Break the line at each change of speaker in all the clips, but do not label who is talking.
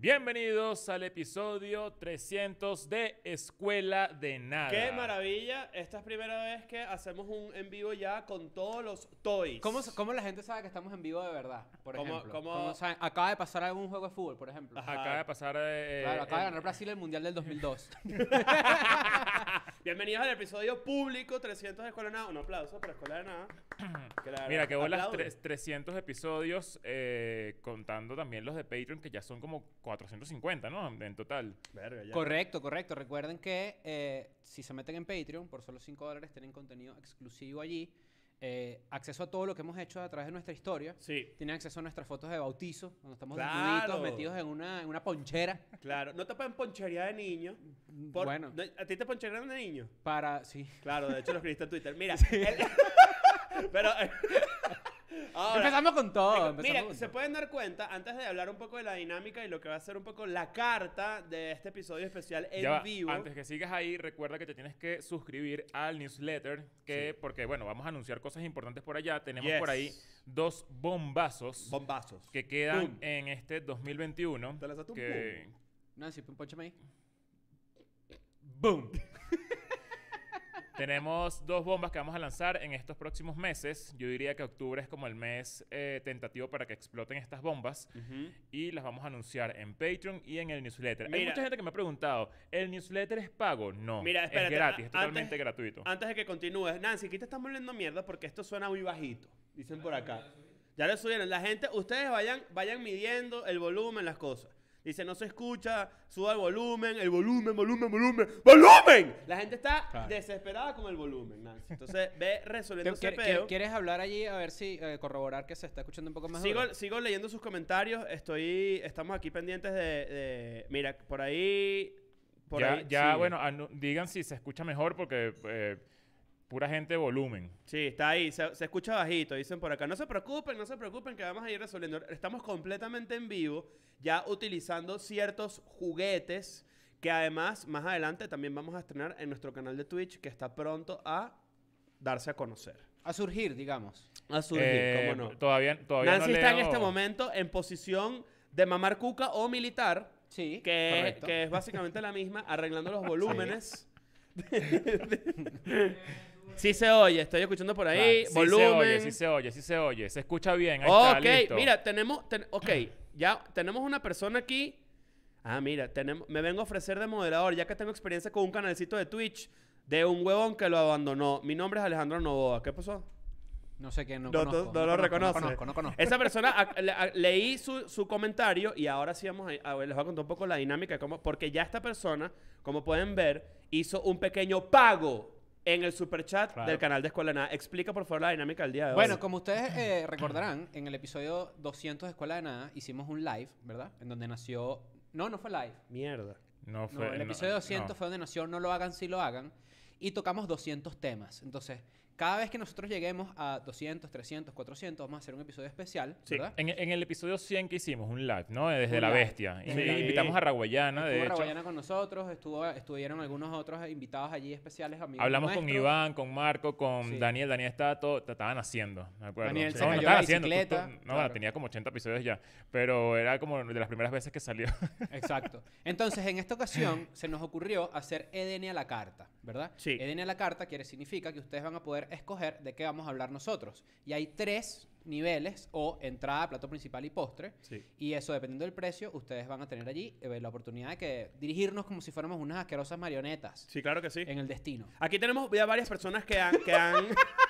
Bienvenidos al episodio 300 de Escuela de Nada. Qué
maravilla, esta es primera vez que hacemos un en vivo
ya con todos los toys. ¿Cómo, cómo la gente sabe que estamos en vivo de verdad?
Por ejemplo, saben?
acaba de pasar algún juego de fútbol, por ejemplo. Acaba de pasar. Eh, acaba de eh, ganar Brasil el Mundial del 2002.
Bienvenidos al episodio público 300 de Escuela de Nada. Un aplauso para Escuela de Nada. Mira, que
300 episodios, eh, contando también los de Patreon, que ya son como 450, ¿no? En total. Correcto, correcto.
Recuerden que eh, si se meten en Patreon, por solo 5 dólares tienen contenido exclusivo allí. Eh, acceso a todo lo que hemos hecho a través de nuestra historia. Sí. Tienen acceso a nuestras fotos de bautizo, cuando estamos metidos en una, ponchera. Claro. No te pueden ponchería de niño.
Mm, bueno. ¿A ti te poncherían de niño? Para, sí. Claro, de hecho lo escribiste en Twitter. Mira, pero...
empezamos con todo. Miren,
se pueden dar cuenta, antes de hablar un poco de la dinámica y lo que va a ser un poco la carta de este episodio especial en vivo. Antes
que sigas ahí, recuerda que te tienes que suscribir al newsletter, que porque, bueno, vamos a anunciar cosas importantes por allá. Tenemos por ahí dos bombazos. Bombazos. Que quedan en este 2021. Te las No, sí, ponchame ahí. ¡Boom! Tenemos dos bombas que vamos a lanzar en estos próximos meses. Yo diría que octubre es como el mes eh, tentativo para que exploten estas bombas. Y las vamos a anunciar en Patreon y en el newsletter. Hay mucha gente que me ha preguntado, ¿el newsletter es pago? No. es gratis, es totalmente gratuito. Antes de que continúes, Nancy, aquí te estamos volviendo mierda
porque esto suena muy bajito. Dicen por acá. Ya lo subieron. La gente, ustedes vayan, vayan midiendo el volumen, las cosas. Dice, no se escucha, suba el volumen, el volumen, volumen, volumen, volumen. La gente está desesperada con el volumen, Nancy. Entonces, ve resolviendo ese pedo.
¿Quieres hablar allí a ver si eh, corroborar que se está escuchando un poco mejor? Sigo, sigo leyendo sus comentarios.
Estoy, estamos aquí pendientes de, mira, por ahí, por ya, bueno,
digan si se escucha mejor porque eh, pura gente de volumen. Sí,
está ahí, se, escucha bajito, dicen por acá. No se preocupen, no se preocupen, que vamos a ir resolviendo. Estamos completamente en vivo, ya utilizando ciertos juguetes que además más adelante también vamos a estrenar en nuestro canal de Twitch, que está pronto a darse a conocer. A surgir, digamos.
A surgir, eh, cómo no. Todavía, todavía Nancy está en este
momento en posición de mamar cuca o militar. Sí, que, es, que es básicamente la misma, arreglando los volúmenes. Sí.
Sí se oye, estoy escuchando por ahí. volumen. Sí se oye, sí se oye, sí se oye. Se escucha bien. ok, mira, tenemos. ok,
ya tenemos una persona aquí. Ah, mira, tenemos, me vengo a ofrecer de moderador, ya que tengo experiencia con un canalcito de Twitch de un huevón que lo abandonó. Mi nombre es Alejandro Novoa. ¿Qué pasó?
No sé quién, no, no, lo reconozco no conozco,
Esa persona, leí su, su, comentario y ahora sí vamos a, a les voy a contar un poco la dinámica, de cómo, porque ya esta persona, como pueden ver, hizo un pequeño pago en el super chat del canal de Escuela de Nada. Explica por favor la dinámica del día de hoy. Bueno, como ustedes
eh, recordarán, en el episodio 200 de Escuela de Nada hicimos un live, ¿verdad? En donde nació... No, no fue live. mierda.
No el episodio 200
fue donde nació No lo hagan si lo hagan. Y tocamos 200 temas. Entonces, cada vez que nosotros lleguemos a 200, 300, 400, vamos a hacer un episodio especial.
En, el episodio 100 que hicimos, un live, ¿no? Desde La Bestia. Invitamos a Raguayana, de Raguayana
con nosotros, estuvo, estuvieron algunos otros invitados allí especiales. Amigos Hablamos con Iván,
con Marco, con Daniel. Daniel estaba todo, te estaban haciendo, me acuerdo. Daniel se no, no, haciendo, no, tenía como 80 episodios ya, pero era como de las primeras veces que salió. Exacto. Entonces, en esta ocasión se nos ocurrió
hacer EDN a la carta. ¿verdad? Sí. Eden a la carta quiere significa que ustedes van a poder escoger de qué vamos a hablar nosotros. Y hay tres niveles o entrada, plato principal y postre. Sí. Y eso, dependiendo del precio, ustedes van a tener allí eh, la oportunidad de que dirigirnos como si fuéramos unas asquerosas marionetas. Sí, claro que sí. En el destino. Aquí tenemos ya varias personas que han... Que han...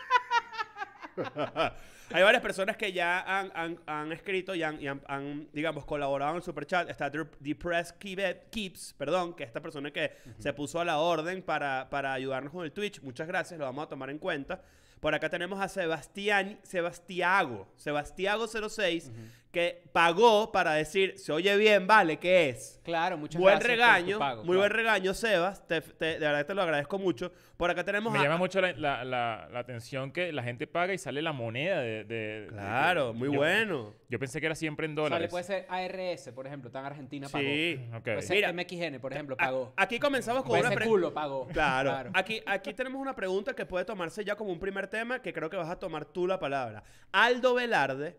Hay varias personas que ya han, han, escrito y, han, han, digamos, colaborado en el chat Está Depressed Keeps, perdón, que es esta persona que se puso a la orden para, para ayudarnos con el Twitch. Muchas gracias, lo vamos a tomar en cuenta. Por acá tenemos a Sebastián, Sebastiago, Sebastiago06, que pagó para decir, se oye bien, vale, ¿qué es?
Claro, muchas buen Regaño, muy buen
regaño, Sebas. de verdad te lo agradezco mucho. Por acá tenemos. Me llama
mucho la, atención que la gente paga y sale la moneda de. claro, muy bueno. Yo pensé que era siempre en dólares. puede
ser ARS, por ejemplo, tan Argentina
pagó. Sí, mm, ok. Puede ser
MXN, por ejemplo, pagó. aquí comenzamos
con una pregunta. pagó. Claro. Aquí, aquí tenemos una pregunta que puede tomarse ya como un primer tema, que creo que vas a tomar tú la palabra. Aldo Velarde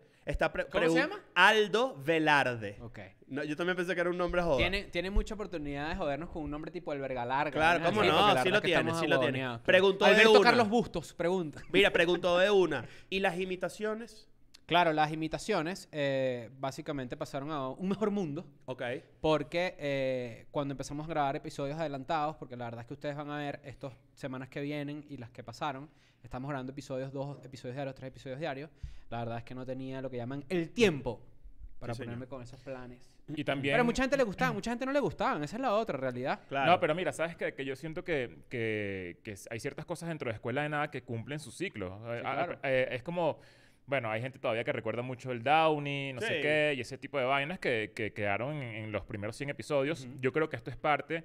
¿Cómo se llama? Aldo Velarde. Ok. No, yo también pensé que era un nombre jodido.
Tiene, mucha oportunidad de jodernos con un nombre tipo El Larga. Claro, cómo no, lo tiene, sí lo tiene. Preguntó de Bustos, pregunta. Mira, preguntó de una. ¿Y las imitaciones? Claro, las imitaciones eh, básicamente pasaron a un mejor mundo. Ok. Porque eh, cuando empezamos a grabar episodios adelantados, porque la verdad es que ustedes van a ver estas semanas que vienen y las que pasaron, Estamos grabando episodios, dos episodios diarios, tres episodios diarios. La verdad es que no tenía lo que llaman el tiempo para ponerme con esos planes. Y también... Pero a mucha gente le gustaba, mucha gente no le gustaban. Esa es la otra realidad. No,
pero mira, sabes que, que yo siento que, que, hay ciertas cosas dentro de escuela de nada que cumplen su ciclo. Eh, eh, es como... Bueno, hay gente todavía que recuerda mucho el Downey, no sé qué, y ese tipo de vainas que, que quedaron en, los primeros 100 episodios. Yo creo que esto es parte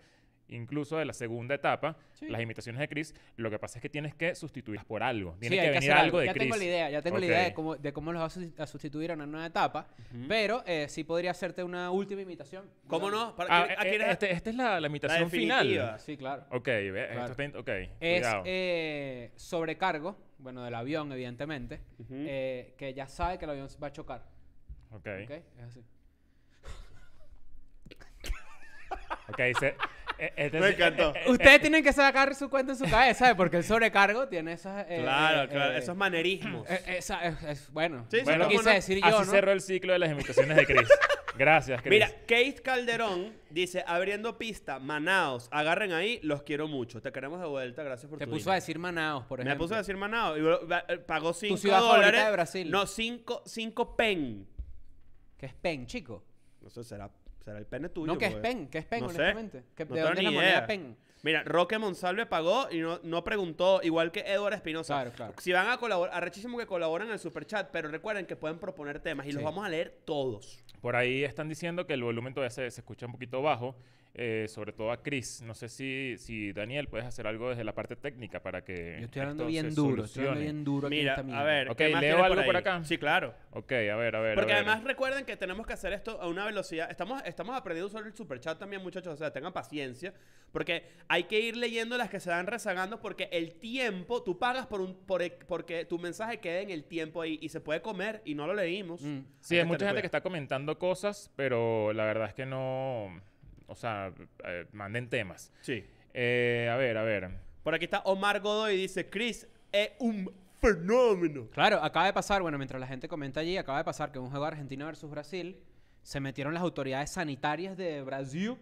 incluso de la segunda etapa, las imitaciones de Chris, lo que pasa es que tienes que sustituirlas por algo. Tienes que, venir algo.
de ya Chris. Ya tengo la idea, ya tengo la idea de cómo, de cómo los vas a sustituir en una nueva etapa, pero eh, sí podría hacerte una última imitación. ¿Cómo no? Ah, eh, eh, este, esta es
la, imitación final. Sí,
claro. Ok, claro. okay. Es
sobrecargo, bueno, del avión, evidentemente, que ya sabe que el avión va a chocar. Ok. Ok,
es así.
ok, se... Eh,
eh,
me encantó. Eh, Ustedes tienen que sacar su cuenta en su cabeza, ¿sabes? Porque el sobrecargo tiene esas. claro, claro, esos manerismos. bueno, bueno lo quise decir
yo. Así cerró el ciclo
de las imitaciones de Chris. Gracias, Chris. Mira,
Keith Calderón dice: abriendo pista, Manaos, agarren ahí, los quiero mucho. Te queremos de vuelta, gracias por tu Te puso a decir
Manaos, por ejemplo. Me puso
a decir Manaos. pagó 5 dólares. de Brasil? No, 5 pen. ¿Qué es pen, chico? No sé, será tuyo. No, que es pues. PEN, que es PEN, honestamente. PEN? Mira, Roque Monsalve pagó y no, no preguntó, igual que Edward Espinosa. Claro, claro. Si van a colaborar, arrechísimo que colaboran en el superchat, pero recuerden que pueden proponer temas y los vamos
a leer todos. Por ahí están diciendo que el volumen todavía se escucha un poquito bajo. Eh, sobre todo a Chris. No sé si, si Daniel puedes hacer algo desde la parte técnica para que. Yo estoy hablando bien duro, estoy hablando bien duro. Mira, a ver, leo algo por, acá. Sí, claro. Ok, a ver, a ver. Porque además
recuerden que tenemos que hacer esto a una velocidad. Estamos, estamos aprendiendo sobre el super chat también, muchachos. O sea, tengan paciencia. Porque hay que ir leyendo las que se van rezagando. Porque el tiempo, tú pagas por un, por, e, porque tu mensaje quede en el tiempo ahí y se puede comer y no lo leímos. Mm. Sí, hay, mucha gente que
está comentando cosas, pero la verdad es que no. O sea, eh, manden temas. Sí. Eh, a ver, a ver. Por aquí está Omar Godoy y dice, Chris es un
fenómeno. Claro, acaba de pasar, bueno, mientras la gente comenta allí, acaba de pasar que un juego Argentina versus Brasil se metieron las autoridades sanitarias de Brasil.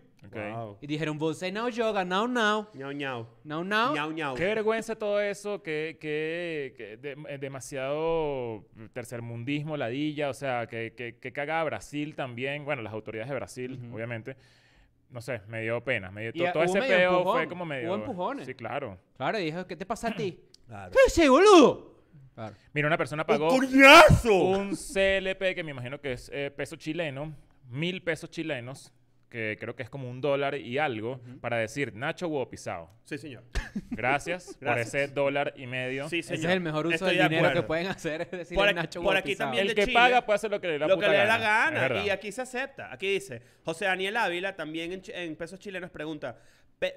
Y dijeron, vos no yoga, no,
no. No, no. Ñau, ñau. Qué vergüenza todo eso, que, que, eh, demasiado tercermundismo, ladilla, o sea, que, que, que caga Brasil también, bueno, las autoridades de Brasil, obviamente no sé, me dio pena. todo ese peo fue como medio. Hubo empujones. Sí, claro. Claro, y dijo, ¿qué te pasa a ti? Claro. ¿Qué ese boludo? Mira, una persona pagó ¡Un, un CLP, que me imagino que es eh, peso chileno, mil pesos chilenos, creo que es como un dólar y algo, para decir Nacho huevo pisado. Sí, señor. Gracias, por ese dólar y medio. Sí, señor. Ese es el mejor uso de dinero que pueden hacer, decir, por aquí, por también El que paga puede hacer lo que le da Lo que le da la gana. Y
aquí se acepta. Aquí dice, José Daniel Ávila, también en, pesos chilenos, pregunta,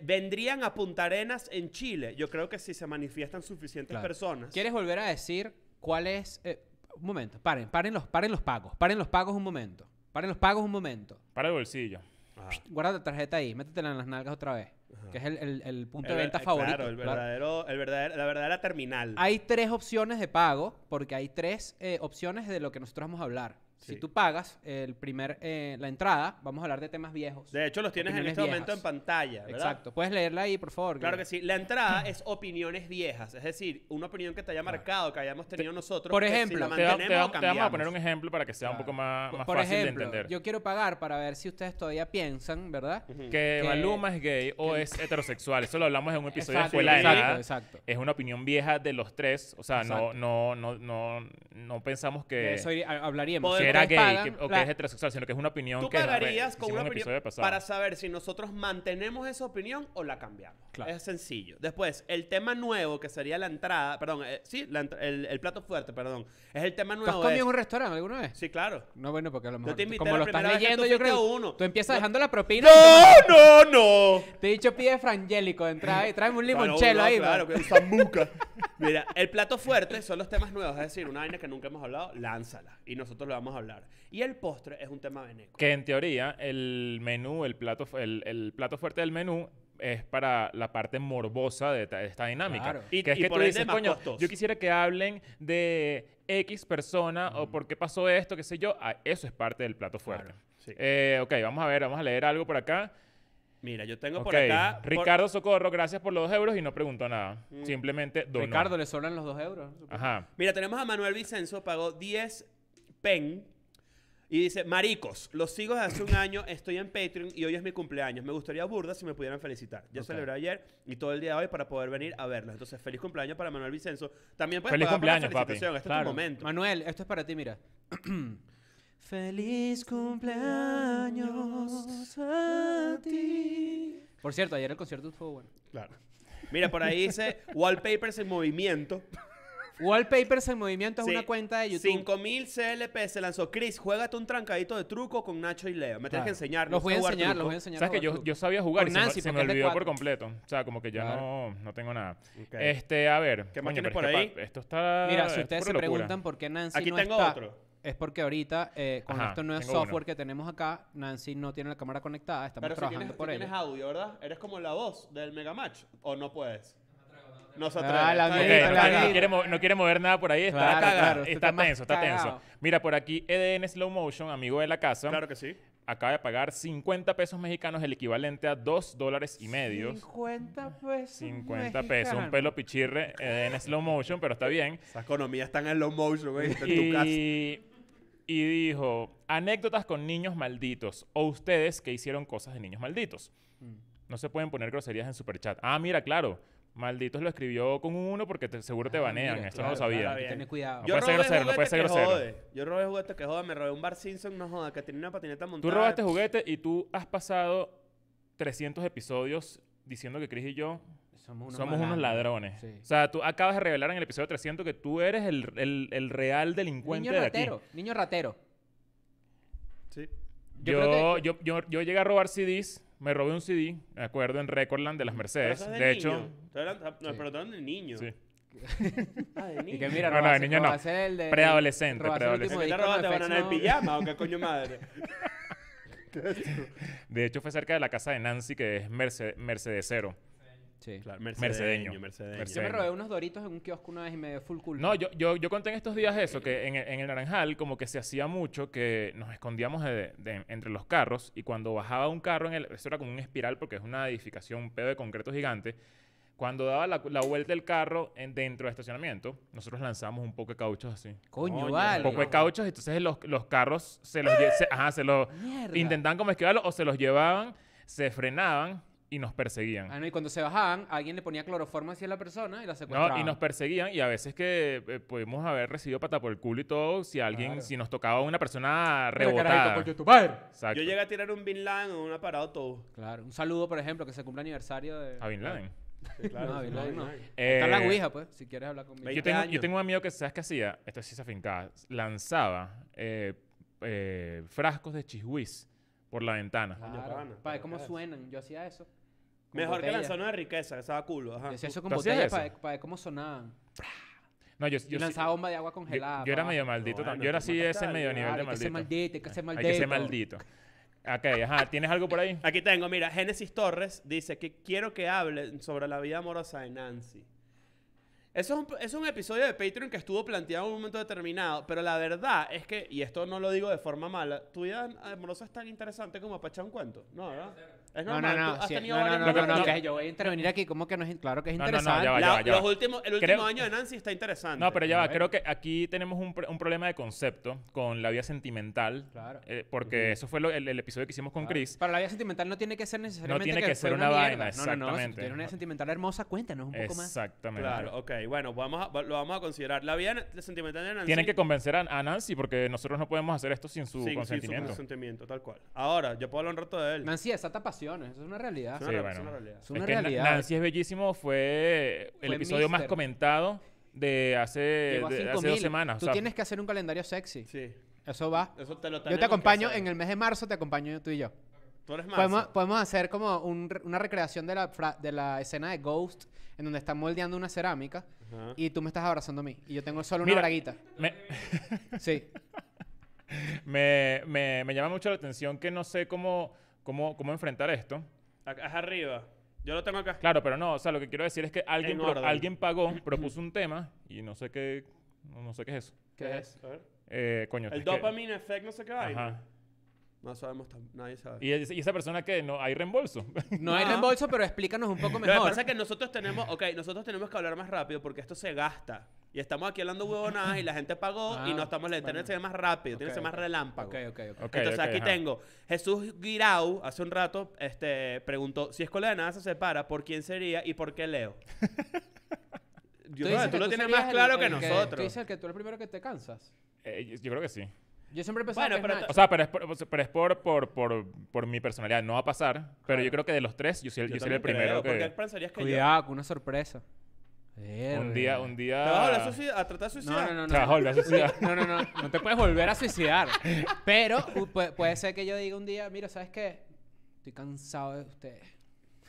¿vendrían a Punta Arenas en Chile? Yo creo que si se manifiestan suficientes personas.
¿Quieres volver a decir cuál es... Eh, un momento, paren, paren los, paren los pagos, paren los pagos un momento, paren los pagos un momento. Para el bolsillo guarda la tarjeta ahí, métetela en las nalgas otra vez. Que es el, punto de venta favorito. Claro,
la verdadera terminal. Hay
tres opciones de pago, porque hay tres eh, opciones de lo que nosotros vamos a hablar. Si tú pagas el primer, eh, la entrada, vamos a hablar de temas viejos. De hecho, los tienes en este momento en
pantalla. ¿verdad? Exacto. Puedes leerla ahí, por favor. Claro que, sí. La entrada es opiniones viejas. Es decir, una opinión que te haya marcado, que hayamos
tenido nosotros.
Por ejemplo, si te, te, vamos a poner
un ejemplo para que sea un poco más, fácil de entender. Yo
quiero pagar para ver si ustedes todavía piensan, ¿verdad? que, Maluma
es gay o es heterosexual. Eso lo hablamos en un episodio exacto, de Escuela Exacto. Es una opinión vieja de los tres. O sea, no, no, no, no, no pensamos que. eso hablaríamos era gay que, o que es heterosexual, sino que es una opinión que... Tú pagarías con una opinión para
saber si nosotros mantenemos esa opinión o la cambiamos. Es sencillo. Después, el tema nuevo que sería la entrada, perdón, eh, sí, el,
plato fuerte, perdón, es el tema nuevo. ¿Tú has comido en un restaurante alguna vez? Sí, claro. No, bueno, porque a lo mejor... te como lo estás leyendo, yo creo... Uno. Tú empiezas dejando la propina. ¡No, no, no! Te he dicho pide frangélico, entra y tráeme un limonchelo ahí. Claro, zambuca. Mira, el plato fuerte son los temas
nuevos, es decir, una vaina que nunca hemos hablado, lánzala. Y nosotros lo vamos a hablar. Y el postre es un tema veneco.
Que en teoría el menú, el plato, el, plato fuerte del menú es para la parte morbosa de, esta, dinámica. Claro. Y, que yo quisiera que hablen de X persona o mm. por qué pasó esto, qué sé yo. Ah, eso es parte del plato fuerte. Eh, ok, vamos a ver, vamos a leer algo por acá. Mira, yo tengo por acá. Ricardo Socorro, gracias por los dos euros y no pregunto nada. Mm. Simplemente donó. Ricardo,
le sobran los dos euros.
Ajá.
Mira, tenemos a Manuel Vicenzo, pagó 10 Pen. Y dice, maricos, los sigo desde hace un año, estoy en Patreon y hoy es mi cumpleaños. Me gustaría burda si me pudieran felicitar. Yo celebré ayer y todo el día de hoy para poder venir a verlos. Entonces, feliz cumpleaños para Manuel Vicenzo. También puedes feliz cumpleaños, papi. Este
momento. Manuel, esto es para ti, mira. feliz
cumpleaños a ti.
Por cierto, ayer el concierto fue bueno.
Claro.
Mira, por ahí dice Wallpapers en movimiento. Wallpapers en movimiento es una cuenta de YouTube. 5000 CLP se lanzó. Chris, juégate un trancadito de truco con Nacho y Leo. Me tienes que enseñar. Los voy a enseñar, voy a enseñar. Sabes que yo, yo sabía jugar y Nancy, se me, olvidó por
completo. O sea, como que ya no, no tengo nada. Este, a ver. ¿Qué más tienes por ahí? Esto está. Mira, si ustedes se preguntan por qué
Nancy Aquí no tengo está, otro. es porque ahorita eh, con esto este nuevo software que tenemos acá, Nancy no tiene la cámara conectada, estamos trabajando por tienes
audio, ¿verdad? Eres como la voz del Megamatch. ¿O no puedes? Ah, no
no, quiere mover, nada por ahí. Está, está, tenso, Mira, por aquí EDN Slow Motion, amigo de la casa. Claro que sí. Acaba de pagar 50 pesos mexicanos, el equivalente a 2 dólares y medio. 50
pesos. 50 pesos. Un
pelo pichirre EDN Slow Motion, pero está bien. Esa economías están en slow motion, en tu casa. Y dijo, anécdotas con niños malditos o ustedes que hicieron cosas de niños malditos. Mm. No se pueden poner groserías en superchat. Ah, mira, claro. Malditos lo escribió con un porque seguro te ah, banean. Eso Esto no lo sabía. cuidado. No puede ser grosero, no puede grosero.
Yo robé juguetes que joda, Me robé un Bar Simpson, no joda, que tiene una patineta Tú robaste
juguete y tú has pasado 300 episodios diciendo que Chris y yo Somos unos ladrones. O sea, tú acabas de revelar en el episodio 300 que tú eres el, el- real delincuente Niño de aquí. ratero, niño ratero. Sí. Yo yo, yo, yo llegué a robar CDs me robé un CD, me acuerdo, en Recordland de las Mercedes. de, hecho.
Ah, no, pero tú de niño. Sí. ah, de niño. Y que mira, no, no, de
niño no. Preadolescente, preadolescente.
¿Te robaste banana en pijama o qué coño madre?
de hecho, fue cerca de la casa de Nancy, que es Mercedes Mercedesero. Mercedes Yo me robé
unos doritos en un kiosco una vez y me dio full culpa.
No, yo, yo, yo conté en estos días eso, que en, el Naranjal como que se hacía mucho que nos escondíamos entre los carros y cuando bajaba un carro, en el, eso era como un espiral porque es una edificación, un pedo de concreto gigante, cuando daba la, vuelta el carro en, dentro del estacionamiento, nosotros lanzamos un poco de cauchos así. Coño, vale. Un poco de cauchos, Y entonces los, los carros se los, ajá, se los intentaban como esquivarlos o se los llevaban, se frenaban y nos perseguían. Ah, no, y cuando se
bajaban, alguien le ponía cloroformo hacia la persona y la secuestraba. No, y nos
perseguían y a veces que eh, Podemos haber recibido pata por el culo y todo si alguien, si nos tocaba una persona Yo llegué
a tirar un Bin Laden o un aparato todo. Claro. Un saludo, por ejemplo, que se cumple aniversario de. A Bin Laden. claro, no, a Bin Laden Está la eh, guija pues, si quieres hablar conmigo. Yo tengo, yo tengo
un amigo que, ¿sabes que hacía? Esto sí se afincaba. Lanzaba eh, frascos de chisguis por la ventana.
Para ver cómo suenan. Yo hacía eso. Mejor que que zona de riqueza, que estaba culo. Ajá. Yo eso con para, cómo sonaban. No, yo, yo, lanzaba bomba de agua congelada. Yo, era medio maldito también. Yo era así ese medio nivel de maldito. Hay que ser maldito, hay que maldito. que ser maldito.
Ok, ajá, ¿tienes algo por ahí? Aquí tengo, mira, Genesis Torres dice que quiero que hable sobre la vida amorosa de Nancy. Eso es, un, es un episodio de Patreon que estuvo planteado en un momento determinado, pero la verdad es que, y esto no lo digo de forma mala, tu vida amorosa es tan interesante como para echar un cuento, ¿no? ¿verdad? No, no, no. ¿Has tenido no, no, no, que yo voy a intervenir
aquí. ¿Cómo que no es? Claro que es interesante. Los últimos, el último año de Nancy está interesante. No, pero ya va. Creo
que aquí tenemos un, un problema de concepto con la vida sentimental. Claro. Eh, porque eso fue lo, el, episodio que hicimos con Chris. Para la vida sentimental no tiene que ser necesariamente. No tiene que, ser una, una vaina, exactamente. No, no, no. Si tienes una vida
sentimental hermosa,
cuéntanos un poco más. Exactamente. Claro,
ok. Bueno, vamos
lo
vamos a considerar. La vida
sentimental de Nancy. Tienen
que convencer a, Nancy porque nosotros no podemos hacer esto sin su consentimiento. Sin su
consentimiento, tal
cual. Ahora, yo puedo hablar un rato de él. Nancy, esa tapación es una realidad. es, realidad. Nancy
es bellísimo, fue el episodio más comentado de hace, hace dos semanas. Tú tienes
que hacer un calendario sexy. Sí. Eso va. yo te acompaño en el mes de marzo, te acompaño tú y yo. Tú eres Podemos, hacer como una recreación de la, de la escena de Ghost, en donde están moldeando una cerámica y tú me estás abrazando a mí. Y yo tengo solo una
braguita. sí. me, me llama mucho la atención que no sé cómo cómo, enfrentar esto. Acá arriba. Yo lo tengo acá. Claro, pero no, o sea, lo que quiero decir es que alguien, alguien pagó, propuso un tema y no sé qué, no sé qué es eso. ¿Qué es? A ver. Eh, coño. El dopamine effect, no sé qué hay. Ajá. No
sabemos, nadie sabe. ¿Y, esa
persona que no hay reembolso. No hay reembolso, pero explícanos un poco mejor. Lo que pasa
es que nosotros tenemos, ok, nosotros tenemos que hablar más rápido porque esto se gasta. Y estamos aquí hablando huevonadas y la gente pagó y ah, no estamos... leyendo. internet se más rápido, tiene que ser más relámpago. Okay, okay, Entonces aquí tengo... Jesús Guirau, hace un rato, este, preguntó... Si Escuela de Nada se separa, ¿por quién sería
y por qué Leo? ¿Tú, lo tienes más claro que nosotros. tú dices que tú eres el primero que te cansas. Eh, yo, creo que sí. Yo siempre pensaba O sea, pero es, por, por, por, por, mi personalidad. No va a pasar. Pero yo creo que de los tres, yo soy, el primero que... Cuidado, con una sorpresa. Un día, un día. ¿Te vas
a, a, a tratar de No, suicidar? no, no. a No, no, no, no. No te puedes volver a
suicidar. Pero puede, ser que yo diga un día, mira, ¿sabes qué? Estoy cansado de ustedes.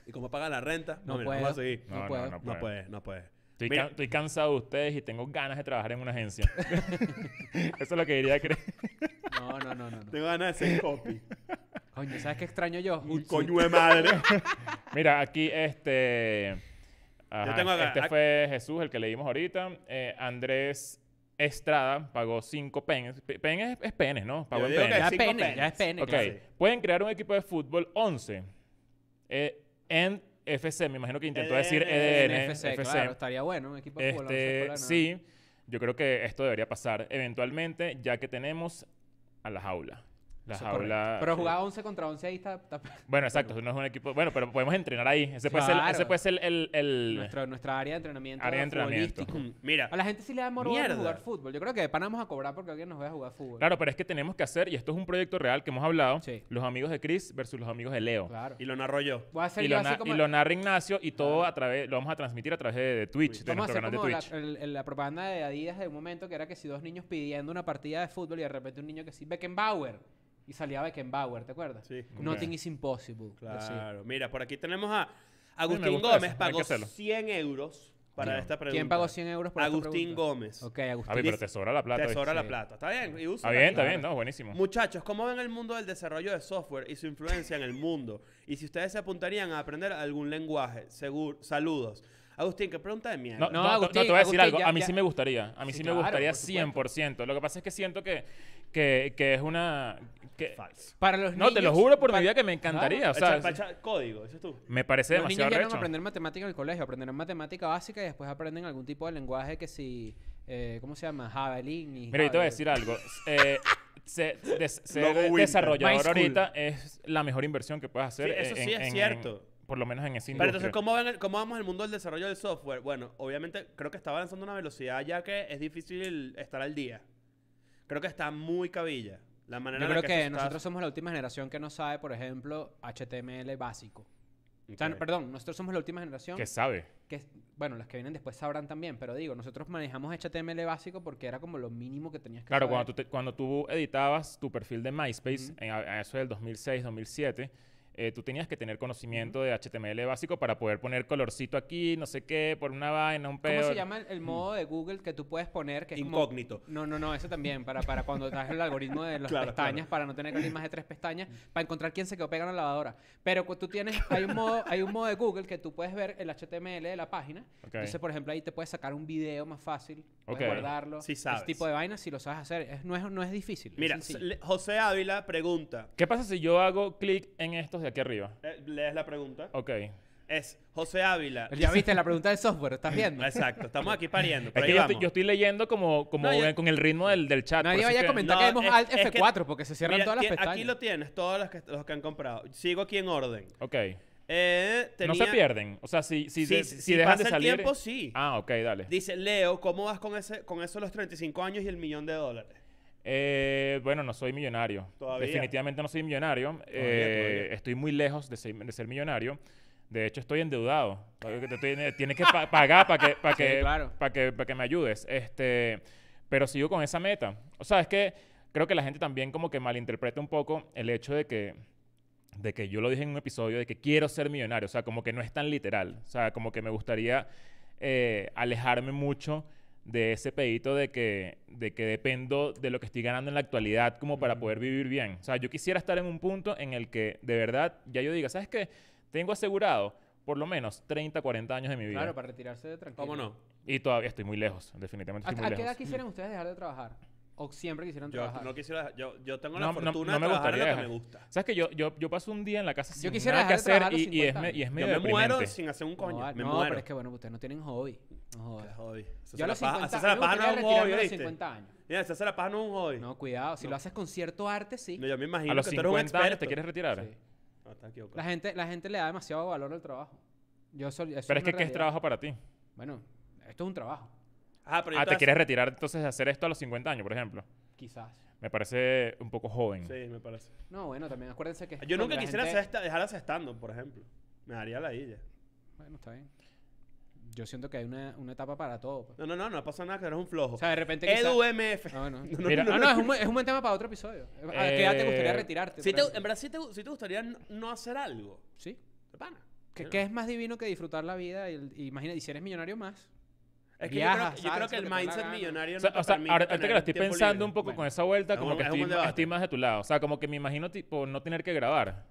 ¿Y cómo pagan la renta?
No,
puedo. No, No, no, puedo. no. puedes, no puedes. Estoy, cansado de ustedes y tengo ganas de trabajar en una agencia. Eso es lo que diría que No, no, no, no. no. Tengo ganas de ser copy.
Coño, ¿sabes qué extraño yo? Un
coño de madre. Mira, aquí este este fue Jesús, el que leímos ahorita. Eh, Andrés Estrada pagó 5 penes. Penes, es, penes, ¿no? Pagó en penes. Ya, penes, ya es penes. Ok. Pueden crear un equipo de fútbol 11. Eh, en FC, me imagino que intentó decir EDN. FC, claro. Estaría bueno un equipo de fútbol este, Sí. Yo creo que esto debería pasar eventualmente, ya que tenemos a la jaula. Las Pero jugaba
11 contra 11 ahí está.
Bueno, exacto, no es un equipo. Bueno, pero podemos entrenar ahí. Ese puede ser, ese el. el... Nuestro, nuestra área de entrenamiento. Área de entrenamiento. Mm, mira. A la gente sí le da morbo jugar
fútbol. Yo creo que de pan vamos a cobrar porque alguien nos vaya a jugar fútbol. Claro,
pero es que tenemos que hacer, y esto es un proyecto real que hemos hablado: los amigos de Chris versus los amigos de Leo. Y lo narro yo. y, lo narra Ignacio y todo a través, lo vamos a transmitir a través de, Twitch, de Twitch.
La, la propaganda de Adidas de un momento que era que si dos niños pidiendo una partida de fútbol y de repente un niño que sí, Beckenbauer y salía Bauer ¿te acuerdas? Sí. Nothing is impossible. Claro. Mira, por aquí tenemos a Agustín Gómez, pagó
100 euros para esta pregunta. ¿Quién pagó 100 euros por Agustín esta Gómez. Ok, Agustín. A ver, pero te sobra la plata. Te sobra la plata. Está bien. está ah, bien, está bien. No, buenísimo. Muchachos, ¿cómo ven el mundo del desarrollo de software y su influencia en el mundo? Y si ustedes se apuntarían a aprender algún lenguaje. Seguro. Saludos. Agustín, qué pregunta de mierda. No, no, Agustín, te voy a decir algo. a mí sí me gustaría. A mí sí, me gustaría
100%. Lo que pasa es que siento que, que, que es una... Para los no, te lo juro por mi vida que me encantaría. o sea,
código, eso es tú. me parece Los niños demasiado llegan a aprender matemática en el colegio, aprenderán matemática básica y después aprenden algún tipo de lenguaje que si, eh, ¿cómo se llama? Javelin y...
Mira, te voy a decir algo.
Eh, se-
ser ahorita
es la mejor inversión que puedes hacer. eso sí es cierto. por lo menos en ese Pero entonces, ¿cómo,
ven el- vamos mundo del desarrollo del software? Bueno, obviamente creo que está avanzando a una velocidad ya que es difícil estar al día. Creo que está muy cabilla. Yo creo que, nosotros
somos la última generación que no sabe, por ejemplo, HTML básico. perdón, nosotros somos la última generación. Que sabe. Que, bueno, las que vienen después sabrán también, pero digo, nosotros manejamos HTML básico porque era como lo mínimo que tenías que Claro, Cuando,
tú cuando tú editabas tu perfil de MySpace, en, en eso del 2006, 2007 eh, tú tenías que tener conocimiento de HTML básico para poder poner colorcito aquí, no sé qué, por una vaina, un pedo. ¿Cómo se llama el, modo
de Google que tú puedes poner? Que Incógnito. No, no, no, eso también, para, para cuando traes el algoritmo de las pestañas, para no tener que abrir más de tres pestañas, para encontrar quién se quedó pegado en la lavadora. Pero tú tienes, hay un modo, hay un modo de Google que tú puedes ver el HTML de la página. Entonces, por ejemplo, ahí te puedes sacar un video más fácil, guardarlo. sabes. Ese tipo de vainas, si lo sabes hacer, no, es, no es difícil. Mira,
José Ávila pregunta. ¿Qué pasa si yo hago clic en estos de aquí arriba.
lees la pregunta. Ok. Es José Ávila.
Ya viste la pregunta de software, ¿estás viendo? Exacto, estamos aquí pariendo. yo, estoy, leyendo como, como con el ritmo del, del chat. Nadie vaya a comentar que F4 porque se cierran todas las aquí- pestañas. Aquí lo
tienes, todos los que, los que han comprado. Sigo aquí en orden.
Ok. Eh, no se pierden. O sea, si, si, de- si pasa el tiempo, sí. Ah, ok, dale. Dice,
Leo, ¿cómo vas con, ese, con eso los 35 años y el millón de dólares?
Eh, bueno, no soy millonario. Definitivamente no soy millonario. Eh, estoy muy lejos de ser, millonario. De hecho, estoy endeudado. Eh, tienes que pagar para que, que, me ayudes. Este, pero sigo con esa meta. O sea, es que creo que la gente también como que malinterpreta un poco el hecho de que de que yo lo dije en un episodio de que quiero ser millonario, o sea, como que no es tan literal, o sea, como que me gustaría alejarme mucho de ese pedito de que, de que dependo de lo que estoy ganando en la actualidad como para poder vivir bien. O sea, yo quisiera estar en un punto en el que de verdad ya yo diga, ¿sabes qué? Tengo asegurado por lo menos 30, 40 años de mi vida. Claro, para retirarse de tranquilo. ¿Cómo no? Y todavía estoy muy lejos, definitivamente estoy ¿A, qué edad quisieran
ustedes dejar de trabajar? ¿O siempre quisieron yo trabajar? No quisiera, yo, yo tengo la
fortuna no, de trabajar que me gusta. ¿Sabes qué? yo, yo, yo paso un día en la casa sin yo quisiera nada que hacer y, es, me, y es medio Yo me muero sin hacer un coño. me muero. pero es
que bueno, ustedes no tienen hobby. No Qué Yo a los 50 hacerse la paja no un hobby, 50 años. se la paja no un hobby. No, cuidado. Si lo haces con cierto arte, sí. yo me imagino A los 50 años
te quieres retirar. Sí. No, equivocado.
La gente, la gente le da demasiado valor al trabajo.
Yo Pero es que, ¿qué es trabajo para ti?
Bueno, esto es un trabajo, Ah, pero ah, te quieres
retirar entonces de hacer esto a los 50 años, por ejemplo. quizás. Me parece un poco joven. Sí, me parece.
No, bueno, también acuérdense que... Yo nunca quisiera hacer dejar hacer por ejemplo. Me daría la idea. Bueno, está bien yo siento que hay una, una etapa para todo. Pues. No, no, no, no pasa nada, que eres un flojo. O sea, de repente. quizás- EduMF.
No, no. No, ah, no, no, es, un, es un tema para otro episodio. ¿A ah, qué edad te gustaría eh, retirarte? en verdad,
si te, gustaría no hacer algo, Sí. ¿Qué, es más divino que disfrutar la vida? Y, si eres millonario más. Es que yo creo, que el mindset millonario O sea, o sea, ahora- que lo estoy pensando un
poco con esa vuelta, como que estoy, más de tu lado. O sea, como que me imagino tipo no tener que grabar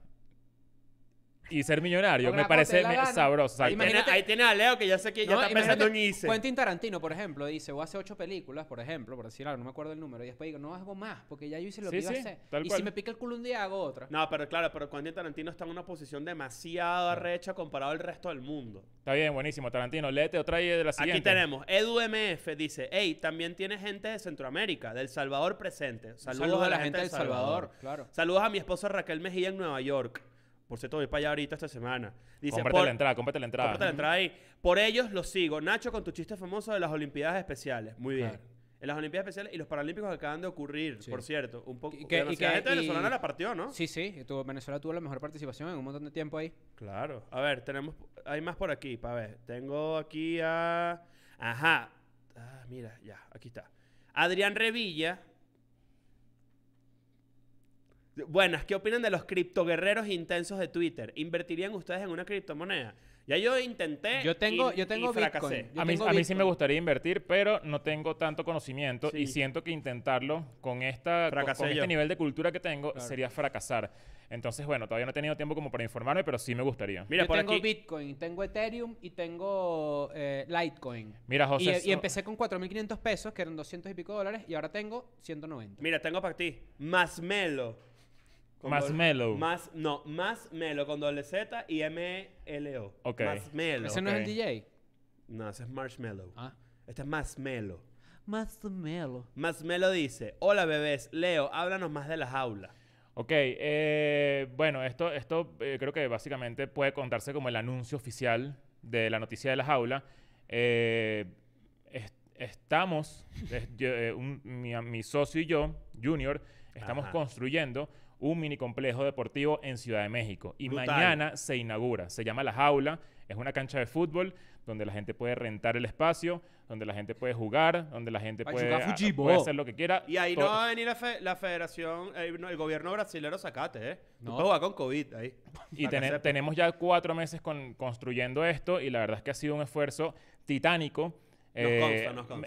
y ser millonario. me parece sabroso. Imagínate- ahí
tiene a Leo que ya sé que ya está pensando en Ice. Quentin Tarantino, por ejemplo, dice, voy hace ocho películas, por ejemplo, por decir algo, no me acuerdo el número, y después digo, no hago más, porque ya yo hice
lo que iba Y si me
pica el culo un día, hago otra. No,
pero claro, pero Quentin Tarantino está en una posición demasiado arrecha comparado al resto del mundo.
Está bien, buenísimo. Tarantino, léete otra y de la siguiente. Aquí tenemos,
Edu MF dice, hey, también tiene gente de Centroamérica, del Salvador presente. Saludos, a la gente del Salvador. Saludos a mi esposa Raquel Mejía en Nueva York. Por cierto, voy para allá ahorita esta semana. Dice, la entrada, cómprate la entrada. Cómprate la entrada ahí. Por ellos los sigo. Nacho, con tu chiste famoso de las Olimpiadas Especiales. Muy bien. En las Olimpiadas Especiales y los Paralímpicos acaban de ocurrir, por cierto. Un poco. que, la gente venezolana la
partió, ¿no? Sí, sí. Venezuela tuvo la mejor participación en un montón de tiempo ahí. Claro. A ver, tenemos. Hay más por aquí, para
ver. Tengo aquí a. Ajá. Ah, mira, ya, aquí está. Adrián Revilla Buenas, ¿qué opinan de los criptoguerreros intensos de Twitter? ¿Invertirían ustedes en una criptomoneda? Ya yo intenté. Yo tengo, y, yo tengo fracasé. a, mí, sí
me gustaría invertir, pero no tengo tanto conocimiento y siento que intentarlo con, esta, con, este nivel de cultura que tengo sería fracasar. Entonces, bueno, todavía no he tenido tiempo como para informarme, pero sí me gustaría. Mira, yo por tengo
Bitcoin, tengo Ethereum y tengo eh, Litecoin. Mira, José. Y, empecé con 4.500 pesos, que eran 200 y pico dólares, y ahora tengo 190. Mira, tengo para ti. Masmelo.
Más
no, más melo con doble Z y M-L-O. Ok. Más melo. ¿Ese no es el DJ? No, ese es marshmallow. Ah. Este es más melo.
Más mellow.
Más dice: Hola bebés, Leo, háblanos más de la jaula. Ok, eh, bueno, esto, esto eh, creo que básicamente puede contarse como el anuncio oficial de la noticia de la jaula. Eh, estamos, mi, socio y yo, Junior, estamos construyendo un mini complejo deportivo en Ciudad de México. Y mañana se inaugura, se llama La Jaula, es una cancha de fútbol donde la gente puede rentar el espacio, donde la gente puede jugar, donde la gente puede, hacer lo que quiera. Y ahí no va a
venir la, federación, eh, el gobierno brasilero, sacate, ¿eh? No. Tú con
COVID ahí. Y tenemos ya cuatro meses construyendo esto y la verdad es que ha sido un esfuerzo titánico nos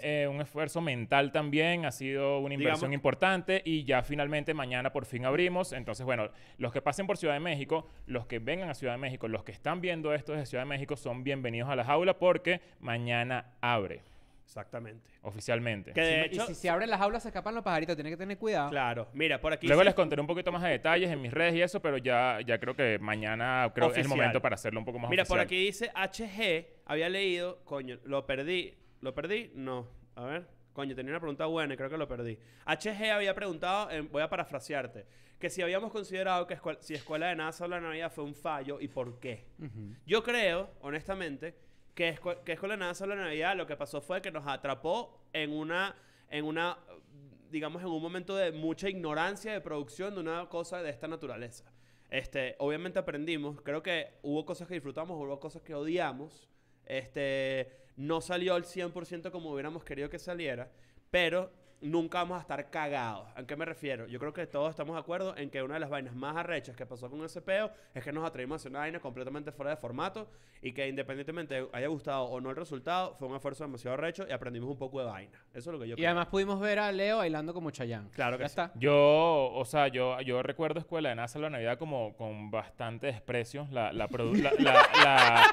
eh, eh, un esfuerzo mental también, ha sido una inversión importante y ya finalmente mañana por fin abrimos. Entonces, bueno, los que pasen por Ciudad de México, los que vengan a Ciudad de México, los que están viendo esto desde Ciudad de México son bienvenidos a la jaula porque mañana abre. Exactamente. Oficialmente. Que de hecho, y si se
abren las aulas, se escapan los pajaritos. Tienen que tener cuidado.
Claro. Mira, por aquí... Luego les contaré un poquito más de detalles en mis redes y eso, pero ya, ya creo que mañana creo es el momento para hacerlo un poco más Mira, por aquí
dice HG. Había leído, coño, lo perdí. ¿Lo perdí? No. A ver. Coño, tenía una pregunta buena y creo que lo perdí. HG había preguntado, voy a parafrasearte, que si habíamos considerado que si Escuela de Nada la Navidad fue un fallo y por qué. Yo creo, honestamente, que, Escuela de Nada sola la Navidad lo que pasó fue que nos atrapó en una, en una, digamos, en un momento de mucha ignorancia de producción de una cosa de esta naturaleza. Este, obviamente aprendimos, creo que hubo cosas que disfrutamos, hubo cosas que odiamos. Este, no salió al 100% como hubiéramos querido que saliera, pero nunca vamos a estar cagados. ¿A qué me refiero? Yo creo que todos estamos de acuerdo en que una de las vainas más arrechas que pasó con el peo es que nos atrevimos a hacer una vaina completamente fuera de formato y que independientemente haya gustado o no el resultado, fue un esfuerzo demasiado arrecho y aprendimos un poco de vaina. Eso es lo que yo creo. Y además
pudimos ver a Leo bailando como chayán Claro que está. Yo, o sea, yo, yo recuerdo Escuela de NASA la Navidad como con bastante desprecio. la, la, la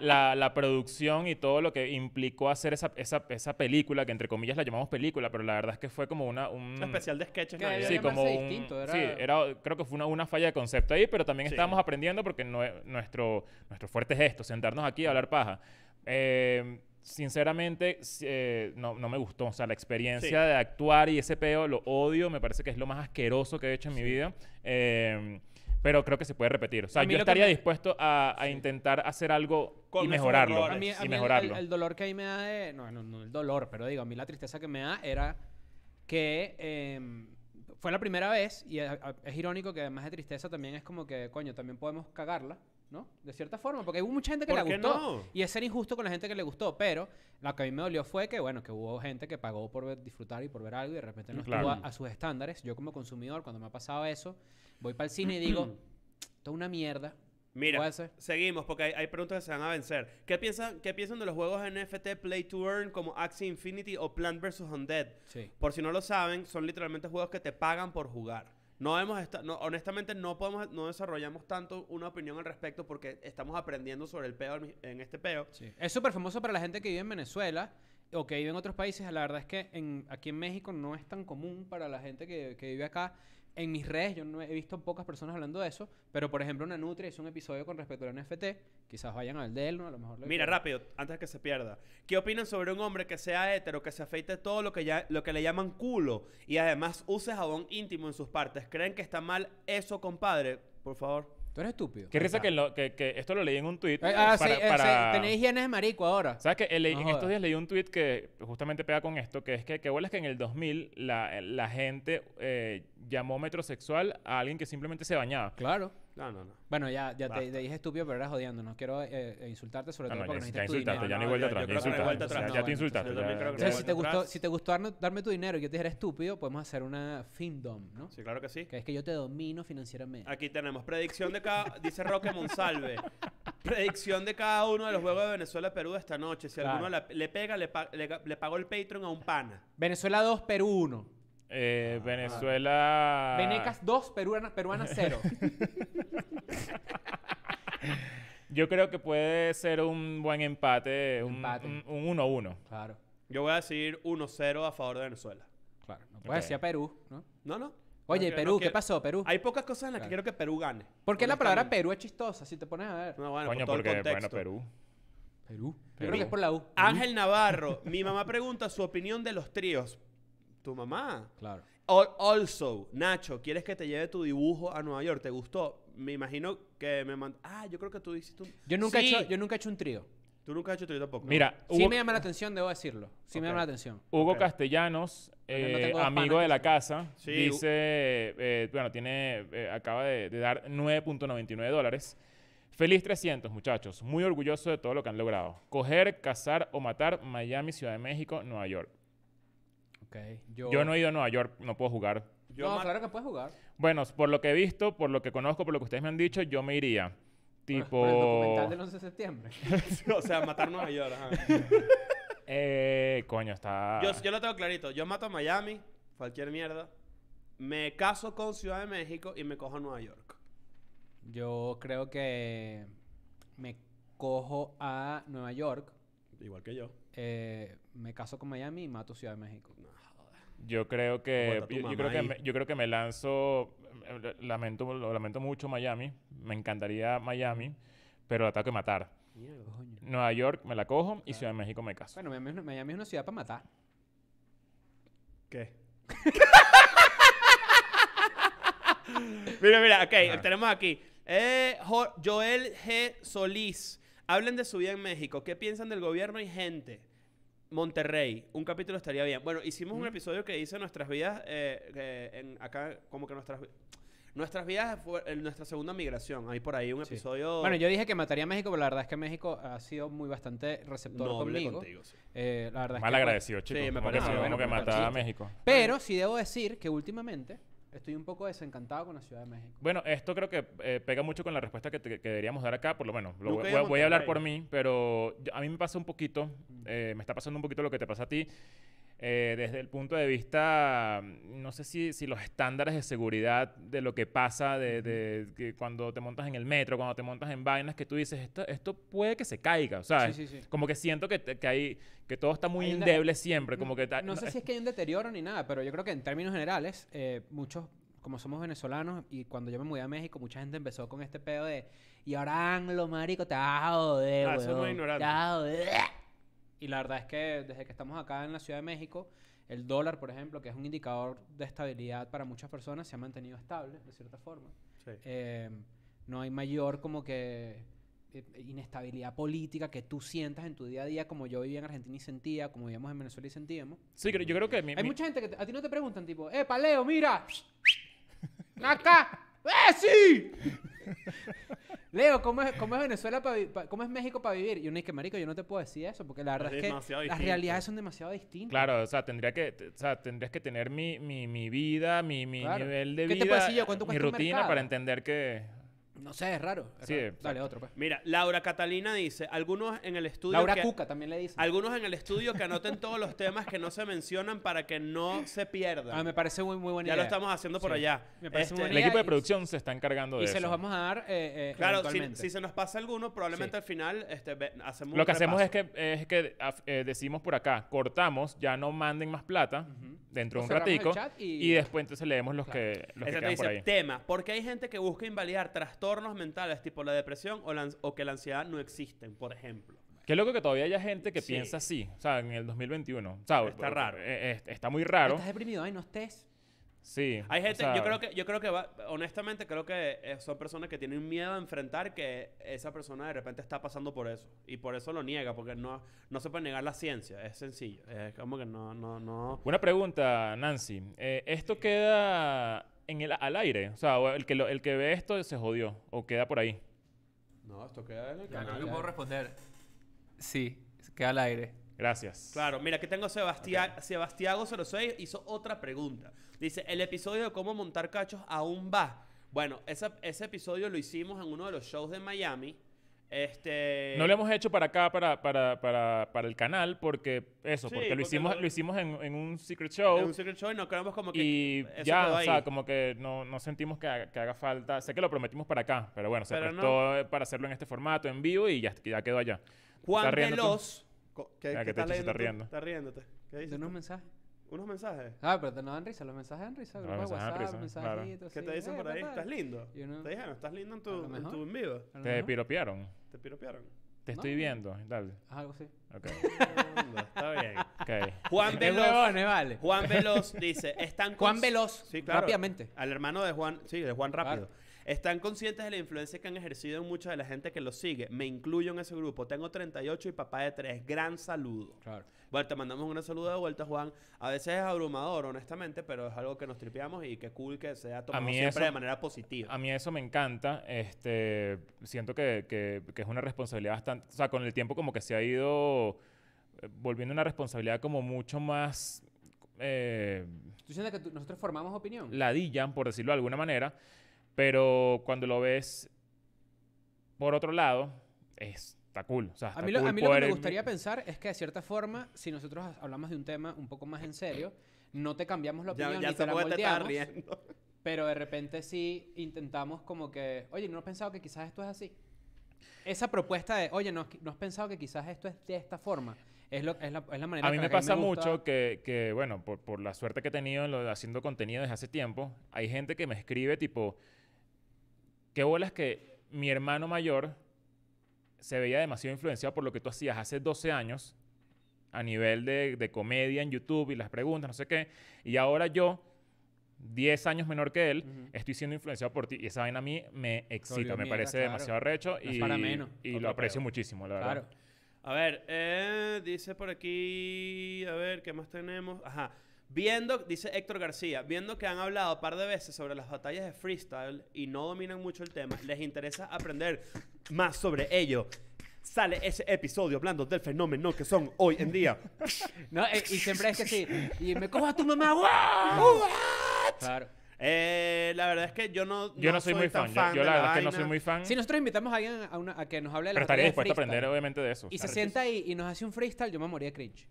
la, producción y todo lo que implicó hacer esa, esa, película, que entre comillas la llamamos película, pero la verdad es que fue como una... Un, especial de sketches. que Sí, como un, distinto, Sí, creo que fue una, una, falla de concepto ahí, pero también estábamos aprendiendo porque nuestro, nuestro fuerte es esto, sentarnos aquí a hablar paja. Eh, sinceramente, eh, no, me gustó. O sea, la experiencia de actuar y ese peo lo odio. Me parece que es lo más asqueroso que he hecho en mi vida. Eh, pero creo que se puede repetir. O sea, yo estaría dispuesto a, a intentar hacer algo y mejorarlo. Pues, a y mejorarlo. El,
dolor que ahí me da de... No, no, el dolor, pero digo, a mí la tristeza que me da era que... Em, fue la primera vez, y es, irónico que además de tristeza también es como que, coño, también podemos cagarla, ¿no? De cierta forma, porque hubo mucha gente que le gustó. No? Y es ser injusto con la gente que le gustó, pero lo que a mí me dolió fue que, bueno, que hubo gente que pagó por disfrutar y por ver algo y de repente no estuvo a, sus estándares. Yo como consumidor, cuando me ha pasado eso, Voy para el cine y digo, esto es una mierda.
Mira, seguimos
porque hay, hay, preguntas que se van a vencer. ¿Qué piensan,
¿Qué piensan de los juegos NFT Play to Earn como Axie Infinity o Plant vs. Undead? Por si no lo saben, son literalmente juegos que te pagan por jugar. No hemos honestamente no podemos no desarrollamos tanto una opinión al respecto porque estamos aprendiendo sobre el peo en este peo.
Es súper famoso para la gente que vive en Venezuela o que vive en otros países. La verdad es que en, aquí en México no es tan común para la gente que, que vive acá en mis redes yo no he visto pocas personas hablando de eso, pero por ejemplo, Una nutria hizo un episodio con respecto al NFT, quizás vayan al de él, a lo mejor Mira, rápido,
antes que se pierda. ¿Qué opinan sobre un hombre que sea hetero, que se afeite todo lo que ya lo que le llaman culo y además use jabón íntimo en sus partes? ¿Creen que está mal eso, compadre?
Por favor. Tú eres estúpido. Qué risa que, lo, que, esto lo leí en un tweet. Eh, ah, sí, eh, para... Sí. Tenéis higiene de marico ahora. ¿Sabes que eh, En estos días leí un tweet que justamente pega con esto, que es que qué bueno es que en el 2000 la, gente eh, llamó metrosexual a alguien que simplemente se bañaba. Claro. No, no, no. Bueno, ya, ya te,
dije estúpido, pero eras jodiendo. No quiero eh, eh, insultarte, sobre ah, todo no, porque Ya ni vuelta atrás, ya te insultaste. si te gustó, darme tu dinero y yo te dijera estúpido, podemos hacer una findom, ¿no? Sí, claro que sí. Que es que yo te domino financieramente. Aquí tenemos
predicción de cada... Dice Roque Monsalve. Predicción de cada uno de los juegos de Venezuela-Perú esta noche. Si alguno le pega, le, le pagó el Patreon a un pana.
Venezuela 2, Perú 1. Eh, ah, Venezuela. Ah. Venecas
2, peruana, peruana 0.
Yo creo que puede ser un buen empate, un 1-1. claro.
Yo voy a decir 1-0 a favor de Venezuela.
Claro. No puede decir a
Perú, ¿no? No, no. Oye, Perú, ¿qué pasó, Perú? Hay pocas cosas en las que
quiero
que Perú gane. ¿Por qué la palabra Perú es chistosa? Si te pones a ver. No, bueno,
Coño, por todo el contexto. bueno, Perú. Perú. Perú.
Yo creo que es por la
U. Ángel Navarro, mi mamá pregunta su opinión de los tríos tu mamá. Claro. Also, Nacho, ¿quieres que te lleve tu dibujo a Nueva York? ¿Te gustó? Me imagino que me mandó. Ah, yo creo que tú hiciste un. Yo nunca, he, hecho, yo
nunca he hecho un trío. Tú nunca has hecho trío tampoco. Mira, me llama la atención, debo decirlo. Sí me llama la atención.
Hugo Castellanos, eh, amigo de la casa, dice, eh, bueno, tiene, eh, acaba de, de dar 9.99 dólares. Feliz 300, muchachos. Muy orgulloso de todo lo que han logrado. Coger, cazar o matar Miami, Ciudad de México, Nueva York. Yo, no he ido a Nueva York, no puedo jugar. no,
claro que puedes jugar.
Bueno, por lo que he visto, por lo que conozco, por lo que ustedes me han dicho, yo me iría. Ah, tipo. el documental del
11 de septiembre.
o sea, matar Nueva York.
Eh, coño, está. Yo,
lo tengo clarito. Yo mato a Miami, cualquier mierda. Me caso con Ciudad de México y me cojo a Nueva York.
Yo creo que me cojo a Nueva York, Igual que yo. Eh, me caso con Miami y mato Ciudad de México.
Yo creo que yo, creo que me, yo lanzo eh, lamento lo lamento mucho Miami, me encantaría Miami, pero la tengo que matar. Nueva York me la cojo y Ciudad de México me caso. Bueno,
Miami, es una ciudad para matar. ¿Qué? mira, mira, ok, tenemos
aquí. Eh, Joel G. Solís. Hablen de su vida en México. ¿Qué piensan del gobierno y gente? Monterrey, un capítulo estaría bien. Bueno, hicimos un episodio que dice nuestras vidas, eh, eh, en, acá como que nuestras Nuestras vidas fue eh, nuestra segunda migración. Hay por ahí un episodio
Bueno, yo dije que mataría a México, pero la verdad es que México ha sido muy bastante receptor noble conmigo. Eh, la verdad es Mal que- pues, agradecido, chicos. Sí, me que mataba a México. Pero sí debo decir que últimamente Estoy un poco desencantado con la Ciudad de México.
Bueno, esto creo que eh, pega mucho con la respuesta que, deberíamos dar acá, por lo menos. voy, a hablar por mí, pero a mí me pasa un poquito, eh, me está pasando un poquito lo que te pasa a ti. Eh, desde el punto de vista, mm, no sé si, los estándares de seguridad de lo que pasa de, cuando te montas en el metro, cuando te montas en vainas, que tú dices, esto, esto puede que se caiga, o sea, Como que siento que, hay, que todo está muy indeble endeble siempre, como que... No, sé si es que
hay un deterioro ni nada, pero yo creo que en términos generales, eh, muchos como somos venezolanos y cuando yo me mudé a México, mucha gente empezó con este pedo de y ahora anglo, marico, te ha a y la verdad es que desde que estamos acá en la Ciudad de México, el dólar, por ejemplo, que es un indicador de estabilidad para muchas personas, se ha mantenido estable, de cierta forma. Em, no hay mayor como que eh, inestabilidad política que tú sientas en tu día a día, como yo vivía en Argentina y sentía, como vivíamos en Venezuela y sentíamos.
Sí, yo creo que... hay mucha
gente que a ti no te preguntan, tipo, ¡Eh, Paleo, mira! ¡Acá! ¡Eh, sí! Leo, ¿cómo es, cómo es Venezuela para vivir? cómo es México para vivir? Y uno dice, marico, yo no te puedo
decir
eso, porque la verdad es, que las realidades son demasiado distintas. Claro, o sea, tendría que, o sea, tendrías que tener mi, mi, mi vida, mi, mi nivel de vida, mi rutina para entender que
no sé, es raro.
Sí, Dale, otro, pues.
Mira, Laura Catalina dice, algunos en el estudio... Laura Cuca también le dice. Algunos en el estudio que anoten todos los temas que no se mencionan para que no se pierdan. Ah, me parece muy, muy buena ya lo estamos haciendo por allá. Me parece muy este, El idea. equipo de producción
se está encargando de eso. Y se los vamos
a dar eh, eh Claro, si, se nos pasa alguno, probablemente al final este, hacemos Lo que hacemos es
que, es que eh, decimos por acá, cortamos, ya no manden más plata dentro de un ratico y- después entonces leemos los que, los que
por porque hay gente que busca invalidar Tornos mentales tipo la depresión o, o que la ansiedad no existen, por ejemplo.
Qué loco que todavía haya gente que piensa así, o sea, en el 2021. Está eh, raro. Eh, eh, está muy raro. Estás deprimido, ay, no estés. Sí. Hay gente, yo creo
que, yo creo que honestamente, creo que son personas que tienen miedo a enfrentar que esa persona de repente está pasando por eso. Y por eso lo niega, porque no, no se puede negar la ciencia. Es sencillo. Es como que no, no, no.
Una pregunta, Nancy. ¿Esto queda en el, al aire. O sea, el que, el que ve esto se jodió o queda por ahí.
No, esto queda en el canal. Yo puedo responder.
Sí, queda al aire. Gracias.
Claro, mira, aquí tengo Sebastián Sebastiago 06 hizo otra pregunta. Dice, el episodio de cómo montar cachos aún va. Bueno, ese episodio lo hicimos en uno de los shows de Miami. Este... No lo hemos
hecho para acá, para, para, para, para el canal, porque eso, porque, lo hicimos, lo... hicimos en, en, un secret show. En un secret show y no queremos como que. Y ya, o sea, como que no, no sentimos que haga, que haga, falta. Sé que lo prometimos para acá, pero bueno, se pero prestó para hacerlo en este formato, en vivo, y ya, ya quedó allá. Juan Veloz. ¿Qué, ¿Qué, ¿qué, ¿Qué, Está riendo.
Está riéndote. ¿Qué dices? un mensaje unos mensajes.
Ah, pero
te no dan risa, los mensajes dan risa, WhatsApp, risa,
mensajitos.
¿Qué te dicen eh, por ahí? ¿Estás lindo?
Te dijeron, ¿estás lindo en tu, en tu vivo? Te piropearon. Te piropearon.
Te estoy viendo, dale. Ah, algo así.
Está bien. Okay. Juan Veloz. Juan Veloz dice, están Juan Veloz. Rápidamente. Al hermano de Juan, sí, de Juan Rápido. Están conscientes de la influencia que han ejercido en mucha de la gente que los sigue. Me incluyo en ese grupo. Tengo 38 y papá de tres. Gran saludo. Claro. Bueno, te mandamos una saludo de vuelta, Juan. A veces es abrumador, honestamente, pero es algo que nos tripeamos y que cool que sea tomado siempre de
manera positiva. A mí eso me encanta. Este, siento que, es una responsabilidad bastante... O sea, con el tiempo como que se ha ido eh, volviendo una responsabilidad como mucho más... Eh, ¿Tú sientes
que nosotros formamos opinión?
Ladillan, por decirlo de alguna manera. Pero cuando lo ves por otro lado, es, está cool. a mí, lo, que me gustaría
pensar es que de cierta forma, si nosotros hablamos de un tema un poco más en serio, no te cambiamos la opinión ni te la moldeamos, Pero de repente sí intentamos como que, oye, ¿no has pensado que quizás esto es así? Esa propuesta de, oye, ¿no, no has pensado que quizás esto es de esta forma? Es, lo, es, la, es la, manera A mí me pasa mucho
que, que bueno, por, la suerte que he tenido lo haciendo contenido desde hace tiempo, hay gente que me escribe tipo Qué bolas que mi hermano mayor se veía demasiado influenciado por lo que tú hacías hace 12 años a nivel de, comedia en YouTube y las preguntas, no sé qué. Y ahora yo, 10 años menor que él, estoy siendo influenciado por ti. Y esa vaina a mí me excita, me parece demasiado recho y, para menos, y lo aprecio muchísimo, la claro.
A ver, eh, dice por aquí, a ver, ¿qué más tenemos? Ajá. Viendo, dice Héctor García, viendo que han hablado un par de veces sobre las batallas de freestyle y no dominan mucho el tema, les interesa aprender más sobre ello. Sale ese episodio hablando del fenómeno que son hoy en día. No, eh, y siempre es que sí. Y me cojo a tu mamá. ¡Wow!
Claro. Eh, la verdad es que yo no,
Yo no soy muy fan. Yo- la verdad es
que no soy muy fan. Si
nosotros invitamos a alguien a, que nos hable de la Pero estaría dispuesto a aprender, obviamente, de eso. Y se sienta y, y nos hace un freestyle, yo me moría cringe.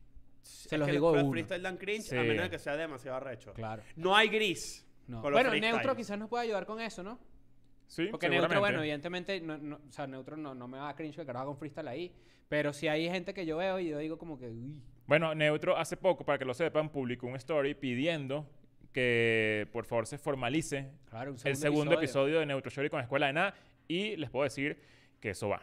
Se
los digo uno. freestyle dan cringe a menos de
que
sea demasiado arrecho.
Claro. No hay gris. Bueno, Neutro
quizás nos puede ayudar con eso, ¿no? Sí, Porque Neutro, bueno, evidentemente, o sea, Neutro no, no me da cringe que no haga un freestyle ahí. Pero si hay gente que yo veo y yo digo como que,
Bueno, Neutro hace poco, para que lo sepan, publicó un story pidiendo que por favor se formalice el segundo episodio. de Neutro Shorty con Escuela de Nada y les puedo decir que eso va.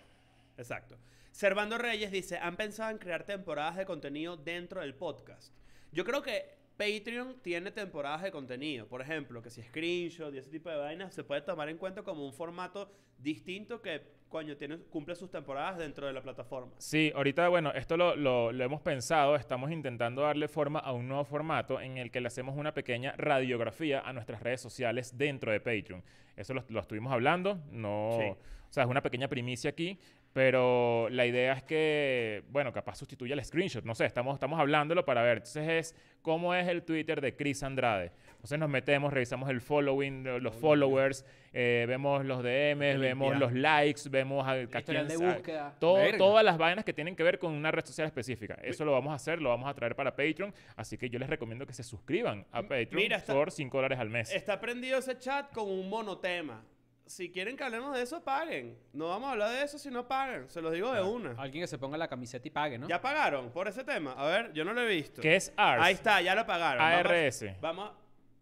Exacto. Servando Reyes dice, ¿han pensado
en crear temporadas de contenido dentro del podcast? Yo creo que Patreon tiene temporadas de contenido. Por ejemplo, que si screenshot y ese tipo de vainas se puede tomar en cuenta como un formato distinto que, cuando tiene, cumple sus temporadas dentro de la plataforma.
Sí, ahorita, bueno, esto lo, hemos pensado. Estamos intentando darle forma a un nuevo formato en el que le hacemos una pequeña radiografía a nuestras redes sociales dentro de Patreon. Eso lo, estuvimos hablando. No. O sea, es una pequeña primicia aquí. Pero la idea es que, bueno, capaz sustituya el screenshot. No sé, estamos, estamos hablándolo para ver. Entonces es cómo es el Twitter de Chris Andrade. Entonces nos metemos, revisamos el following, los followers, eh, vemos los DMs, vemos los likes, vemos a, de búsqueda. todas las vainas que tienen que ver con una red social específica. Eso lo vamos a hacer, lo vamos a traer para Patreon. Así que yo les recomiendo que se suscriban a Patreon por 5 dólares al mes. Está
prendido ese chat con un monotema si quieren que hablemos de eso, paguen. No vamos a hablar de eso si no paguen. Se los digo de una. Alguien que se ponga la camiseta y pague, ¿no? Ya pagaron por ese tema. A ver, yo no lo he visto. ¿Qué es ARS? Ahí está, ya lo pagaron. ARS. Vamos.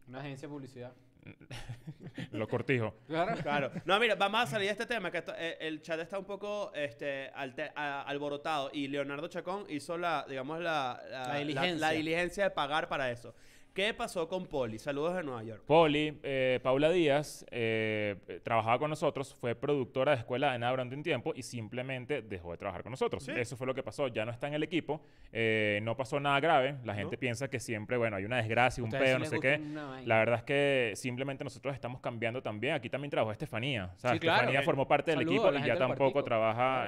Una agencia de publicidad.
Lo cortijo. Claro. Claro.
No, mira,
vamos a salir de este tema, que eh, el chat está un poco este, alborotado y Leonardo Chacón hizo la, digamos, la, la diligencia de pagar para eso. ¿Qué pasó con Poli? Saludos de Nueva York.
Poli, eh, Paula Díaz, eh, trabajaba con nosotros, fue productora de Escuela de Nada durante un tiempo y simplemente dejó de trabajar con nosotros. Eso fue lo que pasó, ya no está en el equipo, eh, no pasó nada grave, la gente piensa que siempre, bueno, hay una desgracia, un pedo, no sé qué. La verdad es que simplemente nosotros estamos cambiando también, aquí también trabajó Estefanía, Estefanía formó parte del equipo y ya tampoco trabaja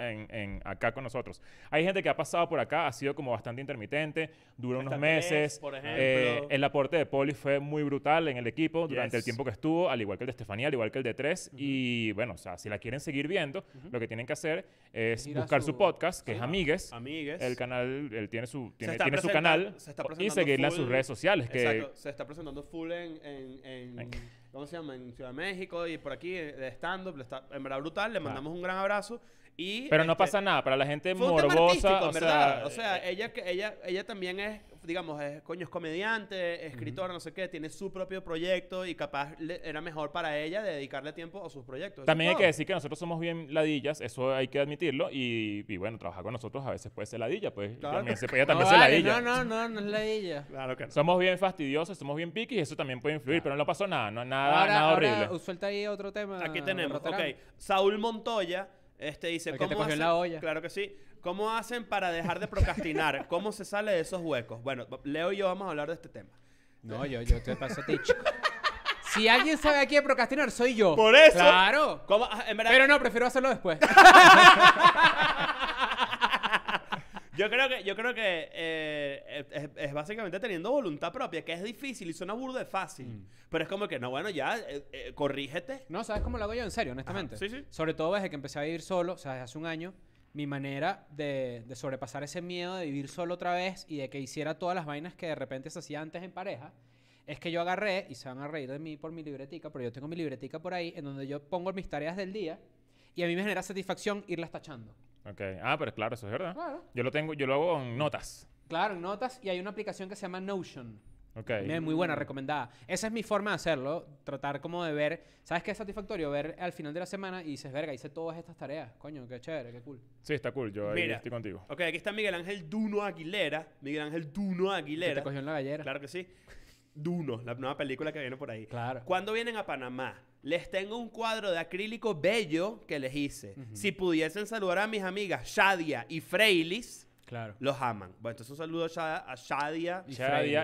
acá con nosotros. Hay gente que ha pasado por acá, ha sido como bastante intermitente, duró unos meses. por ejemplo. En la de Poli fue muy brutal en el equipo durante el tiempo que estuvo, al igual que el de Estefanía, al igual que el de Tres. Y bueno, o sea, si la quieren seguir viendo, lo que tienen que hacer es buscar su, podcast, que es Amigues. Amigues. El canal, él tiene su, tiene, tiene su canal. y seguirla en sus redes sociales. Que, exacto,
se está presentando full en, en, en, ¿cómo se llama? En Ciudad de México y por aquí, eh, de stand-up. En verdad, brutal. Le mandamos un gran abrazo. Y, Pero no este pasa nada, para la gente morbosa. O, sea, o sea, eh, ella, ella, ella también es digamos, es, coño, es comediante, escritor, no sé qué, tiene su propio proyecto y capaz era mejor para ella dedicarle tiempo a sus proyectos. También hay que decir
que nosotros somos bien ladillas, eso hay que admitirlo, y, bueno, trabajar con nosotros a veces puede ser ladilla, pues también se, ella también no, ladilla. No,
no, no, no es ladilla. Claro que no.
Somos bien fastidiosos, somos bien y eso también puede influir, pero no pasó nada, no, nada, nada horrible. Ahora,
suelta ahí otro tema. Aquí tenemos, ok.
Saúl Montoya este dice, ¿cómo hacen? la Claro que sí. ¿Cómo hacen para dejar de procrastinar? ¿Cómo se sale de esos huecos? Bueno, Leo y yo vamos a hablar de este tema. No, yo, yo te paso dicho.
Si alguien sabe aquí de procrastinar, soy yo. Por eso. Claro. Ah, Pero no, prefiero hacerlo después. Yo
creo que, yo creo que eh, es, básicamente teniendo voluntad propia, que es difícil y suena burda de fácil. Mm. Pero es como que, no, bueno, ya, eh, eh,
corrígete. No, ¿sabes cómo lo hago yo? En serio, honestamente. sí, sí. Sobre todo desde que empecé a vivir solo, o sea, desde hace un año, mi manera de, de, sobrepasar ese miedo de vivir solo otra vez y de que hiciera todas las vainas que de repente se hacía antes en pareja, es que yo agarré, y se van a reír de mí por mi libretica, pero yo tengo mi libretica por ahí, en donde yo pongo mis tareas del día y a mí me genera satisfacción irlas tachando.
Ok. Ah, pero claro, eso es verdad. Yo lo tengo, yo lo hago en notas.
Claro, en notas. Y hay una aplicación que se llama Notion.
Ok. Es muy buena,
recomendada. Esa es mi forma de hacerlo. Tratar como de ver. ¿Sabes qué es satisfactorio? Ver al final de la semana y dices, verga, hice todas estas tareas. Coño, qué chévere, qué cool.
Sí, está cool. Yo ahí estoy contigo.
Ok, aquí está Miguel Ángel Duno Aguilera. Miguel Ángel Duno Aguilera. te cogió en la gallera. Claro que sí.
Duno, la
nueva película que viene por ahí. Claro. ¿Cuándo vienen a Panamá? les tengo un cuadro de acrílico bello que les hice. Si pudiesen saludar a mis amigas Shadia y Freilis, los aman. Bueno, entonces un saludo a Shadia,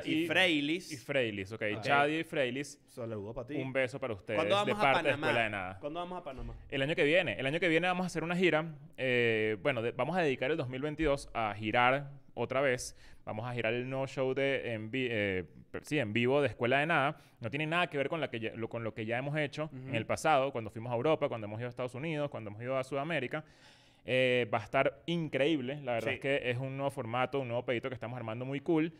y,
Freilis. y, Freilis. ok. Shadia y Freilis. para ti. Un beso para ustedes ¿Cuándo vamos a Panamá? El año que viene. El año que viene vamos a hacer una gira. Eh, bueno, vamos a dedicar el 2022 a girar otra vez. Vamos a girar el no show de en, eh, sí, en vivo de Escuela de Nada. No tiene nada que ver con, la lo, con lo que ya hemos hecho en el pasado, cuando fuimos a Europa, cuando hemos ido a Estados Unidos, cuando hemos ido a Sudamérica. Eh, va a estar increíble. La verdad es que es un nuevo formato, un nuevo pedito que estamos armando muy cool.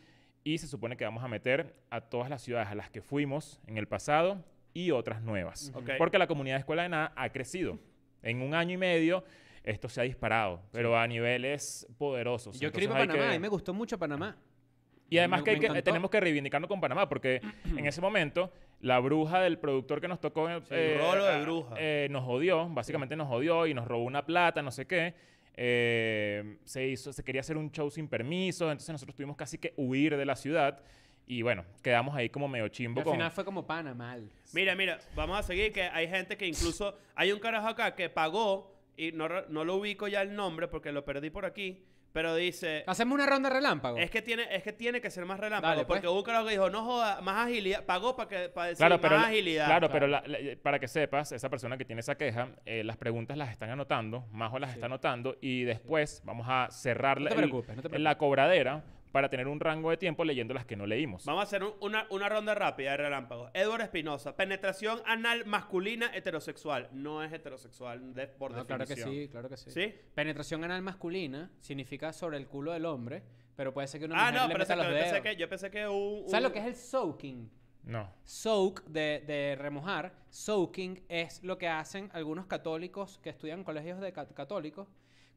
Y se supone que vamos a meter a todas las ciudades a las que fuimos en el pasado y otras nuevas. Porque la comunidad de Escuela de Nada ha crecido. En un año y medio esto se ha disparado, pero a niveles poderosos. Yo escribo Panamá, y me
gustó mucho Panamá. Y además que, tenemos
que reivindicarnos con Panamá, porque en ese momento la bruja del productor que nos tocó... El eh, rolo de bruja. Eh, nos odió, básicamente nos odió y nos robó una plata, no sé qué. Eh, se, hizo, se quería hacer un show sin permiso, entonces nosotros tuvimos casi que huir de la ciudad. Y bueno, quedamos ahí como medio chimbo. Al final
fue
como Panamá.
Mira, mira, vamos a seguir que hay gente que incluso... Hay un carajo acá que pagó y no, lo ubico ya el nombre porque lo perdí por aquí, pero dice...
Hacemos una ronda relámpago.
Es que tiene, es que, tiene que ser más relámpago, pues. porque hubo que dijo, no joda, más agilidad, pagó para, que, decir más agilidad. Claro, pero
eh, para que sepas, esa persona que tiene esa queja, eh, las preguntas las están anotando, Majo las está anotando, y después vamos a cerrarle no la cobradera para tener un rango de tiempo leyendo las que no leímos. Vamos a hacer una, ronda rápida
de relámpagos. Edward Espinosa, penetración anal masculina heterosexual. No es heterosexual de, por definición. Claro que sí, claro que sí. sí.
Penetración anal masculina significa sobre el culo del hombre, pero puede ser que uno ah, no, le meta los dedos. Yo pensé que, yo pensé
que ¿Sabes lo que
es el soaking? No. Soak, de, remojar. Soaking es lo que hacen algunos católicos que estudian en colegios de católicos.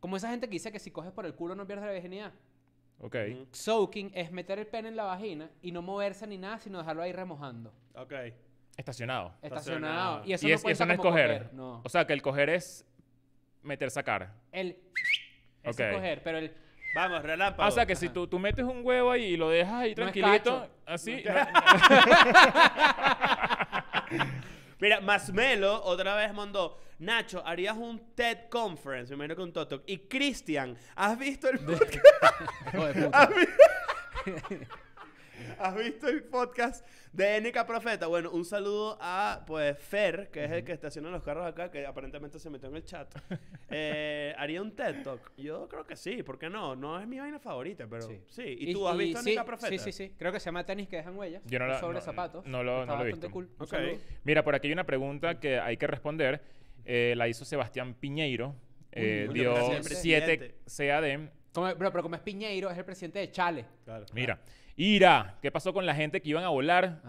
Como esa gente que dice que si coges por el culo no pierdes la virginidad. Ok. Soaking es meter el pene en la vagina y no moverse ni nada, sino dejarlo ahí remojando. Ok.
Estacionado. Estacionado. Y eso, no, es coger. O sea, que el coger es meter sacar. El. Es coger,
pero el. Vamos, relámpago.
Ah, o sea,
que si tú, tú, metes un huevo ahí y lo dejas ahí tranquilito, así.
Mira, Masmelo otra vez mandó. Nacho, harías un TED Conference, me imagino que un Totok. Y Cristian, ¿has visto el podcast? ¿Has visto el podcast de NK Profeta? Bueno, un saludo a pues Fer, que es el que estaciona los carros acá, que aparentemente se metió en el chat. Eh, ¿Haría un TED Talk? Yo creo que sí, ¿por qué no? No es mi vaina favorita, pero sí. ¿Y, tú has visto sí, Profeta? Sí,
sí, sí. Creo que se llama Tenis que dejan huellas. sobre zapatos. No lo, no lo he visto. Cool. Okay.
Mira, por aquí hay una pregunta que hay que responder. Eh, la hizo Sebastián Piñeiro. Eh, dio 7 CAD. Como, pero, como es Piñeiro,
es el presidente de Chale.
Claro. Mira. Ira, ¿qué pasó con la gente que iban a volar?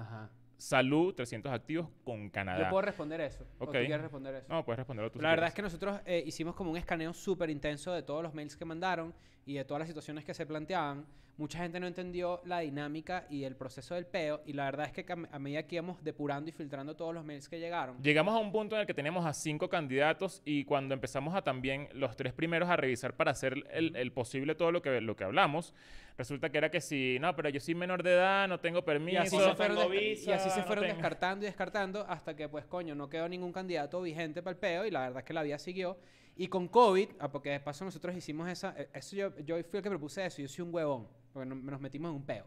Salud, 300 activos con Canadá. Yo puedo responder eso. ¿O responder eso? No, puedes responderlo tú. La verdad es que
nosotros eh, hicimos como un escaneo súper intenso de todos los mails que mandaron y de todas las situaciones que se planteaban, mucha gente no entendió la dinámica y el proceso del peo. Y la verdad es que a medida que íbamos depurando y filtrando todos los mails que llegaron.
Llegamos a un punto en el que tenemos a cinco candidatos y cuando empezamos a también los tres primeros a revisar para hacer el, posible todo lo que, lo que hablamos, resulta que era que si, no, pero yo soy menor de edad, no tengo permiso, y así
se fueron, descartando y descartando hasta que, pues, coño, no quedó ningún candidato vigente para el peo y la verdad es que la vida siguió. Y con COVID, ah, porque de paso nosotros hicimos esa, e, eso yo, yo fui el que propuse eso, yo soy un huevón, porque nos metimos en un peo.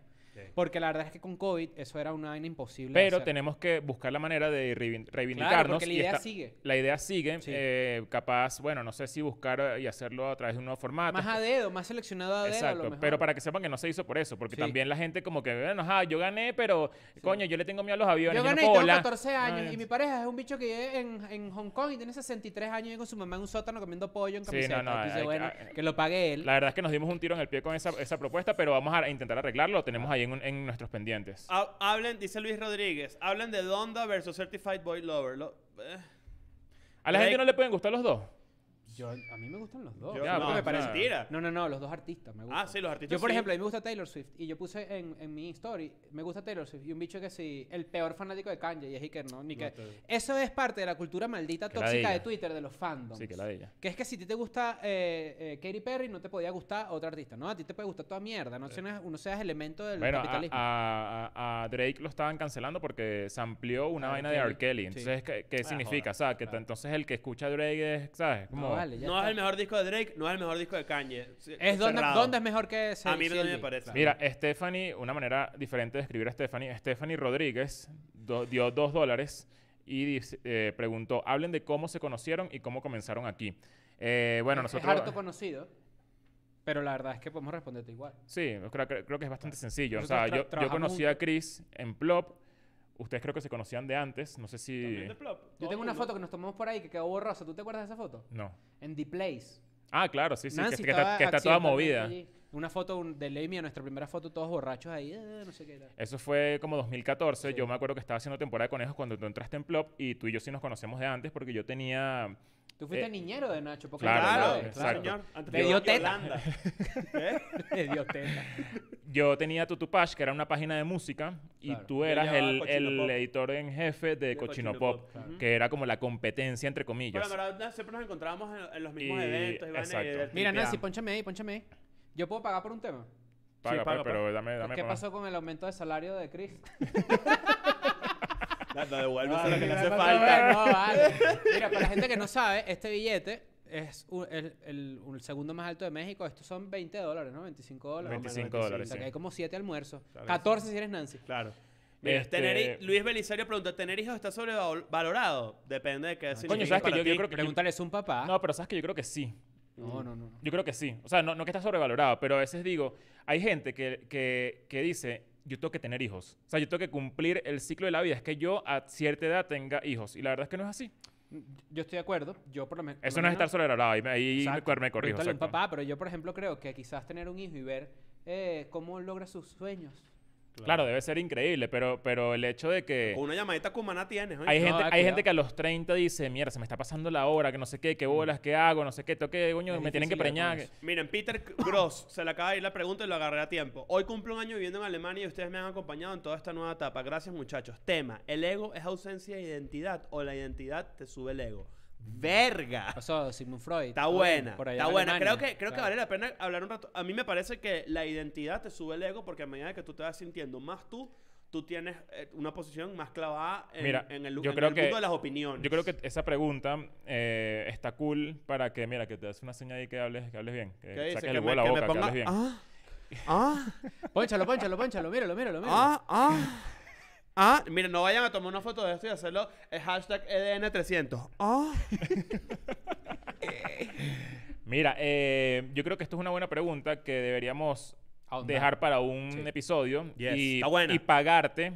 Porque la verdad es que con COVID eso era una vaina imposible. Pero
tenemos que buscar la manera de reivindicarnos. porque la idea sigue. La idea sigue. Eh, capaz, bueno, no sé si buscar eh, y hacerlo a través de un nuevo formato. Más a dedo, más seleccionado a dedo. Exacto, pero para que sepan que no se hizo por eso. Porque también la gente, como que, bueno, yo gané, pero coño, yo le tengo miedo a los aviones. Yo gané, y tengo 14 años. y mi
pareja es un bicho que vive en, Hong Kong y tiene 63 años y con su mamá en un sótano comiendo pollo en camiseta. bueno,
que lo pague él. La verdad es que nos dimos un tiro en el pie con esa, esa propuesta, pero vamos a intentar arreglarlo. Tenemos ahí en, nuestros pendientes.
Hablen, dice Luis Rodríguez,
hablen de Donda versus Certified Boy Lover. Eh.
A la gente no le pueden gustar
los dos a mí me gustan los dos. no, me parece mentira. No, no, no, los dos artistas me Ah,
sí, los artistas Yo, por ejemplo, a mí me
gusta Taylor Swift y yo puse en, mi story, me gusta Taylor Swift y un bicho que sí, el peor fanático de Kanye y es Iker, ¿no? Ni que... Eso es parte de la cultura maldita tóxica de Twitter, de los fandoms. Sí, que la Que es que si a ti te gusta eh, eh Katy Perry, no te podía gustar otro artista, ¿no? A ti te puede gustar toda mierda, no, seas, uno seas elemento del capitalismo.
a- Drake lo estaban cancelando porque se amplió una ah, vaina de R. Kelly. Entonces, ¿qué, ah, significa? o sea, que entonces el que escucha a Drake es, ¿sabes?
No es el mejor disco de Drake, no es el mejor disco de Kanye. Es donde, es mejor que ese. A mí no me parece. Mira,
Stephanie, una manera diferente de escribir a Stephanie, Stephanie Rodríguez dio dos dólares y eh, preguntó, hablen de cómo se conocieron y cómo comenzaron aquí. Eh, bueno, Es nosotros... harto
conocido, pero la verdad es que podemos responderte igual.
Sí, creo, que es bastante sencillo. O sea, yo, conocí a Chris en Plop ustedes creo que se conocían de antes. No sé si.
Yo tengo una foto que nos tomamos por ahí que quedó borrosa. ¿Tú te acuerdas de esa foto? No. En The Place.
Ah, claro, sí, sí. que, está, toda movida. Una foto
de Ley a nuestra primera foto, todos borrachos ahí, eh,
Eso fue como 2014. Yo me acuerdo que estaba haciendo temporada de conejos cuando tú entraste en Plop y tú y yo sí nos conocemos de antes porque yo tenía. Tú fuiste eh, niñero de Nacho, claro, claro, dio teta. Te dio teta yo tenía Tutupash, que era una página de música, y tú eras el, editor en jefe de, Cochinopop, Cochino, Pop, que era como la competencia, entre comillas.
Pero la siempre nos encontrábamos en, los mismos eventos. exacto. Mira,
Nancy,
ponchame ahí, ponchame ahí. ¿Yo puedo pagar por un tema?
Paga, paga, pues, pero, dame, dame ¿Qué pasó
con el aumento de salario de Chris?
no, devuélvese no, lo que le hace falta. No, vale. Mira, para la gente que no
sabe, este billete es el, segundo más alto de México. Estos son 20 dólares, ¿no? 25 dólares.
25,
dólares. O sea, que
hay como 7 almuerzos. 14
si eres Nancy. Claro.
Este Luis
Belisario pregunta, ¿tener hijos está sobrevalorado? Depende de qué ah, si Coño, ¿sabes que yo, creo que... Pregúntale,
¿es un papá? No, pero ¿sabes que yo creo que sí? No, no, no. Yo creo que sí. O sea, no, que está sobrevalorado, pero a veces digo, hay gente que, que, que dice, yo tengo que tener hijos. O sea, yo tengo que cumplir el ciclo de la vida. Es que yo a cierta edad tenga hijos. Y la verdad es que no es así. Yo estoy de acuerdo. Yo por lo menos.
Eso no es estar sobre Ahí, me, me Exacto. papá, pero yo, por ejemplo, creo que quizás tener un hijo y ver eh, cómo logra sus sueños
Claro. debe ser increíble, pero, el hecho de que... Una llamadita cumana tienes. Hay, gente, hay gente que a los 30 dice, mierda, se me está pasando la hora, que no sé qué, qué mm. bolas, qué hago, no sé qué, toque, coño, me tienen que preñar.
Miren, Peter Gross, se le acaba de ir la pregunta y lo agarré a tiempo. Hoy cumplo un año viviendo en Alemania y ustedes me han acompañado en toda esta nueva etapa. Gracias, muchachos. Tema, ¿el ego es ausencia de identidad o la identidad te sube el ego? Verga.
Pasó Sigmund Freud. Está buena. está buena. Creo que, creo que vale
la pena hablar un rato. A mí me parece que la identidad te sube el ego porque a medida que tú te vas sintiendo más tú, tú tienes eh, una posición más clavada en, mira, en el, yo en el que, de las opiniones. Yo creo
que esa pregunta eh, está cool para que, mira, que te des una señal y que hables, que hables bien. Que saques el huevo la boca, que hables bien. Ah,
ah. pónchalo, pónchalo, pónchalo. Míralo, míralo, míralo. Ah, ah.
Ah, miren, no vayan a tomar una foto de esto y hacerlo el hashtag EDN300. Ah. Eh. Mira, eh, yo creo que esto es una buena pregunta que deberíamos dejar para un episodio y, pagarte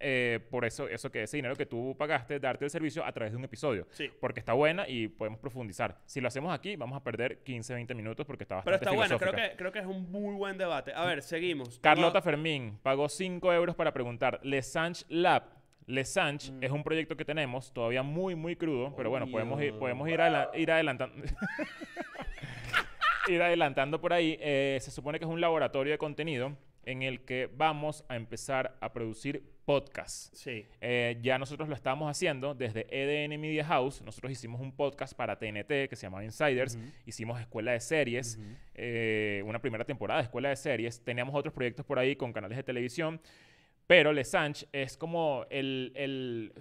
eh, por eso, eso que ese dinero que tú pagaste, darte el servicio a través de un episodio. Porque está buena y podemos profundizar. Si lo hacemos aquí, vamos a perder 15, 20 minutos porque está bastante Pero está bueno, creo
que, creo que es un muy buen debate. A ver, seguimos. Carlota ah.
Fermín pagó 5 euros para preguntar, ¿Lesange Lab Lesange mm. es un proyecto que tenemos todavía muy, muy crudo, pero bueno, oh, podemos ir, podemos ir, ir adelantando. ir adelantando por ahí, eh, se supone que es un laboratorio de contenido en el que vamos a empezar a producir podcasts. Sí. Eh, ya nosotros lo estamos haciendo desde EDN Media House. Nosotros hicimos un podcast para TNT que se llamaba Insiders. Hicimos Escuela de Series, eh, una primera temporada de Escuela de Series. Teníamos otros proyectos por ahí con canales de televisión. Pero Lesange es como el, el,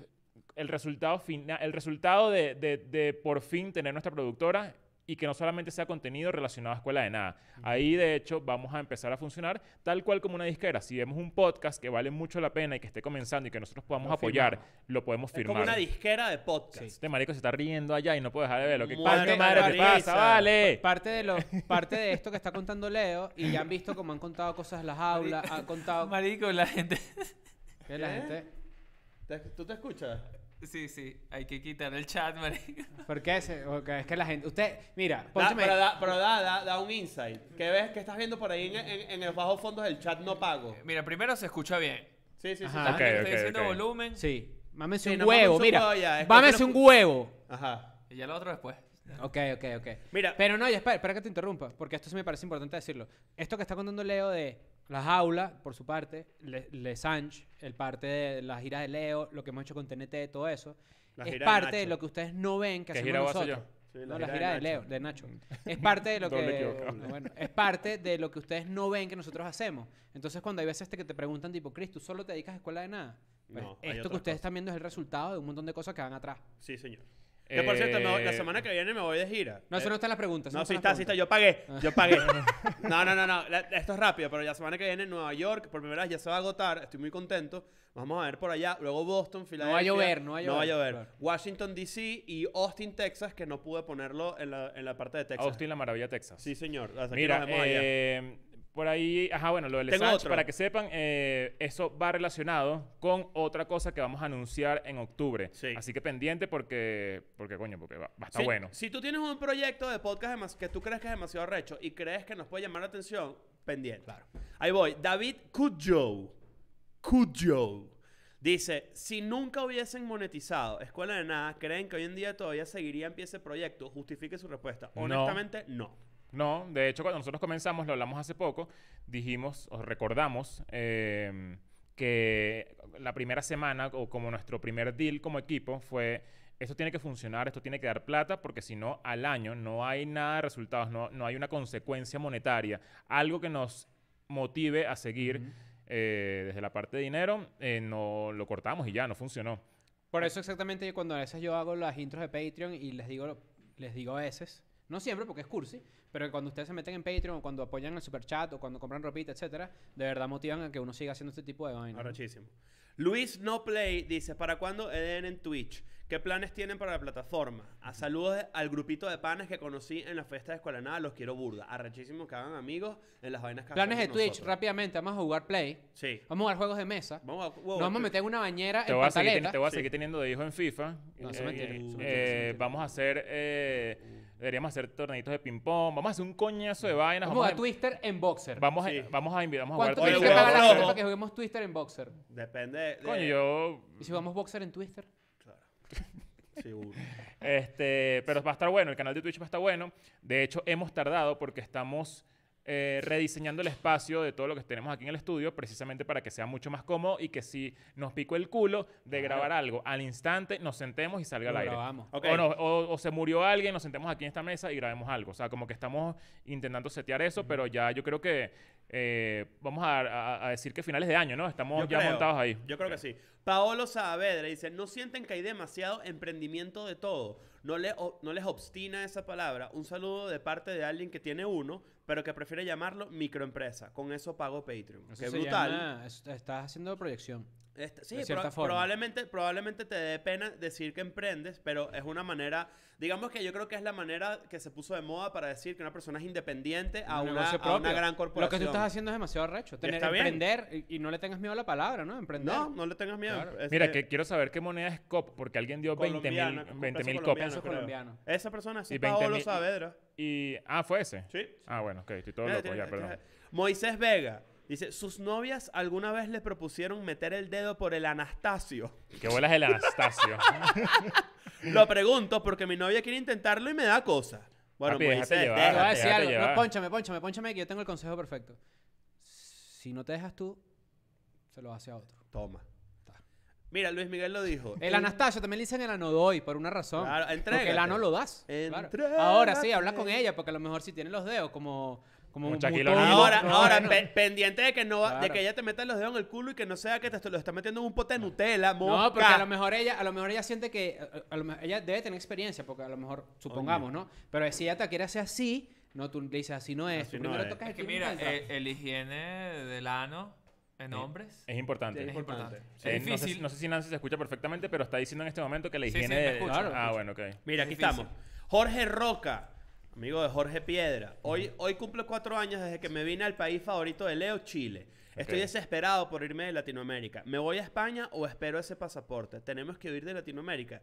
el resultado final, el resultado de, de, de por fin tener nuestra productora y que no solamente sea contenido relacionado a escuela de nada. Ahí, de hecho, vamos a empezar a funcionar tal cual como una disquera. Si vemos un podcast que vale mucho la pena y que esté comenzando y que nosotros podamos apoyar, lo podemos firmar. Es como una disquera de podcast. Este marico se está riendo allá y no puede dejar de ver lo que parte, madre te pasa, vale. Parte de, parte de esto
que está contando Leo y ya han visto cómo han contado cosas en las aulas, ha han contado... Marico, la gente... ¿Qué? La gente...
¿Eh? ¿Tú te escuchas? Sí, sí, hay que quitar el chat, marico.
¿Por qué? es que la gente. Usted, mira, pero
da, un insight. ¿Qué ves? que estás viendo por ahí en, el bajo los bajos fondos del chat no pago? Eh, mira, primero se escucha bien. Sí, sí, sí. Ajá. diciendo volumen. Sí. Mámese un huevo, mira. mámese un huevo.
Ajá. Y ya lo otro después. Ok, ok, ok. Mira. Pero no, espera, espera que te interrumpa, porque esto sí me parece importante decirlo. Esto que está contando Leo de la Jaula, por su parte, Le, Le el parte de la gira de Leo, lo que hemos hecho con TNT, todo eso, es parte de, lo que ustedes no ven que hacemos nosotros. la, gira de, Leo, de Nacho. Es parte de lo que es parte de lo que ustedes no ven que nosotros hacemos. Entonces, cuando hay veces que te preguntan tipo, Chris tú solo te dedicas a escuela de nada?" Pues esto que ustedes están viendo es el resultado de un montón de cosas que van atrás. Sí, señor. Que por cierto, la eh, semana que viene
me voy de gira. No, eso no está en las preguntas. no, sí está, sí está. Yo pagué, yo ah. pagué. No, no, no, no. esto es rápido, pero la semana que viene Nueva York, por primera vez ya se va a agotar. Estoy muy contento. Vamos a ver por allá. Luego Boston, Filadelfia. No va a llover, no va a llover, Washington, D.C. y Austin, Texas, que no pude
ponerlo en la, parte de Texas. Austin, la maravilla, Texas. Sí, señor. nos vemos allá. Eh, por ahí, ajá, bueno, lo del Tengo para que sepan, eh, eso va relacionado con otra cosa que vamos a anunciar en octubre. Así que pendiente porque, porque coño, porque va, a estar bueno. Si tú
tienes un proyecto de podcast que tú crees que es demasiado recho y crees que nos puede llamar la atención, pendiente. Ahí voy. David Cujo. Cujo. Dice, si nunca hubiesen monetizado Escuela de Nada, ¿creen que hoy en día todavía Seguiría en pie ese proyecto? Justifique su respuesta. Honestamente,
no. No, de hecho, cuando nosotros comenzamos, lo hablamos hace poco, dijimos, o recordamos, em, que la primera semana, o como nuestro primer deal como equipo, fue esto tiene que funcionar, esto tiene que dar plata, porque si no, al año no hay nada de resultados, no, hay una consecuencia monetaria, algo que nos motive a seguir eh, desde la parte de dinero, eh, no lo cortamos y ya, no funcionó.
Por eso exactamente cuando a veces yo hago las intros de Patreon y les digo, les digo a veces, no siempre porque es cursi, pero cuando ustedes se meten en Patreon, o cuando apoyan el super chat o cuando compran ropita, etcétera, de verdad motivan a que uno siga haciendo este tipo de vainas. Arrechísimo. Luis No Play
dice, ¿para cuándo Eden en Twitch? ¿Qué planes tienen para la plataforma? A saludos al grupito de panes que conocí en la fiesta de Escuela Nada, los quiero burda. Arrechísimo que hagan amigos en las vainas que Planes de
Twitch, rápidamente, vamos a jugar Play. Sí. Vamos a jugar juegos de mesa. Vamos a, vamos a meter una bañera en te voy a seguir
teniendo de hijo en FIFA. No, se eh, mentira, Vamos a hacer eh, uh, Deberíamos hacer torneitos de ping-pong. Vamos a hacer un coñazo de vainas. Vamos, a, Twister en boxer. Vamos, a, vamos a invitar. Vamos a ¿Cuánto jugar que pagar la gente para que
juguemos Twister en boxer? Depende. Coño,
yo. ¿Y si jugamos boxer en Twister? Claro. Seguro. Este, pero va a estar bueno, el canal de Twitch va a estar bueno. De hecho, hemos tardado porque estamos eh, rediseñando el espacio de todo lo que tenemos aquí en el estudio, precisamente para que sea mucho más cómodo y que si nos pico el culo de grabar algo al instante, nos sentemos y salga al aire. O, se murió alguien, nos sentemos aquí en esta mesa y grabemos algo. O sea, como que estamos intentando setear eso, pero ya yo creo que eh, vamos a, decir que finales de año, ¿no? Estamos ya montados ahí. Yo creo que sí. Paolo
Saavedra dice, no sienten que hay demasiado emprendimiento de todo. No, le, no les obstina esa palabra. Un saludo de parte de alguien que tiene uno, pero que prefiere llamarlo microempresa. Con
eso pago Patreon. Qué brutal. estás haciendo proyección. sí, de cierta forma.
Probablemente, probablemente te dé pena decir que emprendes, pero es una manera, digamos que yo creo que es la manera que se puso de moda para decir que una persona es independiente a, una, a una, gran corporación. Lo que tú estás
haciendo es demasiado recho. Tener, emprender y, no le tengas miedo a la palabra, ¿no? Emprender. No, no le tengas miedo Mira, que
quiero saber qué moneda es COP, porque alguien dio 20 mil, 20 mil Esa persona sí, y Saavedra. Y, ah, ¿fue ese? Sí. Ah, bueno, ok, estoy todo loco, ya, perdón. Moisés
Vega. Dice, sus novias alguna vez les propusieron meter el dedo por el Anastasio.
¿Qué vuelas el Anastasio?
lo pregunto porque mi novia quiere intentarlo y me da cosa. Bueno, pues Moisés, déjate llevar,
que yo tengo el consejo perfecto. Si no te dejas tú, se lo hace a otro. Toma. Mira, Luis Miguel lo dijo. El Anastasio también le dicen el anodoy por una razón. Claro, Porque el ano lo das. Ahora sí, habla con ella, porque a lo mejor si tiene los dedos como como un Ahora, ahora
pendiente de que no de que ella te meta los dedos en el culo y que no sea que te lo está metiendo en un pote de Nutella, No,
porque a lo mejor ella, a lo mejor ella siente que eh, eh, a, lo mejor ella debe tener experiencia, porque a lo mejor supongamos, ¿no? Pero si ella te quiere hacer así, no tú le dices así no es, primero tocas
mira, eh, el, higiene del ano ¿En eh, hombres? Es importante. Es importante. no, sé, si Nancy se escucha perfectamente, pero está diciendo en este momento que la higiene... ah, bueno, ok. Mira, aquí estamos. Jorge
Roca, amigo de Jorge Piedra. Hoy, hoy cumplo cuatro años desde que me vine al país favorito de Leo, Chile. Estoy desesperado por irme de Latinoamérica. ¿Me voy a España o espero ese pasaporte? Tenemos que huir de Latinoamérica.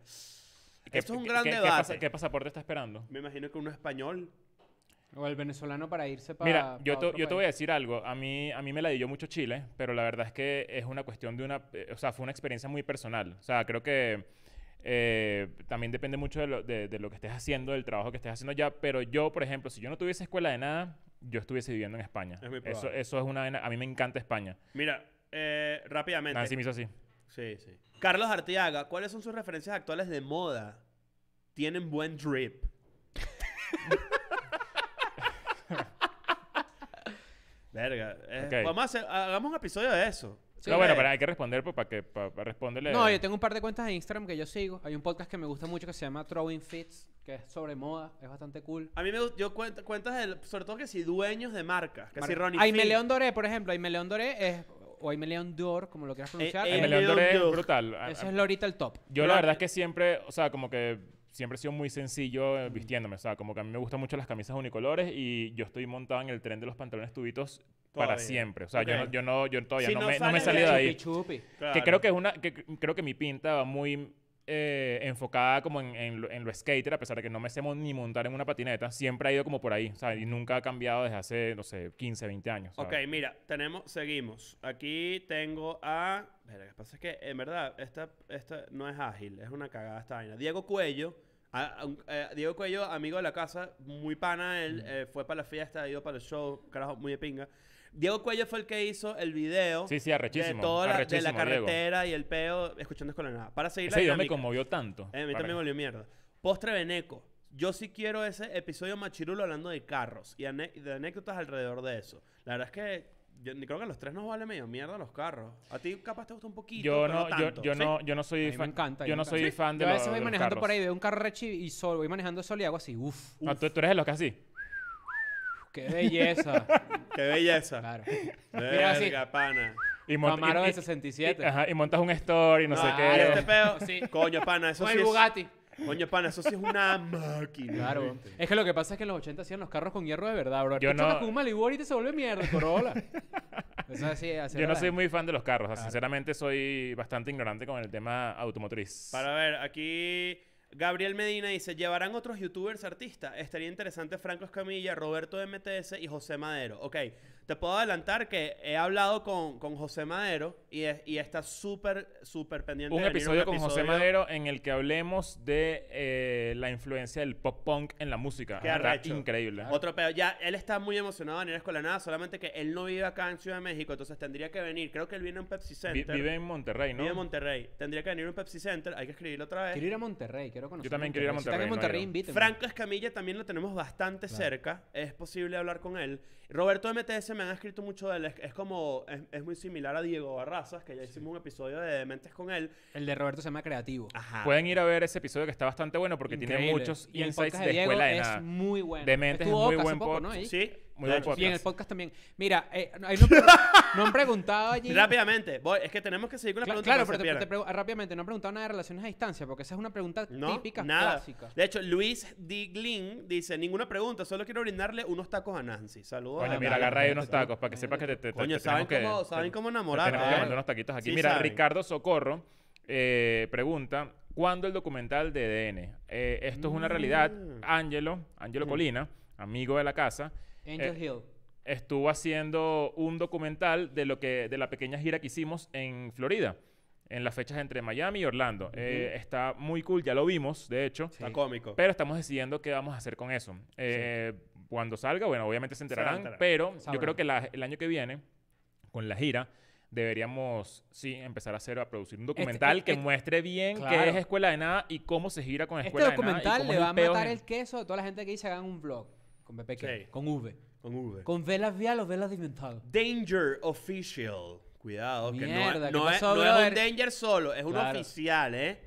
Esto es un gran debate. ¿qué, qué pasaporte está esperando?
Me
imagino que uno español. O el venezolano para irse
para.
Mira, yo, te, yo te voy a decir algo. A mí, a mí me la dio mucho Chile, pero la verdad es que es una cuestión de una. Eh, o sea, fue una experiencia muy personal. O sea, creo que eh, también depende mucho de lo, que estés haciendo, del trabajo que estés haciendo ya. Pero yo, por ejemplo, si yo no tuviese escuela de nada, yo estuviese viviendo en España. eso, eso es una. A mí me encanta España.
Mira, eh, rápidamente. sí me hizo así. Sí, sí. Carlos Artiaga, ¿cuáles son sus referencias actuales de moda? Tienen buen drip.
Eh, vamos a hagamos un episodio de eso. no, bueno, pero hay que responder pues, para que para, responderle. No, yo
tengo un par de cuentas de Instagram que yo sigo. Hay un podcast que me gusta mucho que se llama Throwing Fits, que es sobre moda, es bastante cool.
A mí me gusta, yo cuento, cuentas sobre todo que si dueños de marcas,
que si Ronnie Aime León Doré, por ejemplo. Aime León Doré es... O Aime León Dor, como lo quieras eh, pronunciar. Aime
León Doré brutal. Eso es ahorita el top. Yo la verdad es que siempre, o sea, como que siempre he sido muy sencillo eh, vistiéndome. O sea, como que a mí me gustan mucho las camisas unicolores y yo estoy montado en el tren de los pantalones tubitos para siempre. O sea, yo, no, yo, todavía no, me, no he salido de ahí. Que creo que es una, que creo que mi pinta va muy eh, enfocada como en, en, lo, skater, a pesar de que no me sé ni montar en una patineta, siempre ha ido como por ahí, sea Y nunca ha cambiado desde hace, no sé, 15, 20 años. Ok,
mira, tenemos, seguimos. Aquí tengo a... pasa es que, en verdad, esta, esta no es ágil, es una cagada esta vaina. Diego Cuello, eh, Diego Cuello, amigo de la casa, muy pana, él eh, fue para la fiesta, ha ido para el show, carajo, muy de pinga. Diego Cuello fue el que hizo el video sí, sí, de toda la, carretera y el peo escuchando nada. Para seguir ese la video me conmovió tanto. Eh, a mí también me volvió mierda. Postre Beneco. Yo sí quiero ese episodio machirulo hablando de carros y de anécdotas alrededor de eso. La verdad es que yo creo que a los tres nos vale medio mierda los carros. A ti capaz te gusta un poquito. Yo no, Yo, no, yo no soy fan. Me encanta,
yo no soy fan de. carros a veces voy manejando por
ahí, veo un carro rechi y solo voy manejando solo y hago así, Uf.
No, ah, tú, tú, eres de los que así. ¡Qué belleza! ¡Qué belleza! Claro.
Mira pana. Y 67. y- ajá,
y montas un store y no sé Ah, qué. este peo.
Sí. Coño, pana,
eso sí es... Bugatti.
Coño, pana, eso sí es una máquina. Claro,
Es que lo que pasa es que en los 80 hacían los carros con hierro de verdad, bro. Yo no-
Kuma con se vuelve mierda, Corolla.
Eso así, así Yo no soy
muy fan de los carros. Sinceramente, soy bastante ignorante con el tema automotriz. Para
ver, aquí Gabriel Medina dice, ¿llevarán otros youtubers artistas? Estaría interesante Franco Escamilla, Roberto MTS y José Madero. Ok, te puedo adelantar que he hablado con, con José Madero y, está súper, súper pendiente. Un, de episodio, un episodio con José
Madero en el que hablemos de eh, la influencia del pop punk en la música. Qué Increíble.
Otro pedo. Ya, él está muy emocionado en ir a nada solamente que él no vive acá en Ciudad de México, entonces tendría que venir. Creo que él viene a un Pepsi Center. vive en Monterrey, ¿no? Vive en Monterrey. Tendría que venir a un Pepsi Center. Hay que escribirlo otra vez. Quiero ir a Monterrey, quiero conocerlo Yo también quiero ir a Monterrey. en Monterrey, Franco Escamilla también lo tenemos bastante cerca. Es posible hablar con él. Roberto MTS me han escrito mucho de él. Es, como. Es, es muy similar a Diego Barra que ya hicimos un episodio de Dementes con él. El de
Roberto se llama Creativo. Ajá.
Pueden ir a ver ese episodio que está bastante bueno porque tiene muchos y insights de escuela de nada. Es muy bueno. Dementes es muy buen podcast. Sí, muy Y en el
podcast también. Mira, eh, no, no, han preguntado allí. Rápidamente,
es que tenemos que seguir con las preguntas pregunta. claro,
pero te, rápidamente, no han preguntado nada de relaciones a distancia, porque esa es una pregunta típica, nada. clásica. De hecho, Luis Diglin
dice: Ninguna pregunta, solo quiero brindarle unos tacos a Nancy. Saludos. Bueno, mira, agarra ahí unos tacos para que sepas que te, te, Coño, saben cómo, saben cómo Tenemos que eh? unos taquitos aquí. Mira, Ricardo
Socorro eh, pregunta, ¿cuándo el documental de DN? esto es una realidad. Mm. Ángelo, Ángelo mm. Colina, amigo de la casa, Angel eh, Hill. Estuvo haciendo un documental de lo que, de la pequeña gira que hicimos en Florida. En las fechas entre Miami y Orlando. Eh, está muy cool, ya lo vimos, de hecho. Está cómico. Pero estamos decidiendo qué vamos a hacer con eso. Eh, cuando salga, bueno, obviamente se enterarán, pero yo creo que el año que viene, con la gira, deberíamos, sí, empezar a hacer, a producir un este documental e- que e- muestre bien qué es Escuela de Nada y cómo se gira con este Escuela de Nada. Este documental le va a matar el
queso a toda la gente que dice hagan un vlog.
Con Con
V. Con V. Con velas viales o velas inventado Danger Official. Cuidado, que no, es, no, es,
un danger
solo, es un
oficial, ¿eh?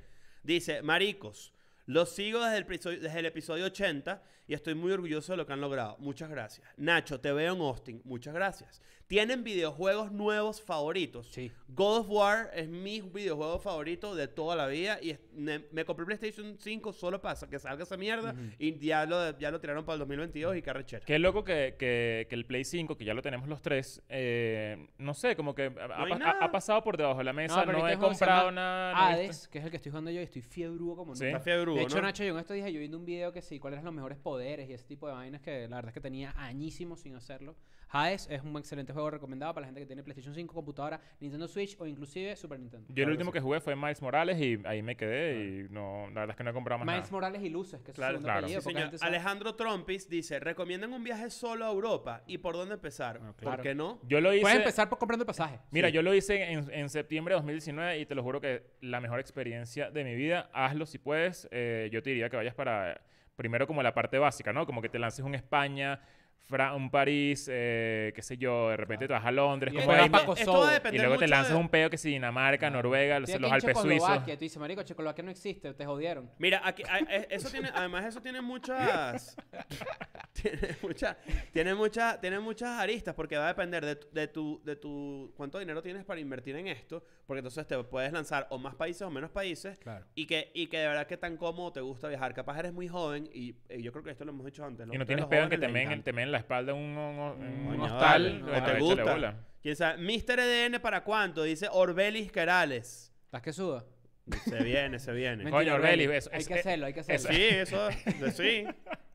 Dice, maricos, lo sigo desde el episodio 80 y estoy muy orgulloso de lo que han logrado. Muchas gracias. Nacho, te veo en Austin. Muchas gracias tienen videojuegos nuevos favoritos. Sí. God of War es mi videojuego favorito de toda la vida. Y me, compré PlayStation 5 solo para que salga esa mierda. Y ya lo, ya lo tiraron para el 2022 y carrechera.
Qué loco que, que, que el Play 5, que ya lo tenemos los tres, eh, no sé, como que ha, pasado por debajo de la mesa. No, he comprado nada. que
es el que estoy jugando yo y estoy fiebrudo como ¿Sí? nunca. de hecho, Nacho, yo en esto dije, yo viendo un video que sí, cuáles eran los mejores poderes y ese tipo de vainas que la verdad es que tenía añísimos sin hacerlo. Hades es un excelente juego recomendado para la gente que tiene PlayStation 5, computadora, Nintendo Switch o inclusive Super Nintendo. Yo el último que,
jugué fue Miles Morales y ahí me quedé y no, la verdad es que no he comprado más Miles Morales y Luces, que es claro, claro. Alejandro
Trompis dice, ¿recomiendan un viaje solo a Europa? ¿Y por dónde empezar? Ah, ¿Por qué no? Yo lo
hice... Puedes empezar por comprando el pasaje. Mira, yo lo hice en, septiembre de 2019 y te lo juro que la mejor experiencia de mi vida. Hazlo si puedes. Eh, yo te diría que vayas para primero como la parte básica, ¿no? Como que te lances un España, un París, eh, qué sé yo, de repente te vas a Londres, y, y luego te lanzas un pedo que si Dinamarca, Noruega, los, Alpes suizos. Tú
dices, marico, que no existe, te jodieron. Mira,
eh, eso tiene, además
eso tiene muchas, tiene muchas,
tiene muchas, aristas porque va a depender de, tu, de tu, cuánto dinero tienes para invertir en esto, porque entonces te puedes lanzar o más países o menos países y que, y que de verdad que tan cómodo te gusta viajar. Capaz eres muy joven y, eh, yo creo que esto lo hemos hecho antes. Y no tienes pedo en que te meen,
te espalda un, hostal, vale, te gusta.
¿Quién sabe? Mister EDN para cuánto? Dice Orbelis Querales. ¿Estás que suda?
Se viene, se viene. Coño, Orbelis. Eso, hay que hacerlo, hay que hacerlo. sí,
eso, sí.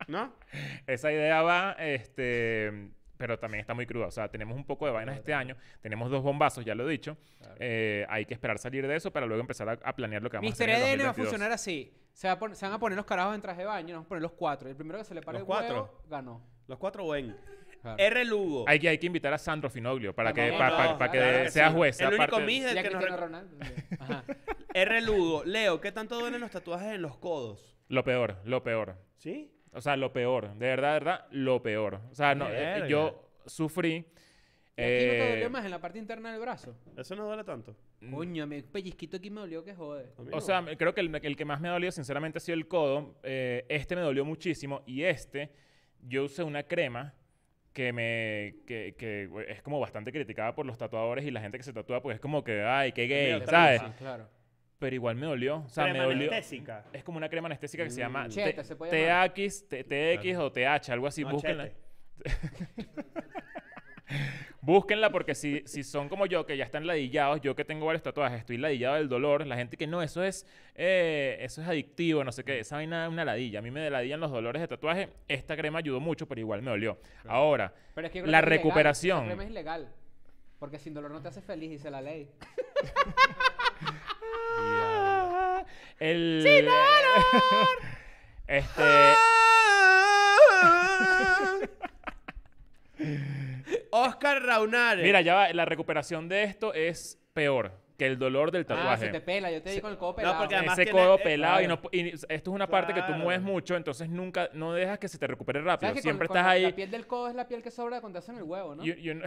¿No? Esa idea va, este pero también está muy cruda. O sea, tenemos un poco de vainas este año, tenemos dos bombazos, ya lo he dicho. Eh, hay que esperar salir de eso para luego empezar a, planear lo que vamos a hacer. Mister EDN va a funcionar
así. Se, van a poner los carajos en traje de baño, no vamos a poner los cuatro. El primero que se le pare el cuatro. ganó.
Los cuatro buen. R. Lugo. Hay
que, invitar a Sandro Finoglio para que, sea juez. El único nos...
R. Lugo. Leo, ¿qué tanto duelen los tatuajes en los codos?
Lo peor, lo peor. ¿Sí? O sea, lo peor. De verdad, de verdad, lo peor. O sea, no, eh, yo sufrí. ¿Y aquí no te dolió eh,
más en la parte interna del brazo? Eso no duele tanto. Mm. Coño, mi pellizquito aquí me dolió que jode. O
sea, creo que el, que más me dolió, sinceramente, ha sido el codo. Eh, este me dolió muchísimo. Y este, yo usé una crema que me que, que, es como bastante criticada por los tatuadores y la gente que se tatúa, pues es como que, ay, qué gay, ¿sabes? Claro pero igual me dolió. O crema me anestésica. Es como una crema anestésica que se llama mm. TX, o TH, algo así. Búsquenla. Búsquenla porque si, si son como yo, que ya están ladillados, yo que tengo varios tatuajes, estoy ladillado del dolor, la gente que no, eso es, eh, eso es adictivo, no sé qué, esa vaina es una ladilla. A mí me ladillan los dolores de tatuaje. Esta crema ayudó mucho, pero igual me dolió. Ahora, la recuperación. la crema
es ilegal. Porque sin dolor no te hace feliz, dice la ley.
El... Este... Oscar Raunar Mira, ya la recuperación de esto es peor que el dolor del ah, tatuaje. Ah, se te pela, yo te digo el codo pelado. No, porque además Ese codo eh, pelado y, esto es una parte que tú mueves mucho, entonces nunca, no dejas que se te recupere rápido. Siempre estás ahí. La
piel del codo es la piel que sobra cuando te hacen el huevo, ¿no?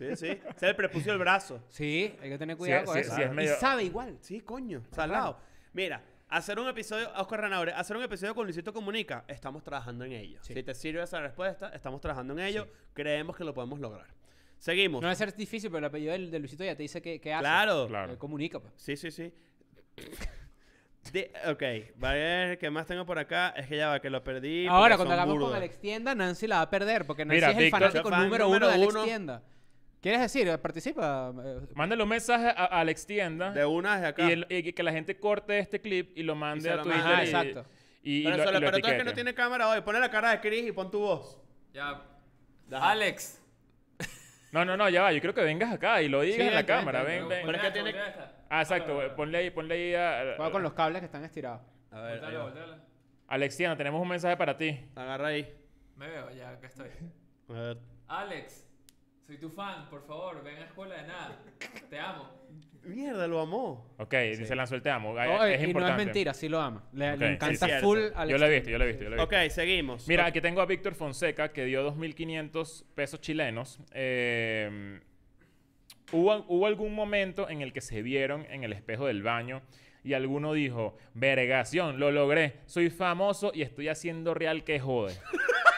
Sí, sí. Es el prepucio el brazo. Sí, hay que tener cuidado con eso. sí, Y sabe
igual. Sí, coño. Salado. Mira, hacer un episodio, Oscar Ranaure, hacer un episodio con Luisito Comunica, estamos trabajando en ello. Si te sirve esa respuesta, estamos trabajando en ello. Creemos que lo podemos lograr. Seguimos. No va a ser
difícil, pero el apellido de, Luisito ya te dice qué, hace. Claro.
Eh, claro. Comunica, pues. Sí, sí, sí. De- ok, va a ver qué más tengo por acá. Es que ya va, que lo perdí. Ahora, cuando hagamos
con Alex
Tienda, Nancy la va a perder, porque Nancy es el fanático número uno de Alex Tienda.
¿Quieres decir? Participa. Eh.
Mándale un mensaje a Alex Tienda De una de acá. y, que la gente corte este clip y lo mande a Twitter. Ah, exacto. Y, pero lo, que no tiene cámara hoy. Pone la cara de Chris y pon tu voz.
Ya. Alex,
no, no, no, ya va. Yo creo que vengas acá y lo digas en la cámara. Ven, ven. Pero tiene... Ah, exacto. Ah, ponle ahí, ponle ahí con los cables que están estirados.
A ver, voltalo, voltalo.
Alexiana, tenemos un mensaje para ti. Agarra ahí.
Me veo, ya, acá estoy. A ver. Alex, soy tu fan, por favor, ven a escuela de nada.
Te amo. Mierda, lo amó.
Ok, dice se lanzó el te amo. y no es mentira, sí lo ama. Le, encanta full a Yo lo he visto, yo lo he visto, yo he visto. Ok, seguimos. Mira, aquí tengo a Víctor Fonseca que dio 2.500 pesos chilenos. Em, hubo, hubo algún momento en el que se vieron en el espejo del baño y alguno dijo, vergación, lo logré, soy famoso y estoy haciendo real que jode.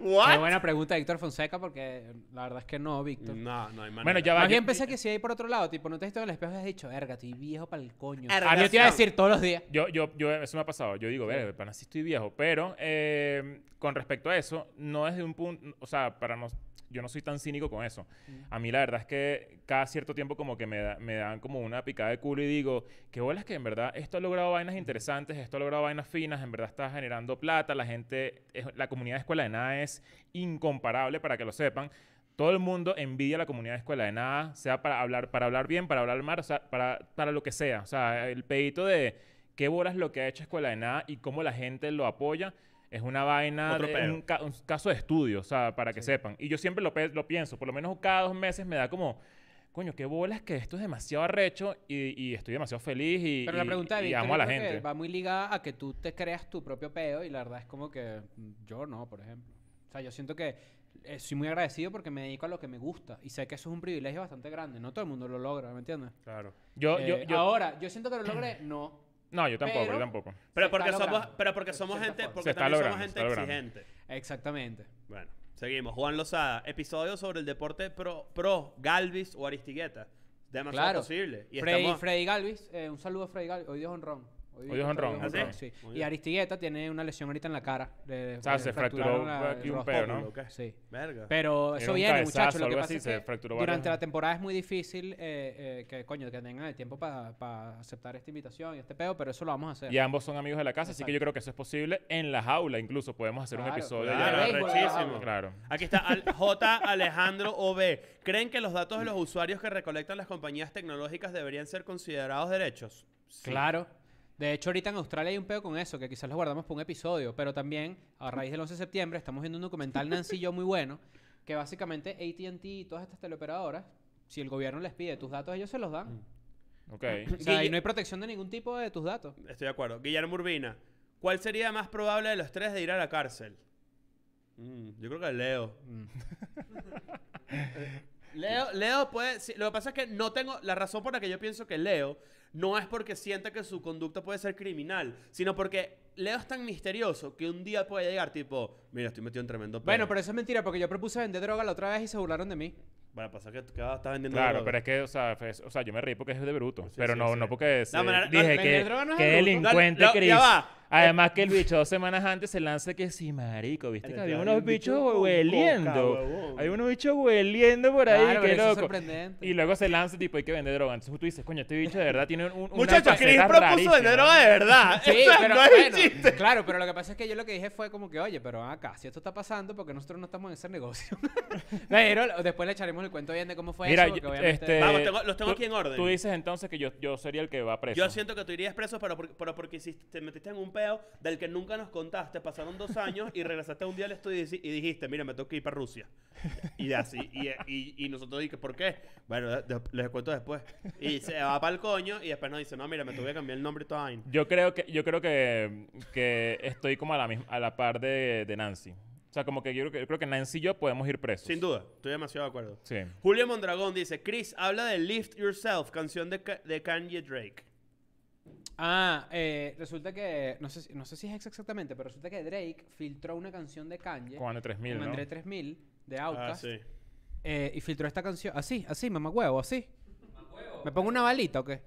What? Qué buena pregunta, Víctor Fonseca, porque
la verdad es que no, Víctor. No, no hay manera. Bueno, ya va. Más pensé que si hay por otro lado, tipo, no te has visto en el espejo y has dicho, verga, estoy viejo para el
coño. A mí ah, te iba a decir todos
los días. Yo, yo, yo, eso me ha pasado. Yo digo, verga, para sí estoy viejo. Pero eh, con respecto a eso, no es de un punto, o sea, para nosotros yo no soy tan cínico con eso. A mí la verdad es que cada cierto tiempo como que me, dan como una picada de culo y digo, qué bolas que en verdad esto ha logrado vainas interesantes, esto ha logrado vainas finas, en verdad está generando plata, la gente, la comunidad de escuela de nada es incomparable para que lo sepan. Todo el mundo envidia la comunidad de escuela de nada, sea para hablar, para hablar bien, para hablar mal, o para, para lo que sea. O sea, el pedito de qué bolas lo que ha hecho escuela de nada y cómo la gente lo apoya es una vaina, de, un, caso de estudio, o sea, para que sepan. Y yo siempre lo, lo, pienso, por lo menos cada dos meses me da como, coño, qué bolas que esto es demasiado arrecho y, y estoy demasiado feliz y, Pero la amo a la gente. Va
muy ligada a que tú te creas tu propio peo y la verdad es como que mm, yo no, por ejemplo. O sea, yo siento que eh, soy muy agradecido porque me dedico a lo que me gusta y sé que eso es un privilegio bastante grande. No todo el mundo lo logra, ¿me entiendes? Claro. Yo, yo, eh, Ahora, yo siento que lo logré, no. No, yo tampoco, yo tampoco. Pero porque somos, pero porque somos gente, porque también somos gente
exigente. Exactamente. Bueno, seguimos. Juan Lozada, episodio sobre el deporte pro, pro Galvis o Aristigueta. Demasiado posible. Y Freddy, Freddy
Galvis, eh, un saludo a Freddy Galvis. Hoy Dios honrón sí? Y Aristigueta tiene una lesión ahorita en la cara. De, o sea, se fracturó aquí un peo, ¿no? Sí. Pero eso viene, muchachos. Lo durante la temporada es muy difícil eh, eh, que, coño, que tengan el tiempo para aceptar esta invitación y este peo, pero eso lo vamos a hacer. Y ambos son amigos de la casa, así que yo
creo que eso es posible en la jaula. Incluso podemos hacer un episodio. Claro,
Aquí está J. Alejandro OB.
¿Creen que los datos de los usuarios que recolectan las compañías tecnológicas deberían ser considerados derechos?
Claro. De hecho, ahorita en Australia hay un pedo con eso, que quizás lo guardamos por un episodio, pero también a raíz del 11 de septiembre estamos viendo un documental Nancy y yo muy bueno, que básicamente ATT y todas estas teleoperadoras, si el gobierno les pide tus datos, ellos se los dan. Mm. Ok. o sea, y no hay
protección de ningún tipo de tus datos. Estoy de acuerdo. Guillermo Urbina, ¿cuál sería más probable de los tres de ir a la cárcel? Mm. yo creo que Leo. Mm. Leo, Leo puede. lo que pasa es que no tengo. La razón por la que yo pienso que Leo no es porque sienta que su conducta puede ser criminal, sino porque Leo es tan misterioso que un día puede
llegar tipo, mira, estoy metido en tremendo... Bueno, pero
eso es mentira, porque yo propuse vender droga la otra vez y se burlaron de mí.
Bueno, pasa que tú estás vendiendo Claro, pero es que, o sea, yo me reí porque es de bruto. pero no, no porque No, dije que, es que delincuente, Chris. ya va. Además que el bicho dos semanas antes se lanza que sí, marico, viste que había unos bichos hueliendo. Hay unos bichos hueliendo por ahí, qué loco. Y luego se lanza tipo hay que vender droga. Entonces tú dices, coño, este bicho de verdad tiene un Muchachos, Chris propuso vender droga de verdad. Sí, pero
no Claro, pero lo que pasa es que yo lo que dije fue como que, "Oye, pero acá, si esto está pasando porque nosotros no estamos en ese negocio." pero después le echaremos el cuento bien de cómo fue Mira, eso, este, vamos, tengo,
los tengo aquí en orden. Tú dices entonces que yo, yo sería el que va preso. Yo siento
que tú irías preso, pero, pero porque si te metiste en un del que nunca nos contaste. Pasaron dos años y regresaste un día al estudio y dijiste, mira, me tengo que ir para Rusia. Y así. Y, nosotros dijimos, ¿por qué? Bueno,
les cuento después.
Y se va para el coño y después nos dice, no, mira, me tuve que cambiar el nombre y todo.
Yo creo que, yo creo que, que estoy como a la, a la par de, Nancy. O sea, como que yo, creo que Nancy y yo podemos ir presos. Sin duda,
estoy demasiado de acuerdo. Sí. Julio Mondragón dice, Chris, habla de Lift Yourself, canción de, de Kanye Drake.
Ah, eh, resulta que, no sé, si- no sé si es exactamente, pero resulta que Drake filtró una canción de Kanye. Con André 3000, Con ¿no? 3000, de Ah, sí. Eh, y filtró esta canción, así, así, mamá huevo, así. ¿Me pongo una balita o qué?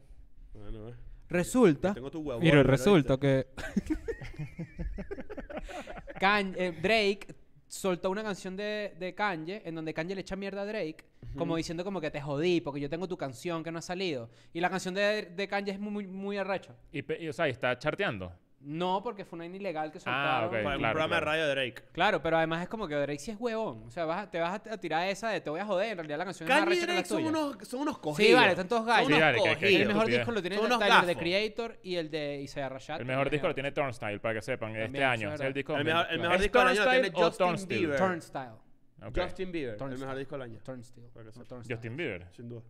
Bueno, Resulta. Tengo tu huevo. Mira, resulta que. Eh, Drake soltó una canción de, de Kanye, en donde Kanye le echa mierda a Drake, como diciendo como que te jodí, porque yo tengo tu canción que no ha salido. Y la canción de, de Kanye es muy, muy, Y, o sea, está charteando. No, porque fue una año ilegal que ah, soltaron. Para un programa de radio de Drake. Claro, pero además es como que Drake sí es huevón. O sea, vas te vas a, tirar esa de te voy a joder. En realidad la canción es más y la Drake son unos, son unos Sí, vale, están todos gallos. Son El mejor disco lo tiene el de Creator y el de Isaiah Rashad. El mejor disco lo tiene Turnstile,
para que sepan, este año. es el disco. El mejor, disco del año lo tiene Justin Bieber. Turnstile. Justin Bieber. El mejor disco del año. Turnstile. Justin Bieber. Sin duda.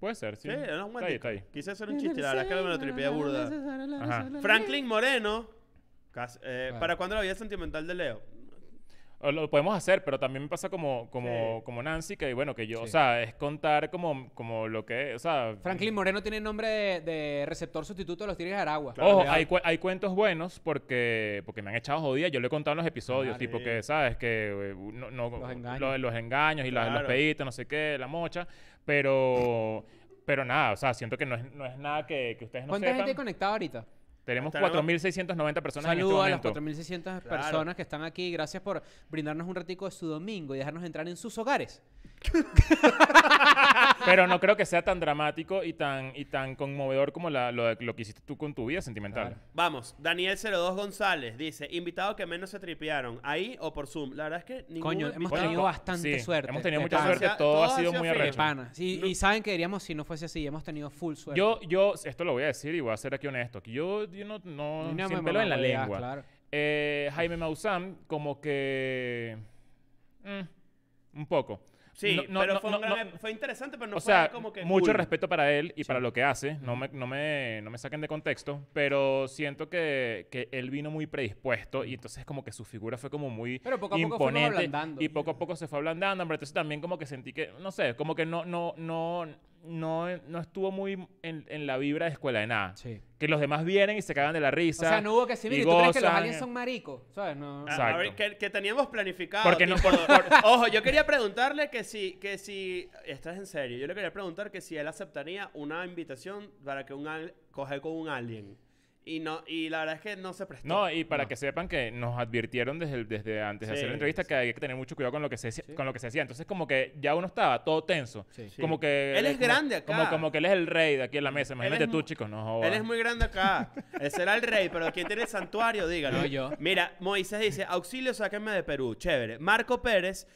Puede ser,
sí. Sí, Está ahí, Quise hacer un chiste, la verdad es que me
lo burda. Franklin Moreno.
Eh,
¿Para cuándo la vida sentimental de
Leo? Lo podemos hacer, pero también me pasa como, como, como Nancy, que bueno, que yo, o sea, es contar como, como lo que, o sea... Franklin Moreno tiene nombre de, receptor
sustituto de los Tigres de Aragua. Ojo, hay,
cuentos buenos porque, porque me han echado jodida. Yo le he contado en los episodios, tipo que, ¿sabes? Que eh, no- Los engaños. los engaños y las los no sé qué, la mocha. Pero, pero nada, o sea, siento que no es, no es nada que, ustedes no ¿Cuánta gente
conectada ahorita?
Tenemos 4.690 personas en este momento. a las
4.600 personas
que están aquí. Gracias por brindarnos un ratico de su domingo y dejarnos entrar en sus hogares. Pero no creo que sea tan dramático y tan, y tan conmovedor como lo, lo, que hiciste tú con tu vida sentimental.
Vamos, Daniel 02 González dice, invitado que menos se tripearon, ahí o por Zoom. La verdad es que hemos tenido bastante suerte. Hemos tenido mucha suerte, todo, ha sido, muy
arrecho. Y saben que diríamos si no fuese así, hemos tenido full suerte.
Yo, yo, esto lo voy a decir y voy a ser aquí honesto, que yo, no, no, me en la lengua. Eh, Jaime Maussan como que... Mm, un poco. Sí, no,
fue, interesante, pero no o fue sea, como que. Mucho respeto
para él y para lo que hace. No me, no, me, no me saquen de contexto, pero siento que, que él vino muy predispuesto y entonces, como que su figura fue como muy pero poco a imponente. ablandando. y poco a poco se fue ablandando, Entonces, también como que sentí que, no sé, como que no, no, no no, estuvo muy en, la vibra de escuela de nada. Que los demás vienen y se cagan de la risa. O sea, no hubo que decir tú crees que los aliens son maricos,
¿sabes?
que, teníamos planificado. ojo, yo quería preguntarle que si, que si, estás en serio, yo le quería preguntar que si él aceptaría una invitación para que un al, coger con un alien. Y, no, y la verdad es que no se prestó. No, y para que
sepan que nos advirtieron desde, desde antes de hacer la entrevista que hay que tener mucho cuidado con lo que se, con lo que se hacía. Entonces, como que ya uno estaba todo tenso. Como que... Él es grande acá. Como, que él es el rey de aquí en la mesa. Imagínate tú, chicos. No, Él es muy
grande acá. él será el rey, pero ¿quién tiene el santuario? Dígalo. yo. Mira, Moisés dice, auxilio, sáquenme de Perú. Chévere. Marco Pérez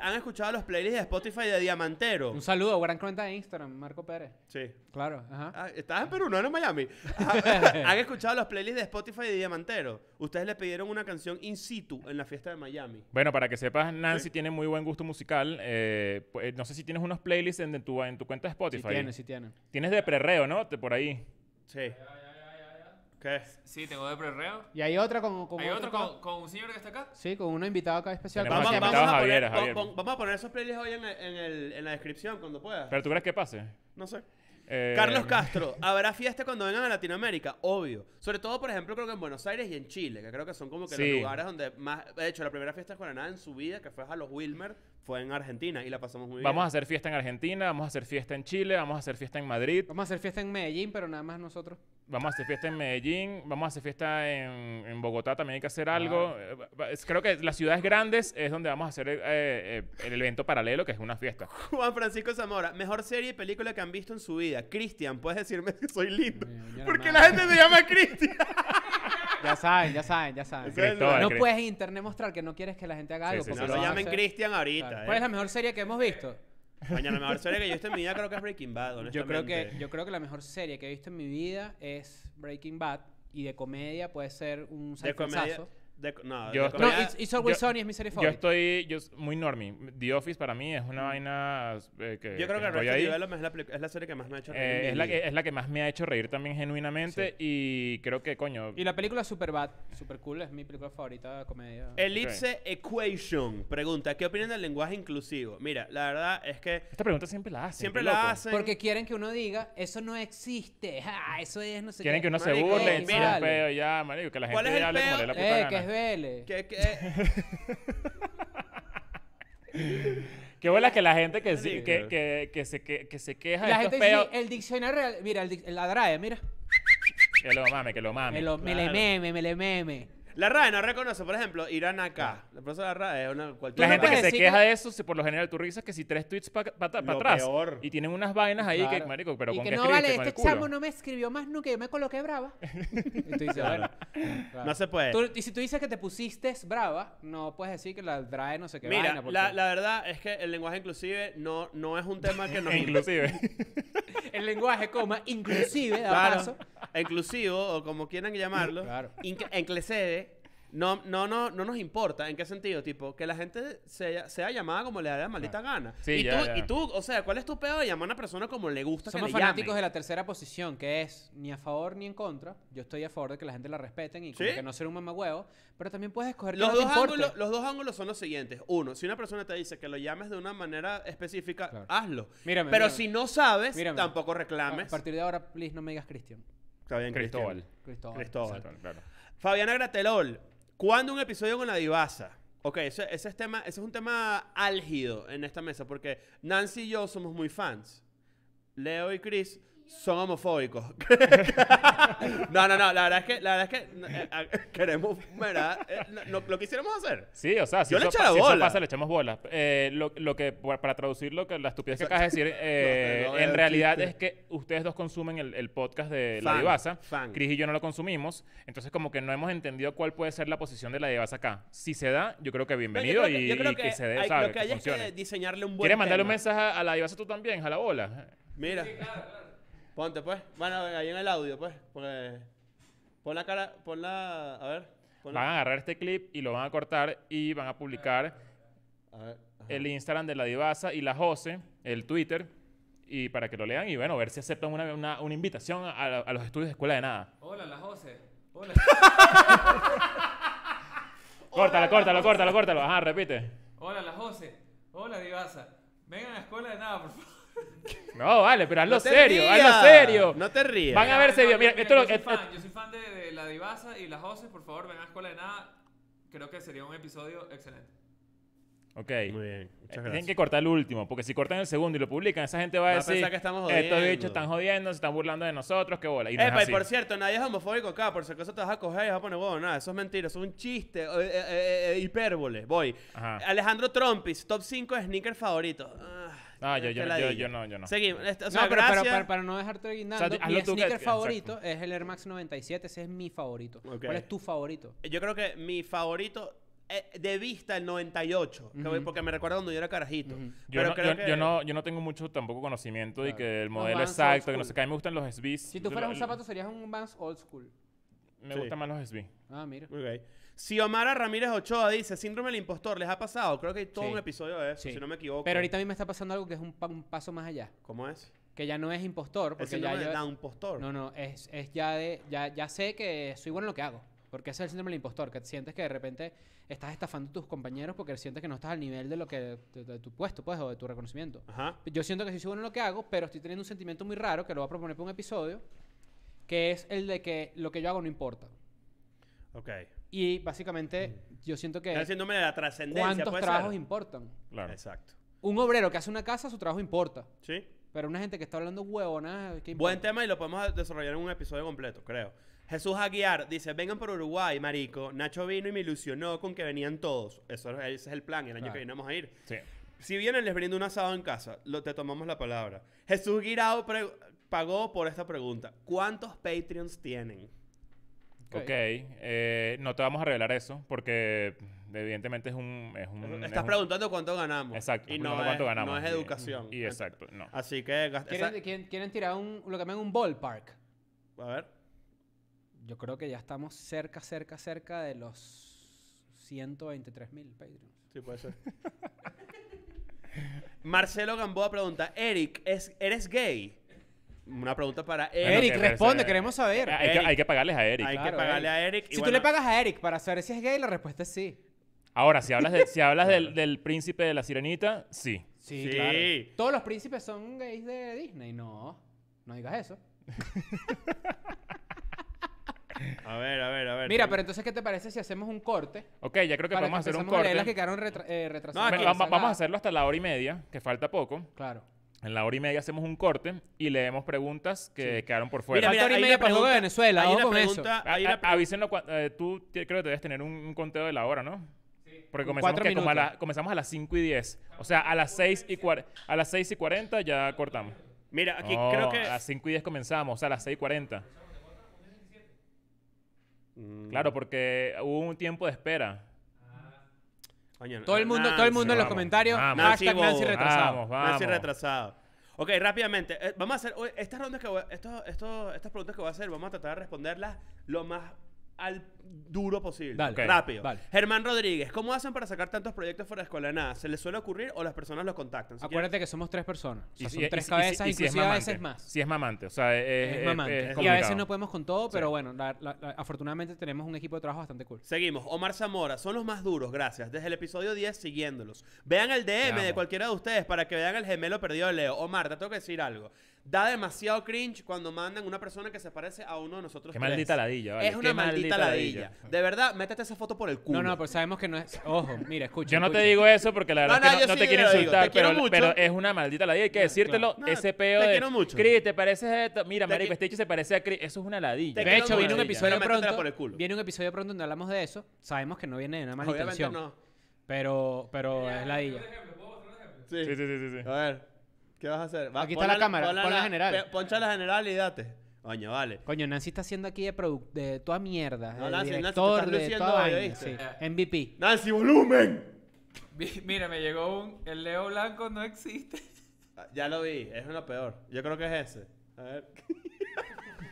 ¿Han escuchado los playlists de Spotify de Diamantero?
Un saludo, gran cuenta de Instagram, Marco
Pérez. Sí. Claro, ah, Estás en Perú, no en Miami. Ah, ¿Han escuchado los playlists de Spotify de Diamantero? Ustedes le pidieron una canción in situ en la fiesta de Miami.
Bueno, para que sepas, Nancy tiene muy buen gusto musical. Eh, eh, no sé si tienes unos playlists en, tu, cuenta de Sí Spotify. tiene, sí tiene. Tienes de prerreo, ¿no? por ahí.
Sí. ¿Qué? Sí, tengo de prerreo. Y hay otra con, con un señor que está acá?
Sí, con una invitada acá especial. Vamos, a poner, vamos
a poner esos playlists hoy en, la descripción cuando puedas. Pero tú crees que pase. No sé.
Eh, Carlos Castro,
¿habrá fiesta cuando vengan a Latinoamérica? Obvio. Sobre todo, por ejemplo, creo que en Buenos Aires y en Chile, que creo que son como que los lugares donde más. De hecho, la primera fiesta de nada en su vida, que fue a los Wilmer, fue en Argentina y la pasamos muy bien. Vamos a hacer
fiesta en Argentina, vamos a hacer fiesta en Chile, vamos a hacer fiesta en Madrid. Vamos a hacer fiesta en Medellín, pero nada más nosotros. Vamos a hacer fiesta en Medellín, vamos a hacer fiesta en, Bogotá, también hay que hacer algo. Eh, creo que las ciudades grandes es donde vamos a hacer eh, eh, el evento paralelo, que es una fiesta.
Juan Francisco Zamora, mejor serie y película que han visto en su vida. Cristian, puedes decirme que soy lindo. Porque la gente se llama
Cristian. Ya saben, ya saben, ya saben. no puedes en internet mostrar que no quieres que la gente haga algo. sí, No lo llamen Cristian ahorita. Eh. ¿Cuál es la mejor serie que hemos visto? Mañana, la mejor serie que yo he visto en mi vida creo que es Breaking Bad, Yo creo, que, yo creo que la mejor serie que he visto en mi vida es Breaking Bad. Y de comedia puede ser un de comedia, de, no, yo estoy,
es mi serie favorita. Yo estoy muy normie. The Office para mí es una mm. vaina eh, que Yo creo que,
que es la, serie que más me ha
hecho eh, reír. es, la que,
es la que más me ha hecho reír también genuinamente y creo que, coño...
Y la película bad super cool, es mi película favorita de comedia.
Elipse Equation pregunta, ¿qué opinan del lenguaje inclusivo? Mira, la verdad es que... Esta
pregunta siempre la hacen. Siempre la hacen. Porque
quieren que uno diga, eso no existe, ah, eso es no sé Quieren
que uno se burle, un peo ya, marico, que la gente hable como la puta eh, vele ¿Qué, qué? Qué que la gente que, que, que, que, se, que, que se queja
el diccionario Mira, el, mira.
Que lo mame, que lo mame. Me, me meme, me le meme.
La RAE no reconoce, por ejemplo, Irán acá.
La de la RAE es una La gente que se queja de eso, por lo general tú risas que si tres tweets para atrás. Peor. Y tienen unas vainas ahí que, marico, pero que no vale, este chamo
no me escribió más nunca, yo me coloqué brava.
y tú dices, bueno, no se puede.
y si tú dices que te pusiste brava, no puedes decir que la RAE no se qué Mira, vaina. La, verdad es que el lenguaje inclusive no, es un
tema que nos... inclusive. el lenguaje, coma, inclusive, da claro. paso. Inclusivo, o como quieran llamarlo. Claro no, no, no, no nos importa. ¿En qué sentido? Tipo, que la gente sea, llamada como le da la maldita ah. gana. y, tú, o sea, ¿cuál es tu pedo de llamar a una persona como le gusta Somos que fanáticos de
la tercera posición, que es ni a favor ni en contra. Yo estoy a favor de que la gente la respeten y que no sea un mamagüevo, pero también puedes escoger que Los dos, ángulos,
los dos ángulos son los siguientes. Uno, si una persona te dice que lo llames de una manera específica, hazlo. Pero si no
sabes, tampoco reclames. A partir de ahora, please, no me digas Cristian.
Cristóbal. Cristóbal.
Cristóbal. Fabiana Gratelol. ¿Cuándo un episodio con la divasa? Ok, ese, tema, ese es un tema álgido en esta mesa porque Nancy y yo somos muy fans. Leo y Chris son homofóbicos. no, no, no, la verdad es que, la verdad es que eh, queremos, mira, eh, lo quisiéramos hacer.
Sí, o sea, si, Yo le bola. pasa, le echamos bolas. Eh, lo, que, para traducir lo que la estupidez que acabas de decir, en realidad es que ustedes dos consumen el, podcast de La Divaza. Cris y yo no lo consumimos. Entonces, como que no hemos entendido cuál puede ser la posición de La Divaza acá. Si se da, yo creo que bienvenido y, que, se dé, ¿sabes? Lo que hay que, diseñarle un buen ¿Quieres mandarle un mensaje a La Divaza tú también, a la bola?
Mira. Ponte, pues. Bueno, ahí en el audio, pues. Pon la cara, pon la... A ver. Van a agarrar
este clip y lo van a cortar y van a publicar el Instagram de la Divasa y la Jose, el Twitter, y para que lo lean y bueno, ver si aceptan una, una, invitación a, los estudios de Escuela de Nada.
Hola, la Jose. Hola.
córtalo, córtalo, córtalo, córtalo. Ajá, repite.
Hola, la Jose. Hola, Divasa. Vengan a Escuela de Nada, por favor.
No, vale, pero hazlo serio, hazlo serio. No te rías. Van a verse bien. Mira, esto yo, soy
fan, yo soy fan de, la Divaza y las Jose, por favor, ven a Escuela de Nada. Creo que sería un episodio
excelente. Ok. Muy bien. Muchas gracias. Tienen que cortar el último, porque si cortan el segundo y lo publican, esa gente va a, decir. que estamos Estos bichos están jodiendo, se están burlando de nosotros, qué bola. Y no es por cierto,
nadie es homofóbico acá, por si acaso te vas a coger y vas a poner huevo, nada. Eso es mentira, eso es un chiste, eh, eh, eh, hipérbole. Voy. Alejandro Trompis, top 5 sneaker favorito ah, Ah, yo, este yo, yo, yo, no, yo no. Seguimos.
Este, no, pero, para no dejarte guindando, mi sneaker favorito es el Air Max 97. Ese es mi favorito. ¿Cuál
es tu favorito?
Yo creo que mi favorito eh,
de vista el 98, porque me recuerda cuando yo era carajito. yo,
no, no, tengo mucho tampoco conocimiento de y que el modelo exacto, que no sé a mí me gustan los SBs. Si tú fueras un zapato
serías un Vans old school.
Me gustan más los SB. Ah, mira. Okay. Si Omar Ramírez Ochoa dice,
síndrome del impostor, ¿les ha pasado? Creo que hay todo un episodio de eso, si no me equivoco. Pero ahorita a
mí me está pasando algo que es un, paso más allá. ¿Cómo es? Que ya no es impostor, porque ya da un impostor No, no, es, ya de... Ya, sé que soy bueno en lo que hago. Porque ese es el síndrome del impostor, que sientes que de repente estás estafando a tus compañeros porque sientes que no estás al nivel de lo que... de- tu puesto, pues, o de tu reconocimiento. Ajá. Yo siento que sí soy bueno en lo que hago, pero estoy teniendo un sentimiento muy raro que lo voy a proponer para un episodio, que es el de que lo que yo hago no importa. Ok. Y básicamente yo siento que... está haciéndome la trascendencia. ¿Cuántos trabajos importan?
Claro. Exacto.
Un obrero que hace una casa, su trabajo importa. Sí. Pero una gente que está hablando huevona... Buen
tema y lo podemos desarrollar en un episodio completo, creo. Jesús Aguiar dice, vengan por Uruguay, marico. Nacho vino y me ilusionó con que venían todos. Eso, ese es el plan, el año que viene a ir. Sí. Si vienen, les brindo un asado en casa. Lo, te tomamos la palabra. Jesús Guirao pagó por esta pregunta. ¿Cuántos Patreons tienen? Ok.
Eh, no te vamos a revelar eso porque evidentemente es un... Estás preguntando cuánto ganamos. Exacto. Y no es, educación. Y, exacto, no. Así que... ¿Quieren,
quieren, quieren tirar un, lo que llaman un ballpark? A ver. Yo creo que ya estamos cerca, cerca, cerca de los 123 mil Patreons. Sí, puede ser. Marcelo Gamboa pregunta,
Eric, ¿eres gay? Una pregunta para Eric. Eric, responde, queremos saber. Hay, Que, pagarles a Eric.
Hay que pagarle a
Eric. Si tú le pagas a Eric para saber si es gay, la respuesta es sí.
Ahora, si hablas, de, si hablas del, príncipe de la sirenita, sí. Sí,
Todos los príncipes son gays de Disney. No, no digas eso.
A ver, a ver, a ver. Mira, pero entonces,
¿qué te parece si hacemos un corte? Ok, ya creo que vamos a hacer un corte. las que quedaron eh, retrasadas. vamos a
hacerlo hasta la hora y media, que falta poco. Claro. En la hora y media hacemos un corte y leemos preguntas que quedaron por fuera. Mira, mira, hay, una pregunta de Venezuela. Hay una pregunta, avísenlo. Eh, tú creo que debes tener un, conteo de la hora, ¿no? Sí.
Porque comenzamos,
a las 5 y 10. O sea, a las 6 y, 40 ya cortamos. Mira, aquí creo oh, que... A las 5 y 10 comenzamos, a las 6 y 40. Claro, porque hubo un tiempo de espera todo el mundo, todo el mundo en los comentarios. Vamos, Nancy,
retrasado. Vamos, Nancy retrasado.
Ok, rápidamente. Eh, vamos a hacer. Oh, estas rondas que estos, estas preguntas que voy a hacer, vamos a tratar de responderlas lo más al duro posible. rápido. Germán Rodríguez, ¿cómo hacen para sacar tantos proyectos fuera de escuela nada? ¿Se les suele ocurrir o las personas los contactan? Acuérdate
que somos tres personas. son tres cabezas, y a veces más. Si es mamante, o sea, es, y a veces no
podemos con todo, pero bueno, afortunadamente tenemos un equipo de trabajo bastante cool.
Seguimos. Omar Zamora, son los más duros, gracias. Desde el episodio 10 siguiéndolos. Vean el DM de cualquiera de ustedes para que vean el gemelo perdido de Leo. Omar, te tengo que decir algo. Da demasiado cringe cuando mandan una persona que se parece a uno de nosotros. Qué
maldita ladilla,
Es una maldita, ladilla.
De verdad, métete esa foto por el culo. No, no, pero pues sabemos que no es. Ojo,
mira, escucha. Yo no te digo eso porque la verdad no, no, es que no, te quiero insultar, te pero, pero, es una maldita ladilla Hay que decírtelo. Ese peo te de. Quiero mucho. Chris, te pareces esto. Mira, Mari, este hecho se parece a Chris. Eso es una ladilla. De hecho, viene un episodio pronto.
Viene un episodio pronto donde hablamos de eso. Sabemos que no viene de más más intención. No. Pero, pero es ladilla. Sí, sí, sí, sí. A ver, ¿qué vas a hacer? Aquí está la cámara. la general. Poncha la general y date. Coño, vale. Coño, Nancy está haciendo aquí de, de toda mierda. No, Nancy, director, Nancy, te estás de toda eh. MVP. Nancy, volumen. Mira, me llegó un. El Leo Blanco no existe. Ah, ya lo
vi, es uno peor. Yo creo que es ese. A ver.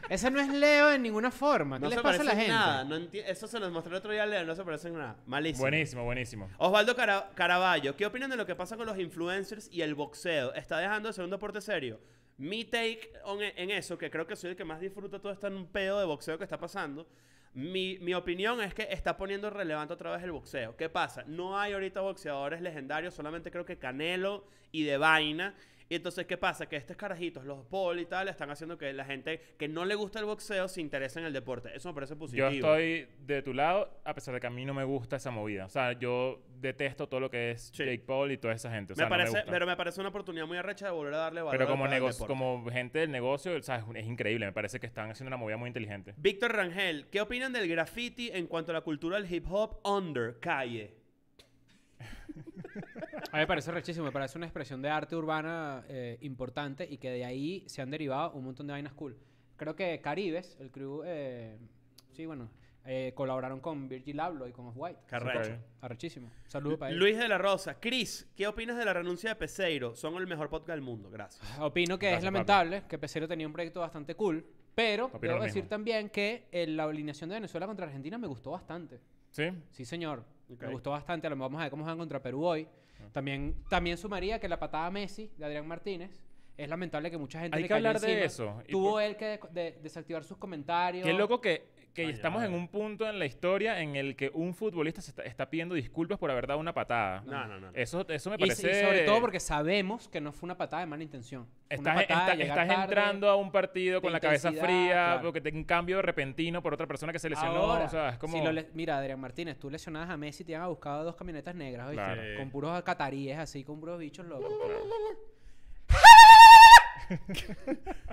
Ese no es Leo en ninguna forma. ¿Qué no les se pasa a la gente? Nada.
No Eso se nos mostró el otro día a Leo, no se parece en nada. Malísimo. Buenísimo, buenísimo. Osvaldo Caraballo, ¿qué opinan de lo que pasa con los influencers y el boxeo? ¿Está dejando de ser un deporte serio? Mi take e, en eso, que creo que soy el que más disfruta todo este pedo de boxeo que está pasando, mi, mi, opinión es que está poniendo relevante otra vez el boxeo. ¿Qué pasa? No hay ahorita boxeadores legendarios, solamente creo que Canelo y de vaina. Y entonces, ¿qué pasa? Que estos carajitos, los Paul y tal, están haciendo que la gente que no le gusta el boxeo se interese en el deporte. Eso me parece positivo. Yo
estoy de tu lado, a pesar de que a mí no me gusta esa movida. O sea, yo detesto todo lo que es Jake Paul y toda esa gente. me parece,
Pero me parece una oportunidad muy arrecha de volver a darle
valor. Pero como, negocio, como gente del negocio, es, es, increíble. Me parece que están haciendo una movida muy inteligente.
Víctor Rangel, ¿qué opinan del graffiti en cuanto a la cultura del hip hop under calle?
A mí me parece rechísimo, me parece una expresión de arte urbana eh, importante y que de ahí se han derivado un montón de vainas cool. Creo que Caribes, el crew, eh, sí, bueno, eh, colaboraron con Virgil Abloh y con Off-White. Arrechísimo. Saludos para ellos
Luis de la Rosa. Chris, ¿qué opinas de la renuncia de Peseiro? Son el mejor podcast del mundo. Gracias.
Ah, opino que es lamentable que Peseiro tenía un proyecto bastante cool, pero quiero debo decir también que la alineación de Venezuela contra Argentina me gustó bastante. ¿Sí? Sí, señor. Me gustó bastante. Lo vamos a ver cómo van contra Perú hoy. Ah. También, también sumaría que la patada Messi de Adrián Martínez. Es lamentable que mucha gente Hay que hablar de eso. Tuvo él que desactivar sus comentarios. Qué loco
que que estamos en un punto en la historia en el que un futbolista se está, pidiendo disculpas por haber dado una patada. No, no, no. Eso, eso me parece... sobre todo
porque sabemos que no fue una patada de mala intención. Estás, entrando a un partido con la cabeza fría, porque te, un cambio repentino por otra persona que se lesionó. Mira, Adrián Martínez, tú lesionabas a Messi y te han buscado dos camionetas negras, Con puros cataríes así, con puros bichos locos.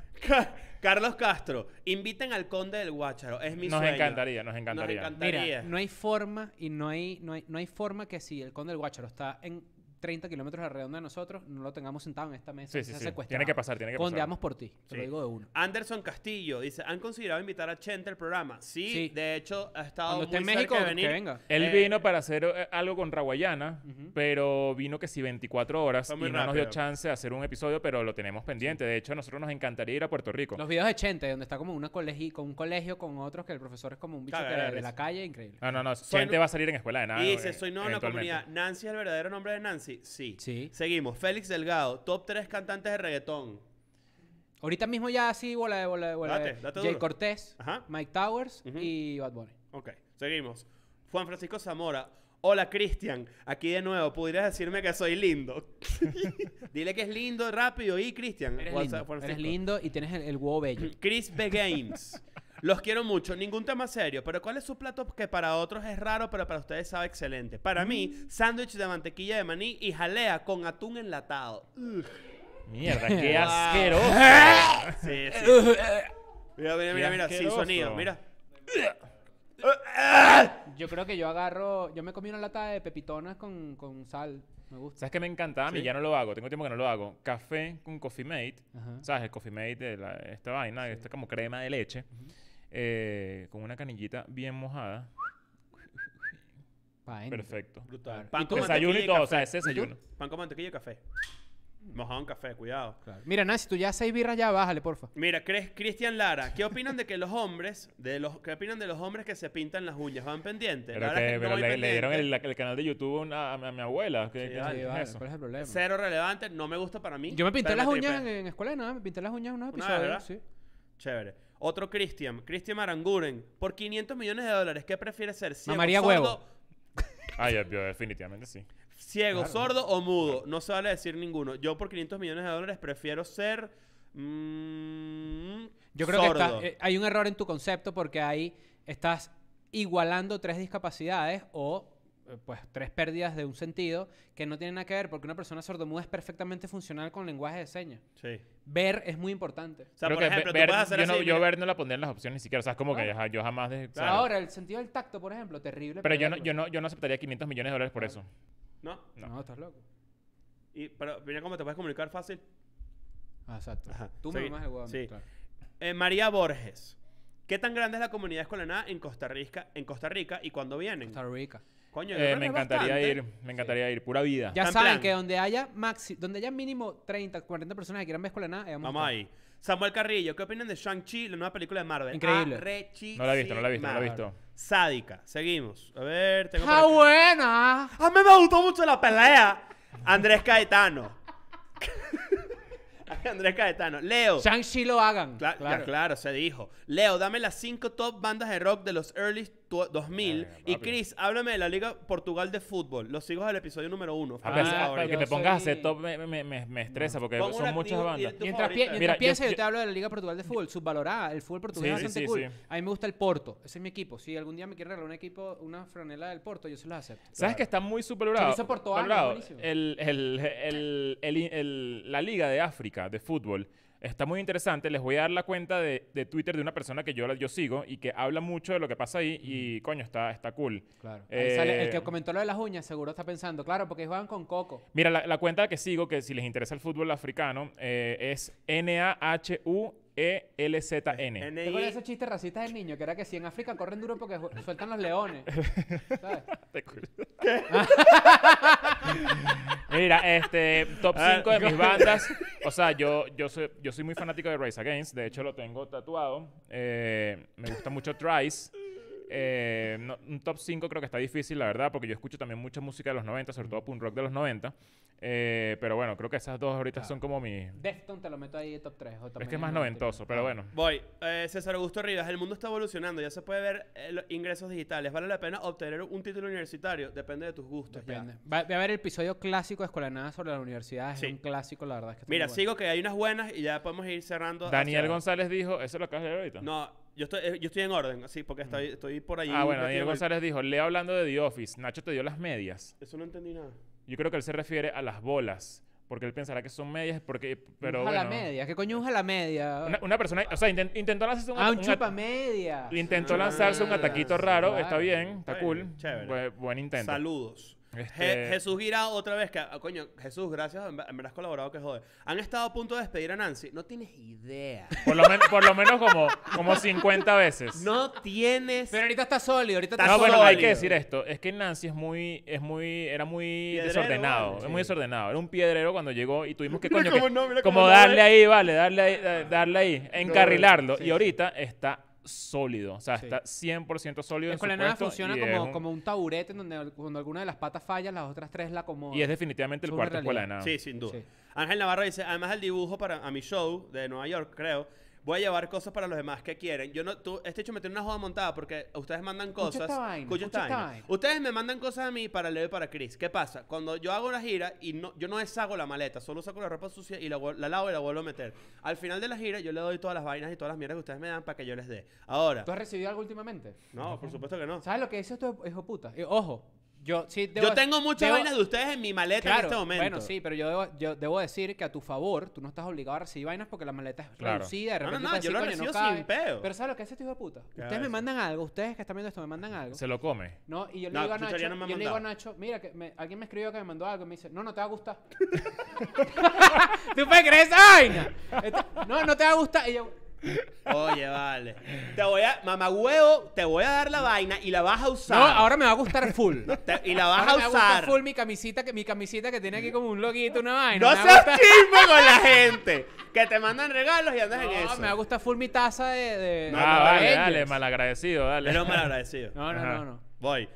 Carlos Castro, inviten al conde del
Guácharo.
Es mi nos sueño. Encantaría, nos encantaría, nos encantaría. Mira,
no hay forma y no hay, no hay, no hay forma que si el conde del Guácharo está en 30 kilómetros alrededor de nosotros, no lo tengamos sentado en esta mesa. Tiene que pasar, tiene que Condeamos por ti, te lo digo de uno. Anderson Castillo dice, ¿han considerado invitar a Chente
al programa? Sí, de hecho, ha estado en México, Él eh,
vino para hacer eh, algo con Rawayana pero vino que si 24 horas y no nos dio chance de hacer un episodio, pero lo tenemos pendiente. De hecho, a nosotros nos encantaría ir a Puerto Rico.
Los videos de Chente, donde está como una colegi con un colegio con otros que el profesor es como un bicho de la calle,
increíble. No, no, no. va a salir en escuela de nada. dice, eh, soy no de la
comunidad. Nancy es el verdadero nombre de Nancy. Sí. Sí. Seguimos. Félix Delgado, top 3 cantantes de
reggaetón. Ahorita mismo ya sí, bola de bola de bola. Jay Cortés, Mike Towers y Bad Bunny. Ok, seguimos. Juan Francisco Zamora. Hola, Cristian.
Aquí de nuevo. ¿Pudieras decirme que soy lindo? Dile que es lindo rápido. Y Cristian. Eres lindo, lindo y tienes el, el huevo bello. Chris B. Games. Los quiero mucho. Ningún tema serio. Pero ¿cuál es su plato que para otros es raro, pero para ustedes sabe excelente? Para mí, mm. sándwich de mantequilla de maní y jalea con atún enlatado. Mierda, qué asqueroso. sí, sí. Mira, mira, mira, mira, sí, sonido, mira.
Yo creo que yo agarro, yo me comí una lata de pepitonas con, sal. Me gusta. ¿Sabes qué me encanta. A mí ya no
lo hago, tengo tiempo que no lo hago. Café con Coffee Mate, ¿sabes? El Coffee Mate, de esta vaina, Que esta como crema de leche. Eh, con una canillita bien mojada. Perfecto. Brutal. Pan desayuno y todo, o sea, ese desayuno.
Pan con mantequilla y café. Mojado en café, cuidado.
Mira, Nancy, tú ya seis birras ya, bájale, porfa. Mira, Cristian Lara,
¿qué opinan de que los hombres, de los, qué opinan de los hombres que se pintan las uñas? ¿Van pendientes? Pero, le, dieron
el, canal de YouTube a mi- abuela. eso?
Cero relevante, no me gusta para mí. Yo me pinté las uñas en,
en escuela nada, me pinté las uñas en unos Una vez, sí.
Chévere. Otro Christian, Christian Aranguren, por 500 millones de dólares, ¿qué prefiere ser? ¿Ciego, María sordo,
huevo. definitivamente sí.
ciego sordo o mudo? No se vale decir ninguno. Yo por 500 millones de dólares prefiero
ser... Mm,
Yo creo que
eh,
hay un error en tu concepto porque ahí estás igualando tres discapacidades o eh, pues tres pérdidas de un sentido que no tienen nada que ver porque una persona sordomuda es perfectamente funcional con lenguaje de señas. Ver es muy importante. O por ejemplo, yo, yo
ver no la pondría en las opciones ni siquiera, o sea, es como que ah. yo, jamás... Ahora,
el sentido del tacto, por ejemplo, terrible. Pero yo
no, yo, no, aceptaría 500 millones de dólares por eso. ¿No? ¿No? estás
loco. Y, pero mira cómo te puedes comunicar fácil. Ah, exacto. Tú me más el Sí.
Eh, María Borges. ¿Qué tan grande es la comunidad escolar en Costa Rica, en Costa Rica y cuándo vienen? Costa Rica. Eh, me encantaría ir, me encantaría
ir, pura vida. Ya saben que
donde haya maxi, donde haya mínimo 30, 40 personas que quieran ver Escuela Nada, vamos, vamos ahí. Samuel Carrillo, ¿qué opinan de Shang-Chi, la nueva película de Marvel?
Increíble.
Ah, no la he visto, no la he visto, no la he visto. Sádica, seguimos. A ver, tengo ¡Ah,
buena! A
mí me gustó mucho la pelea. Andrés Caetano. Andrés Caetano. Leo. Shang-Chi lo hagan. claro. claro, se dijo. Leo, dame las cinco top bandas de rock de los early 2000. y Chris, háblame de la Liga Portugal de Fútbol. Los
sigo del episodio número uno. a ah, pues, ah, pues, que te pongas a hacer me, estresa porque son muchas bandas. Mientras, piensa, yo, te
hablo de la Liga Portugal de Fútbol, subvalorada. El fútbol portugués es bastante cool. A mí me gusta el
Porto. Ese
es mi equipo. Si algún día me quiere regalar un equipo, una franela del Porto, yo se lo acepto. ¿Sabes que está
muy subvalorado? el el, el, la Liga de África de Fútbol está muy interesante. Les voy a dar la cuenta de, Twitter de una persona que yo, yo sigo y que habla mucho de lo que pasa ahí y, coño, está, está cool. Claro. Eh, el que
comentó lo de las uñas seguro está pensando, claro, porque juegan con coco.
Mira, la, cuenta que sigo, que si les interesa el fútbol africano, eh, es NAHU e-L-Z-N. n Tengo
del niño? Que era que si en África corren duro porque sueltan los leones. ¿Sabes?
Mira, este, top 5 ah, de mis bandas.
O sea, yo, yo, soy, yo soy muy fanático de race Against. De hecho, lo tengo tatuado. Eh, me gusta mucho Trice. Eh, un top 5 creo que está difícil, la verdad, porque yo escucho también mucha música de los 90, sobre todo punk rock de los 90. Eh, pero bueno, creo que esas dos ahorita son como mi.
Defton te lo meto ahí de top 3. O
es que es más noventoso, pero ah. bueno.
Voy. Eh, César Augusto Rivas, el mundo está evolucionando, ya se puede ver los ingresos digitales. ¿Vale la pena obtener un título universitario? Depende de tus gustos.
Depende. Va, a ver el episodio clásico de Escuela Nada sobre la universidad. Es un clásico, la verdad. Es que Mira, sigo
que hay unas buenas y ya podemos ir cerrando. Daniel González dijo, ¿eso lo acabas de ahorita? No. Yo estoy, eh, yo estoy en orden, así, porque mm. estoy, estoy por ahí. Ah, bueno, Daniel González
dijo, Leo hablando de The Office, Nacho te dio las medias. Eso no entendí nada. Yo creo que él se refiere a las bolas, porque él pensará que son medias, porque, pero un la media, ¿Qué coño es la media Una, persona, o sea, intentó lanzarse un, ah, un chupa media. intentó lanzarse un ah, ataquito raro, está bien, está cool, buen intento. Saludos. Este Jesús
Girao otra vez que, ah, coño, Jesús, gracias, me has colaborado que jode. Han estado a punto de despedir a Nancy, no tienes idea.
Por lo, por lo menos como, como 50 veces.
No
tienes Pero ahorita está sólido, ahorita
está sólido. bueno, hay que decir
esto, es que Nancy es muy es muy era muy desordenado, es muy desordenado, era un piedrero cuando llegó y tuvimos que como darle ahí, vale, darle ahí, darle ahí, encarrilarlo y ahorita está sólido. O sea, está 100% sólido. Es en la nada funciona como, un... como
un taburete en donde cuando alguna de las patas falla, las otras tres la acomodan.
Y es definitivamente el cuarto Sí, sin duda.
Ángel Navarro dice, además del dibujo para
a mi show de Nueva York, creo, voy a llevar cosas para los demás que quieren. Yo no, tú, este hecho me tiene una joda montada porque ustedes mandan cosas. Esta time, Ustedes me mandan cosas a mí para Leo y para Chris. ¿Qué pasa? Cuando yo hago una gira y no, yo no deshago la maleta, solo saco la ropa sucia y la, la lavo y la vuelvo a meter. Al final de la gira yo le doy todas las vainas y todas las mierdas que ustedes me dan para que yo les dé. Ahora. ¿Tú has recibido algo
últimamente? No, por supuesto que no. ¿Sabes lo que dice esto? hijo puta. Eh, ojo, yo, sí, yo tengo muchas vainas de ustedes en mi maleta en este momento. Bueno, sí, pero yo debo, yo debo decir que a tu favor, tú no estás obligado a recibir vainas porque la maleta es reducida. De repente no, no, no yo lo recibo sin pedo. Pero ¿sabes lo que hace este hijo de puta? Ustedes me mandan algo, ustedes que están viendo esto me mandan algo. Se lo come. No, y yo le digo a Nacho, yo le digo a Nacho, mira, que alguien me escribió que me mandó algo y me dice, no, no te va a gustar. ¿Tú puedes creer esa vaina? No, no te va a gustar. Y yo,
Oye, vale. Te voy
a, mamagüevo,
te voy a dar la vaina
y la vas a usar. No, ahora me va a gustar full.
y la vas Ahora a me usar. gusta
full mi camisita, que, mi camisita que tiene aquí como un loguito, una vaina. no seas gusta-
chisme con la gente.
Que te mandan regalos y andas en eso No, me va a gustar full mi taza de... de-
No, ah, vale, dale,
malagradecido, dale. Pero malagradecido
No, no, no, no. Voy.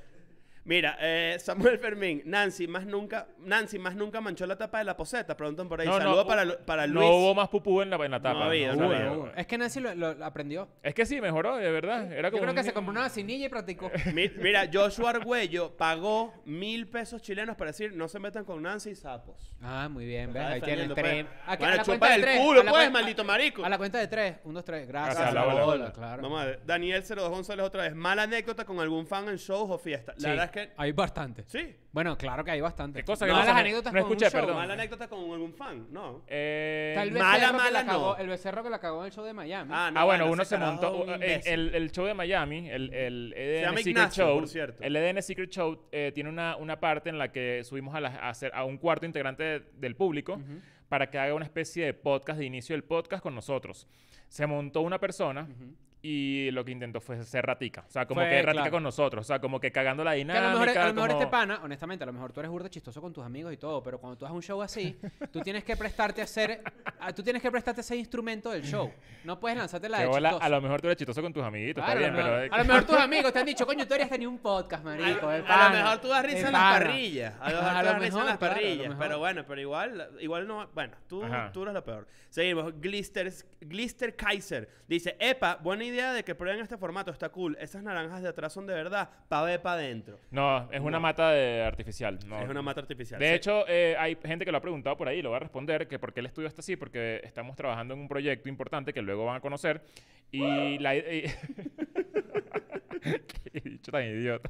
Mira, eh, Samuel Fermín, Nancy más nunca, Nancy más nunca manchó la tapa de la poseta, preguntan por ahí. No, Saludos para, para Luis. No hubo
más pupú en la, tapa. No había, no,
Es que Nancy lo, aprendió.
Es que sí, mejoró,
de verdad. Yo creo que se compró una sinilla y practicó. Mira,
Joshua Arguello pagó
mil pesos
chilenos para decir no se metan con Nancy y sapos.
Ah, muy bien, ahí tienen tres. bueno, chupa el
culo, pues, maldito marico. A la cuenta de tres, un, dos, tres. Gracias. a la Claro. Vamos a Daniel 02 González otra vez. Mala anécdota con algún fan en shows o fiestas. La verdad hay bastante.
Sí. Bueno, claro
que hay bastante. ¿Qué cosa Malas anécdotas no con Mala anécdota
con algún fan, no.
Eh, Tal vez mala, mala no.
el becerro que la cagó en el show de Miami. Ah, ah bueno, uno se montó. Eh, el,
el show de Miami, el, el EDN Secret Show. por cierto. El EDN Secret Show eh, tiene una, una parte en la que subimos a, hacer, a un cuarto integrante del público para que haga una especie de podcast, de inicio del podcast con nosotros. Se montó una persona y lo que intentó fue ser ratica. O sea, como que ratica con nosotros. O sea, como que cagando la dinámica. a lo mejor, a lo mejor este
pana, honestamente, a lo mejor tú eres burda chistoso con tus amigos y todo, pero cuando tú haces un show así, tú tienes que prestarte a ser. tú tienes que prestarte ese instrumento del show. No puedes lanzarte la de chistoso. A
lo mejor tú eres chistoso con tus amiguitos, está bien, a pero. A lo mejor
tus amigos te han dicho, coño, tú harías tenido un podcast, marico. A, lo mejor tú das risa en las parrillas. A lo mejor tú en las Pero
bueno, pero igual, igual no. Bueno, tú, tú eres lo peor. Seguimos. Glister, Glister Kaiser dice, Epa, buena idea idea de que en este formato, está cool. Esas naranjas de atrás son de verdad, pa' ver pa' dentro.
No, es una mata de artificial. no. Es una mata artificial. De hecho, eh, hay gente que lo ha preguntado por ahí, lo va a responder, que por qué el estudio está así, porque estamos trabajando en un proyecto importante que luego van a conocer. Y la... Qué tan idiota.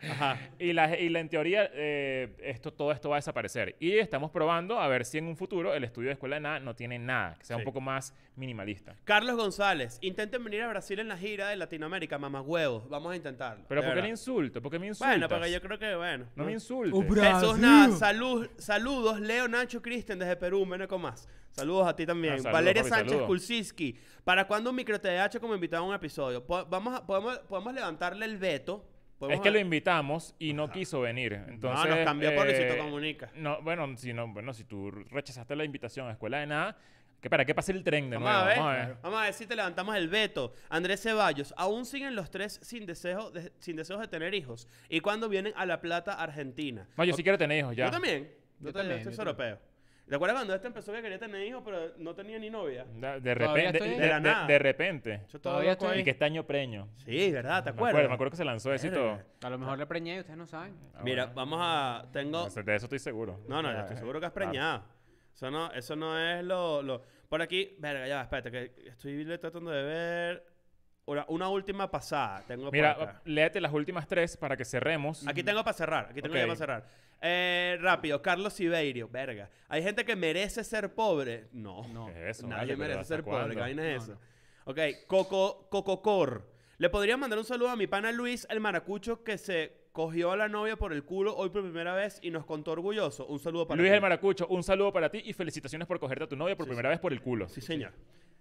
Y, la, y en teoría, eh, esto, todo esto va a desaparecer. Y estamos probando a ver si en un futuro el estudio de escuela de nada no tiene nada, que sea un poco más minimalista. Carlos González, intenten venir a Brasil en la gira de Latinoamérica,
mamá huevos. Vamos a intentarlo. Pero ¿por qué le
insulto? ¿Por qué me insultas? Bueno, porque yo creo que,
bueno. No, me insultes. Oh, nada, saludos, Leo Nacho Cristian desde Perú, menos con más. Saludos a ti también. Ah, Valeria Sánchez Kulciski ¿Para cuándo un micro TDH como invitado a un episodio? vamos podemos, podemos levantarle el veto es que lo
invitamos y no quiso venir. Entonces, no, nos cambió por Luisito eh, Comunica. No, bueno, si no, bueno, si tú rechazaste la invitación a Escuela de Nada, que para qué pase el tren de Vamos nuevo. A ver, Vamos, a ver.
Vamos a ver si te levantamos el veto. Andrés Ceballos, aún siguen los tres sin deseo sin deseos de tener hijos. ¿Y cuándo vienen a La Plata, Argentina? No, yo sí quiero tener hijos ya. Yo también. Yo, también, soy europeo. ¿Te acuerdas cuando este empezó que quería tener hijos, pero no tenía ni novia? De, repente. De, nada. de, repente. Yo todavía estoy. Y
que este año preño. Sí, ¿verdad? ¿Te acuerdas? Me acuerdo, que se lanzó eso y todo.
A lo mejor le preñé y ustedes no saben. Ah, Mira, vamos a.
Tengo. De
eso estoy seguro. No, no, estoy ah, seguro
que has preñado. Eso no, eso no es lo, Por aquí, verga, ya, espérate, que estoy tratando de ver. Una, última
pasada. Mira, léete las últimas tres para que cerremos. Aquí tengo para cerrar. Aquí tengo para cerrar.
Eh, rápido, Carlos Iberio verga. Hay gente que merece ser pobre. No, no. nadie merece ser pobre. eso? Ok, Coco, Coco Cor. Le podría mandar un saludo a mi pana Luis, el maracucho que se cogió a la novia por el culo hoy por primera vez y nos contó orgulloso. Un saludo para Luis, el
maracucho, un saludo para ti y felicitaciones por cogerte a tu novia por primera vez por el culo. Sí, señor.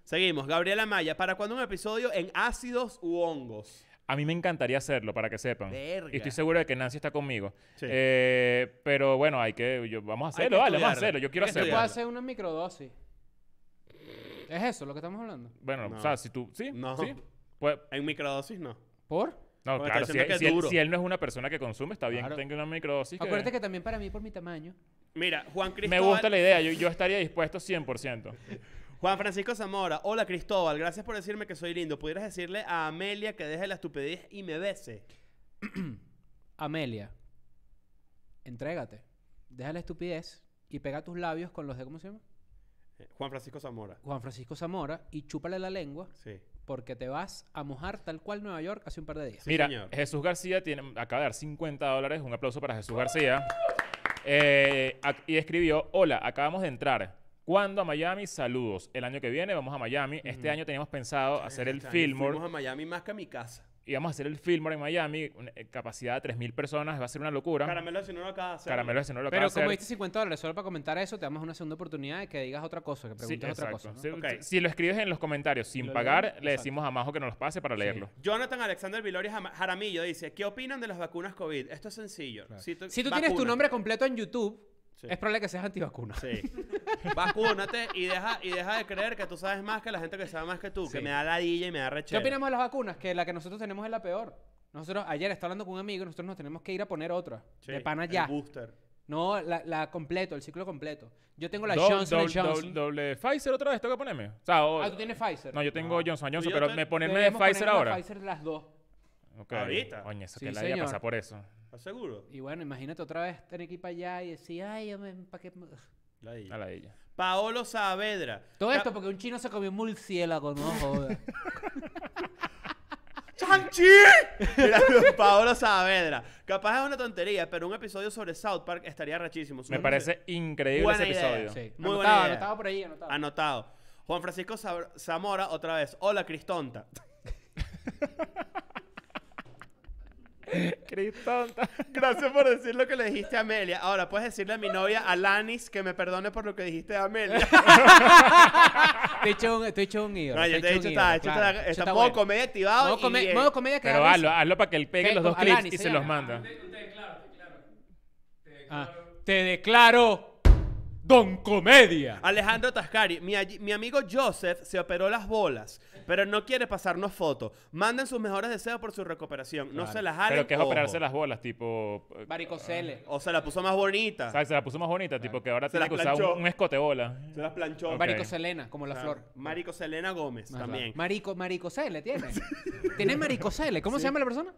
Seguimos. Gabriela Maya, ¿para cuándo un episodio en ácidos u hongos?
A mí me encantaría hacerlo, para que sepan. Y estoy seguro de que Nancy está conmigo. Eh, pero bueno, hay que... vamos a hacerlo, vale, vamos a hacerlo. Yo quiero hacerlo. hacer
una microdosis.
¿Es eso lo que estamos hablando? Bueno, o sea, si tú... ¿Sí? No. ¿Sí? Pues en microdosis no. ¿Por? no, claro, si, él, no es una persona que consume, está bien Tengo que tenga una microdosis. Acuérdate que también para mí, por mi tamaño.
Mira, Juan Cristóbal... Me gusta la idea,
yo estaría dispuesto 100%.
Juan Francisco Zamora, hola Cristóbal, gracias por decirme que soy lindo. ¿Pudieras decirle a Amelia que deje
la estupidez y me bese? Amelia, entrégate, deja la estupidez y pega tus labios con los de, ¿cómo se llama? Eh, Juan Francisco Zamora. Juan Francisco Zamora y chúpale la lengua. Porque te vas a mojar tal cual Nueva York hace un par de días. Mira,
Jesús García tiene, acaba de dar 50 dólares. Un aplauso para Jesús García. Eh, y escribió, hola, acabamos de entrar. ¿Cuándo a Miami? Saludos. El año que viene vamos a Miami. Este año teníamos pensado hacer el este Fillmore. Vamos a Miami más que a mi casa. Y vamos a hacer el Fillmore en Miami, eh, capacidad de 3.000 personas, va a ser una locura. Caramelo
si no lo acaba de hacer. Caramelo si no lo acaba Pero como diste 50 dólares solo para comentar eso, te damos una segunda oportunidad de que digas otra cosa, que preguntes otra cosa. si,
lo escribes en los comentarios sin pagar, le decimos a Majo que nos los pase para leerlo.
Jonathan
Alexander Viloria Jaramillo dice, ¿qué opinan de las vacunas COVID? Esto es sencillo. si tú tienes tu nombre
completo en YouTube es probable que seas antivacuna. Sí.
Vacúnate y deja, y deja de creer que tú sabes más que la gente que sabe más que tú, que me da ladilla
y me da ¿Qué opinamos de las vacunas? Que la que nosotros tenemos es la peor. Nosotros, ayer estaba hablando con un amigo, nosotros nos tenemos que ir a poner otra. De pana el ya. booster. No, la, la completo, el ciclo completo. Yo tengo la Johnson doble- Johnson.
doble- Pfizer otra vez, tengo que ponerme. Ah, tú tienes Pfizer. No, yo tengo Johnson Johnson, pero me ponerme de Pfizer ahora.
Pfizer las dos.
Ahorita. Coño, eso que la por eso
seguro? Y bueno, imagínate otra vez tener que para allá y decir, ay, ¿para A la Paolo Saavedra. Todo esto porque un chino se comió un con no joder ¡Chanchi!
Paolo Saavedra. Capaz es una tontería, pero un episodio sobre South Park estaría rachísimo. Me parece increíble ese episodio. Muy buena anotado, por ahí, anotado. Juan Francisco Zamora, otra vez. Hola, Cristonta. Cris Gracias por decir lo que le dijiste a Amelia. Ahora puedes decirle a mi novia Alanis que me perdone por lo que dijiste a Amelia.
Te he hecho un, te hecho un ídolo. No, te he modo comedia activado. Modo, comedia que Pero hazlo, hazlo para que él pegue los dos clips y se, los manda.
Te, declaro, Don Comedia. Alejandro Tascari, mi, amigo Joseph se operó las bolas pero no quiere pasarnos fotos. Manden sus mejores deseos por su recuperación. No se las hagan Pero que es operarse
las bolas, tipo. Maricosele
eh, ah. O se la puso más
bonita.
Se la puso más bonita, tipo que ahora tiene que usar un, escote bola. Se las planchó. Ok.
como la flor. Marico Gómez también. Marico, maricocele tiene. ¿Tienes maricocele? ¿Cómo se llama la persona?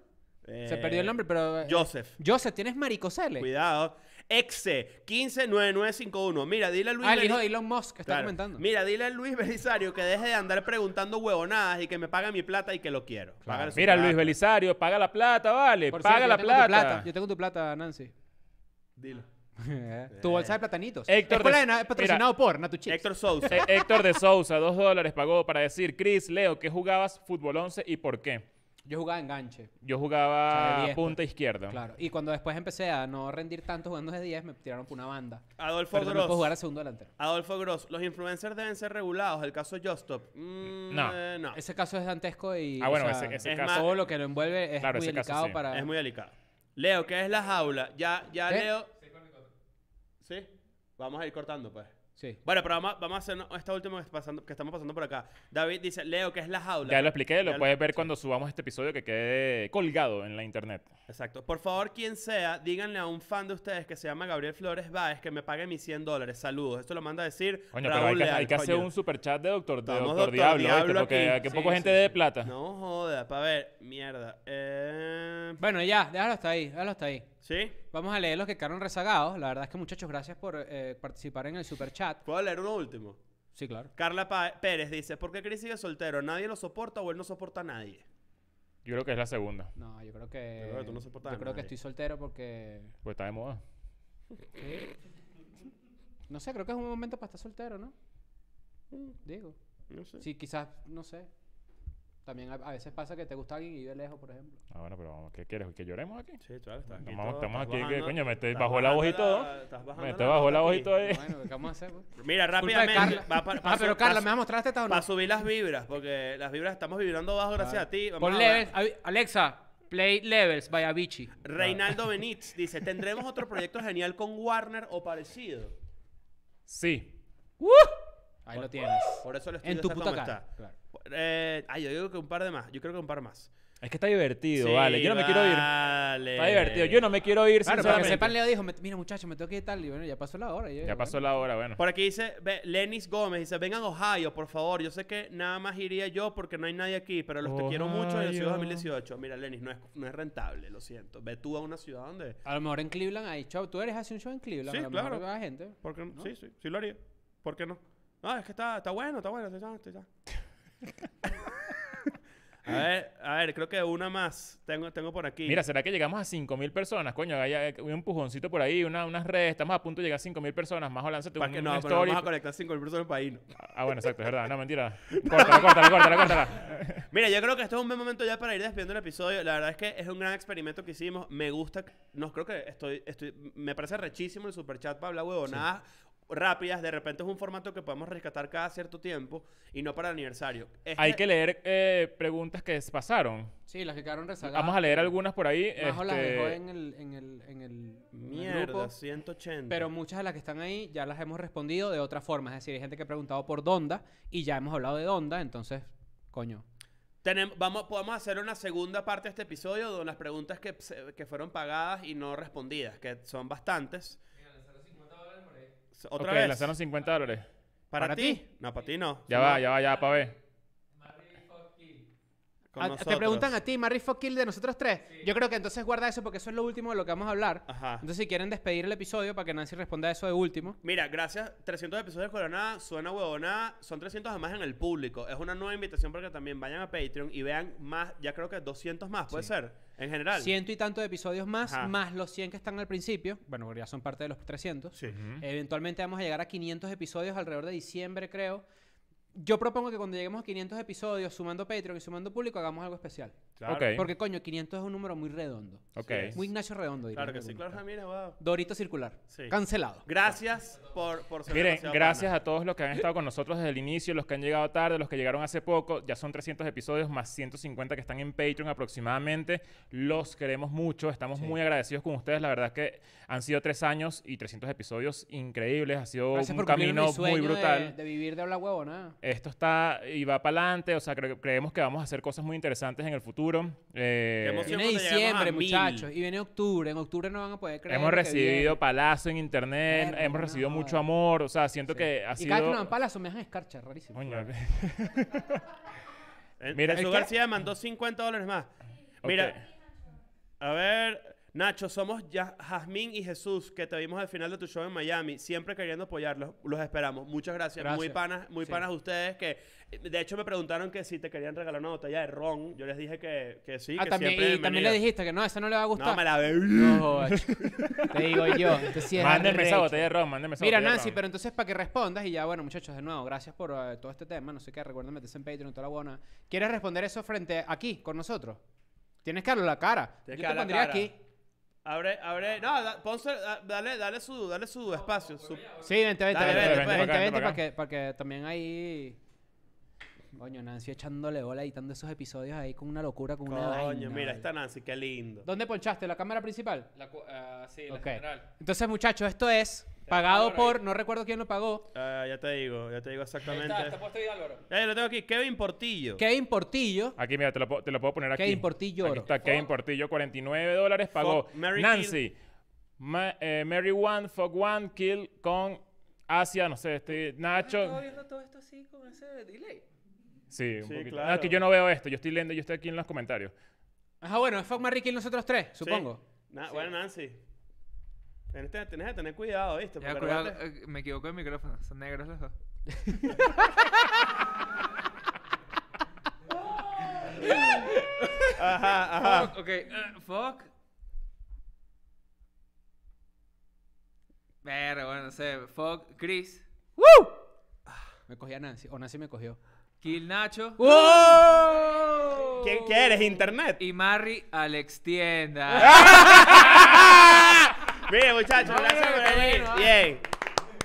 Se perdió el eh, nombre, pero... Eh, Joseph. Joseph, ¿tienes maricocele? Cuidado
exe 159951. Mira, dile a Luis. Ah, está comentando. Mira, dile a Luis Belisario que deje de andar preguntando huevonadas y que me pague mi plata y que lo quiero. Mira, Luis
Belisario, paga la plata, vale. paga la plata.
Yo tengo tu plata, Nancy. Dilo.
tu bolsa de platanitos. Eh, Héctor patrocinado por Natuchi. Héctor Sousa. Eh, Héctor de Sousa, dos dólares pagó para decir, Chris, Leo, ¿qué jugabas fútbol 11 y por qué? Yo
jugaba enganche.
Yo jugaba punta pues. izquierda. Claro. Y cuando después empecé a no rendir tanto jugando
de 10, me tiraron por una banda. Adolfo Gross. jugar segundo delantero.
Adolfo Gross. Los influencers deben ser regulados. El caso Justop. Mm, mm, eh, no. Ese caso es dantesco y. Ah, bueno, ese, ese caso. Todo lo
que lo envuelve es muy delicado para. Es muy delicado. Leo,
¿qué es la jaula? Ya, ya, Leo. ¿Sí? Vamos a ir cortando, pues. Bueno, pero vamos, a hacer esta última que, pasando, que estamos pasando por acá. David dice, Leo, ¿qué es la jaula? Ya lo expliqué, lo puedes
ver cuando subamos este episodio que quede colgado en la internet. Exacto.
Por favor, quien sea, díganle a un fan de ustedes que se llama Gabriel Flores Báez que me pague mis 100 dólares. Saludos. Esto lo manda a decir Raúl hay que, hacer un
super chat de Doctor, de Diablo, porque aquí. poco gente de plata.
No joda, para ver, mierda. Eh, bueno, ya, déjalo hasta ahí, déjalo hasta ahí. Vamos a leer los que quedaron rezagados. La verdad es que, muchachos, gracias por eh, participar en el super chat. ¿Puedo leer uno último? Sí, claro.
Carla Pérez dice, ¿por qué Chris sigue soltero? ¿Nadie lo soporta o él no soporta a nadie?
Yo creo que es la segunda.
No, yo creo que. Yo creo
que
estoy
soltero porque. Pues está de moda. No sé, creo que es un momento para estar soltero, ¿no? Mm. Digo. No sé. Sí, quizás, no sé. También a, veces pasa que te gusta alguien y vive lejos,
por ejemplo. Ah, bueno, pero vamos, ¿qué quieres? ¿Que lloremos aquí?
Sí, claro, estamos aquí. estamos aquí, que, coño, me estoy bajo el voz y Me estoy bajo el voz ahí. Bueno, ¿qué vamos a hacer? Pues? Mira, rápidamente. ah, pero
Carla,
¿me vas a mostrar esta o Para subir las vibras, porque las vibras estamos vibrando bajo gracias a ti. Por levels,
Alexa. Play Levels by Avicii. Reinaldo
Benitz dice: ¿Tendremos otro proyecto genial con Warner o parecido?
Sí. ¡Uh! Ahí
lo tienes.
Por eso lo estoy en tu puta cara. Eh, ay, yo digo que un par de más. Yo creo que un par más.
Es que está divertido, vale. Yo no me quiero ir. vale. Está divertido. Yo no me quiero ir Claro, para que sepan, Leo dijo, mira muchacho,
me tengo que ir tal. Y bueno, ya pasó la hora. Ya pasó la hora, bueno. Por aquí dice ve, Lenis Gómez, dice, vengan a Ohio, por favor. Yo sé que nada más iría yo porque no hay nadie aquí, pero los te quiero mucho en los 2018. Mira, Lenis, no es, no es rentable, lo siento. Ve tú a una ciudad donde...
A lo mejor en Cleveland hay show. Tú eres hace un show en Cleveland. Sí, claro.
¿Por Sí, sí,
sí lo haría. ¿Por qué no? No, es que está, está bueno,
está bueno. está- está. A ver, a ver, creo que una
más tengo, tengo por aquí. Mira, ¿será que llegamos a 5.000 personas? Coño, hay, un pujoncito por ahí, unas redes. Estamos a punto de llegar a 5.000 personas. Más o lánzate un, que no, vamos a conectar 5.000 personas para ahí. Ah, bueno, exacto, es verdad. No, mentira. Córtala, córtala, córtala, córtala. Mira, yo creo que esto es un buen momento ya para ir despidiendo el
episodio. La verdad es que es un gran experimento que hicimos. Me gusta. No, creo que estoy... estoy me parece rechísimo el superchat para hablar huevonadas rápidas, de repente es un formato que podemos rescatar cada cierto tiempo y no para el aniversario. Hay que
leer eh, preguntas que pasaron. Sí, las que quedaron rezagadas. Vamos a leer algunas por ahí. las este, dejó en
el, en el, en Mierda, 180. Pero muchas de las que están ahí ya las hemos respondido de otra forma. Es decir, hay gente que ha preguntado por Donda y ya hemos hablado de Donda, entonces, coño. Tenemos, vamos, podemos hacer una segunda
parte de este episodio de las preguntas que, que fueron pagadas y no respondidas, que son bastantes.
Otra okay, vez. 50 dólares. ¿Para, ti? No, para ti no. Ya va, ya va, ya va, para ver. Ah, te preguntan a
ti, Marry Fuck Kill de nosotros tres. Yo creo que entonces guarda eso porque eso es lo último de lo que vamos a hablar. Entonces, si quieren despedir el episodio para que Nancy responda a eso de último. Mira, gracias. 300 episodios de Corona, suena huevona. Son
300 además en el público. Es una nueva invitación para también vayan a Patreon y vean más. Ya creo que 200 más, puede ser.
En general. Ciento y tantos episodios más, más los 100 que están al principio. Bueno, ya son parte de los 300. Eventualmente vamos a llegar a 500 episodios alrededor de diciembre, creo. Yo propongo que cuando lleguemos a 500 episodios, sumando Patreon y sumando público, hagamos algo especial. Porque, coño, 500 es un número muy redondo. Muy Ignacio Redondo, Claro que sí, claro, ah, Dorito circular.
Cancelado. Gracias por, por ser Miren, gracias a todos los
que han estado con nosotros desde el inicio, los que han llegado tarde, los que llegaron hace poco. Ya son 300 episodios más 150 que están en Patreon aproximadamente. Los queremos mucho. Estamos muy agradecidos con ustedes. La verdad es que han sido tres años y 300 episodios increíbles. Ha sido un camino muy brutal.
De, vivir de habla ¿no?
esto está y va para adelante, o sea, creemos que vamos a hacer cosas muy interesantes en el futuro. Eh, viene diciembre, muchachos,
y viene octubre, en octubre no van a poder creer. Hemos recibido palazo
en internet, hemos recibido mucho amor, o sea, siento que ha sido... Y cada que dan
palazo me dejan escarcha, rarísimo.
el,
Mira, García
mandó 50 dólares más. Mira, a ver... Nacho, somos ya Jazmín y Jesús, que te vimos al final de tu show en Miami, siempre queriendo apoyarlos. Los esperamos. Muchas gracias. Muy panas, muy ustedes que de hecho me preguntaron que si te querían regalar una botella de ron. Yo les dije que, que sí, ah,
también, y también le dijiste que no, esa no le va a gustar. No, me la
bebí. te digo yo. Mándenme esa botella de ron, mándenme esa Mira, Nancy,
pero entonces para que respondas y ya, bueno, muchachos, de nuevo, gracias por eh, todo este tema, no sé qué, recuerden meterse en Patreon toda la buena. ¿Quieres responder eso frente aquí con nosotros? Tienes que darle la cara. Tienes te pondría aquí
Abre, abre, no, ponse. dale, su, dale su espacio. Sí, vente, vente, vente, vente, vente, para
que porque, también ahí. Coño, Nancy echándole bola editando esos episodios ahí con una locura, con una. Coño, mira, está Nancy, qué lindo. ¿Dónde ponchaste? ¿La cámara principal? Ah, sí, la central. Entonces, muchachos, esto es Pagado por, no recuerdo quién lo pagó. Ah, ya te digo, ya te digo exactamente. Está, puesto
Ya, lo tengo aquí, Kevin Portillo. Kevin Portillo. Aquí, mira, te lo, te lo puedo poner aquí. Kevin Portillo Aquí está Kevin Portillo, 49 dólares pagó. Nancy, eh, Mary One, Fog One, Kill con Asia, no sé, este, ah, Nacho.
viendo todo esto así con ese delay?
Sí, un poquito. que yo no veo esto, yo estoy leyendo, yo estoy aquí en los comentarios.
Ajá, bueno, es Fog Mary, Kill nosotros tres, supongo.
Bueno, Nancy. Tienes que
tener cuidado, ¿viste?
Eh,
me equivoco el micrófono, son negros los dos.
ajá, ajá. ok. Eh,
fuck. Pero bueno, no sé. Fuck, Chris. ¡Woo! Me cogí a Nancy, o Nancy me cogió. Kill Nacho. ¿Qué, ¿Quién quieres? ¿Internet? Y Marry Alex Tienda. Bien, muchachos, gracias
por venir. Bien. ¿eh?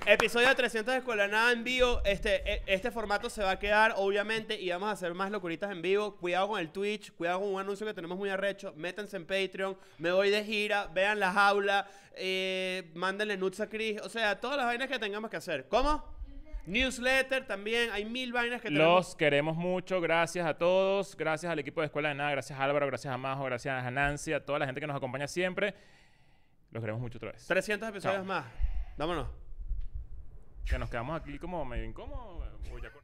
Episodio 300 de Escuela Nada en vivo. Este, e, este formato se va a quedar, obviamente, y vamos a hacer más locuritas en vivo. Cuidado con el Twitch, cuidado con un anuncio que tenemos muy arrecho. Métanse en Patreon, me voy de gira, vean la jaula, eh, mándenle
nuts a Chris. O sea, todas las vainas que tengamos
que hacer. ¿Cómo? Newsletter también, hay mil vainas que tenemos. Los
queremos mucho, gracias a todos, gracias al equipo de Escuela de Nada, gracias a Álvaro, gracias a Majo, gracias a Nancy, a toda la gente que nos acompaña siempre. Los queremos mucho otra vez. 300 episodios
más. Vámonos. Que nos quedamos aquí como medio incómodos.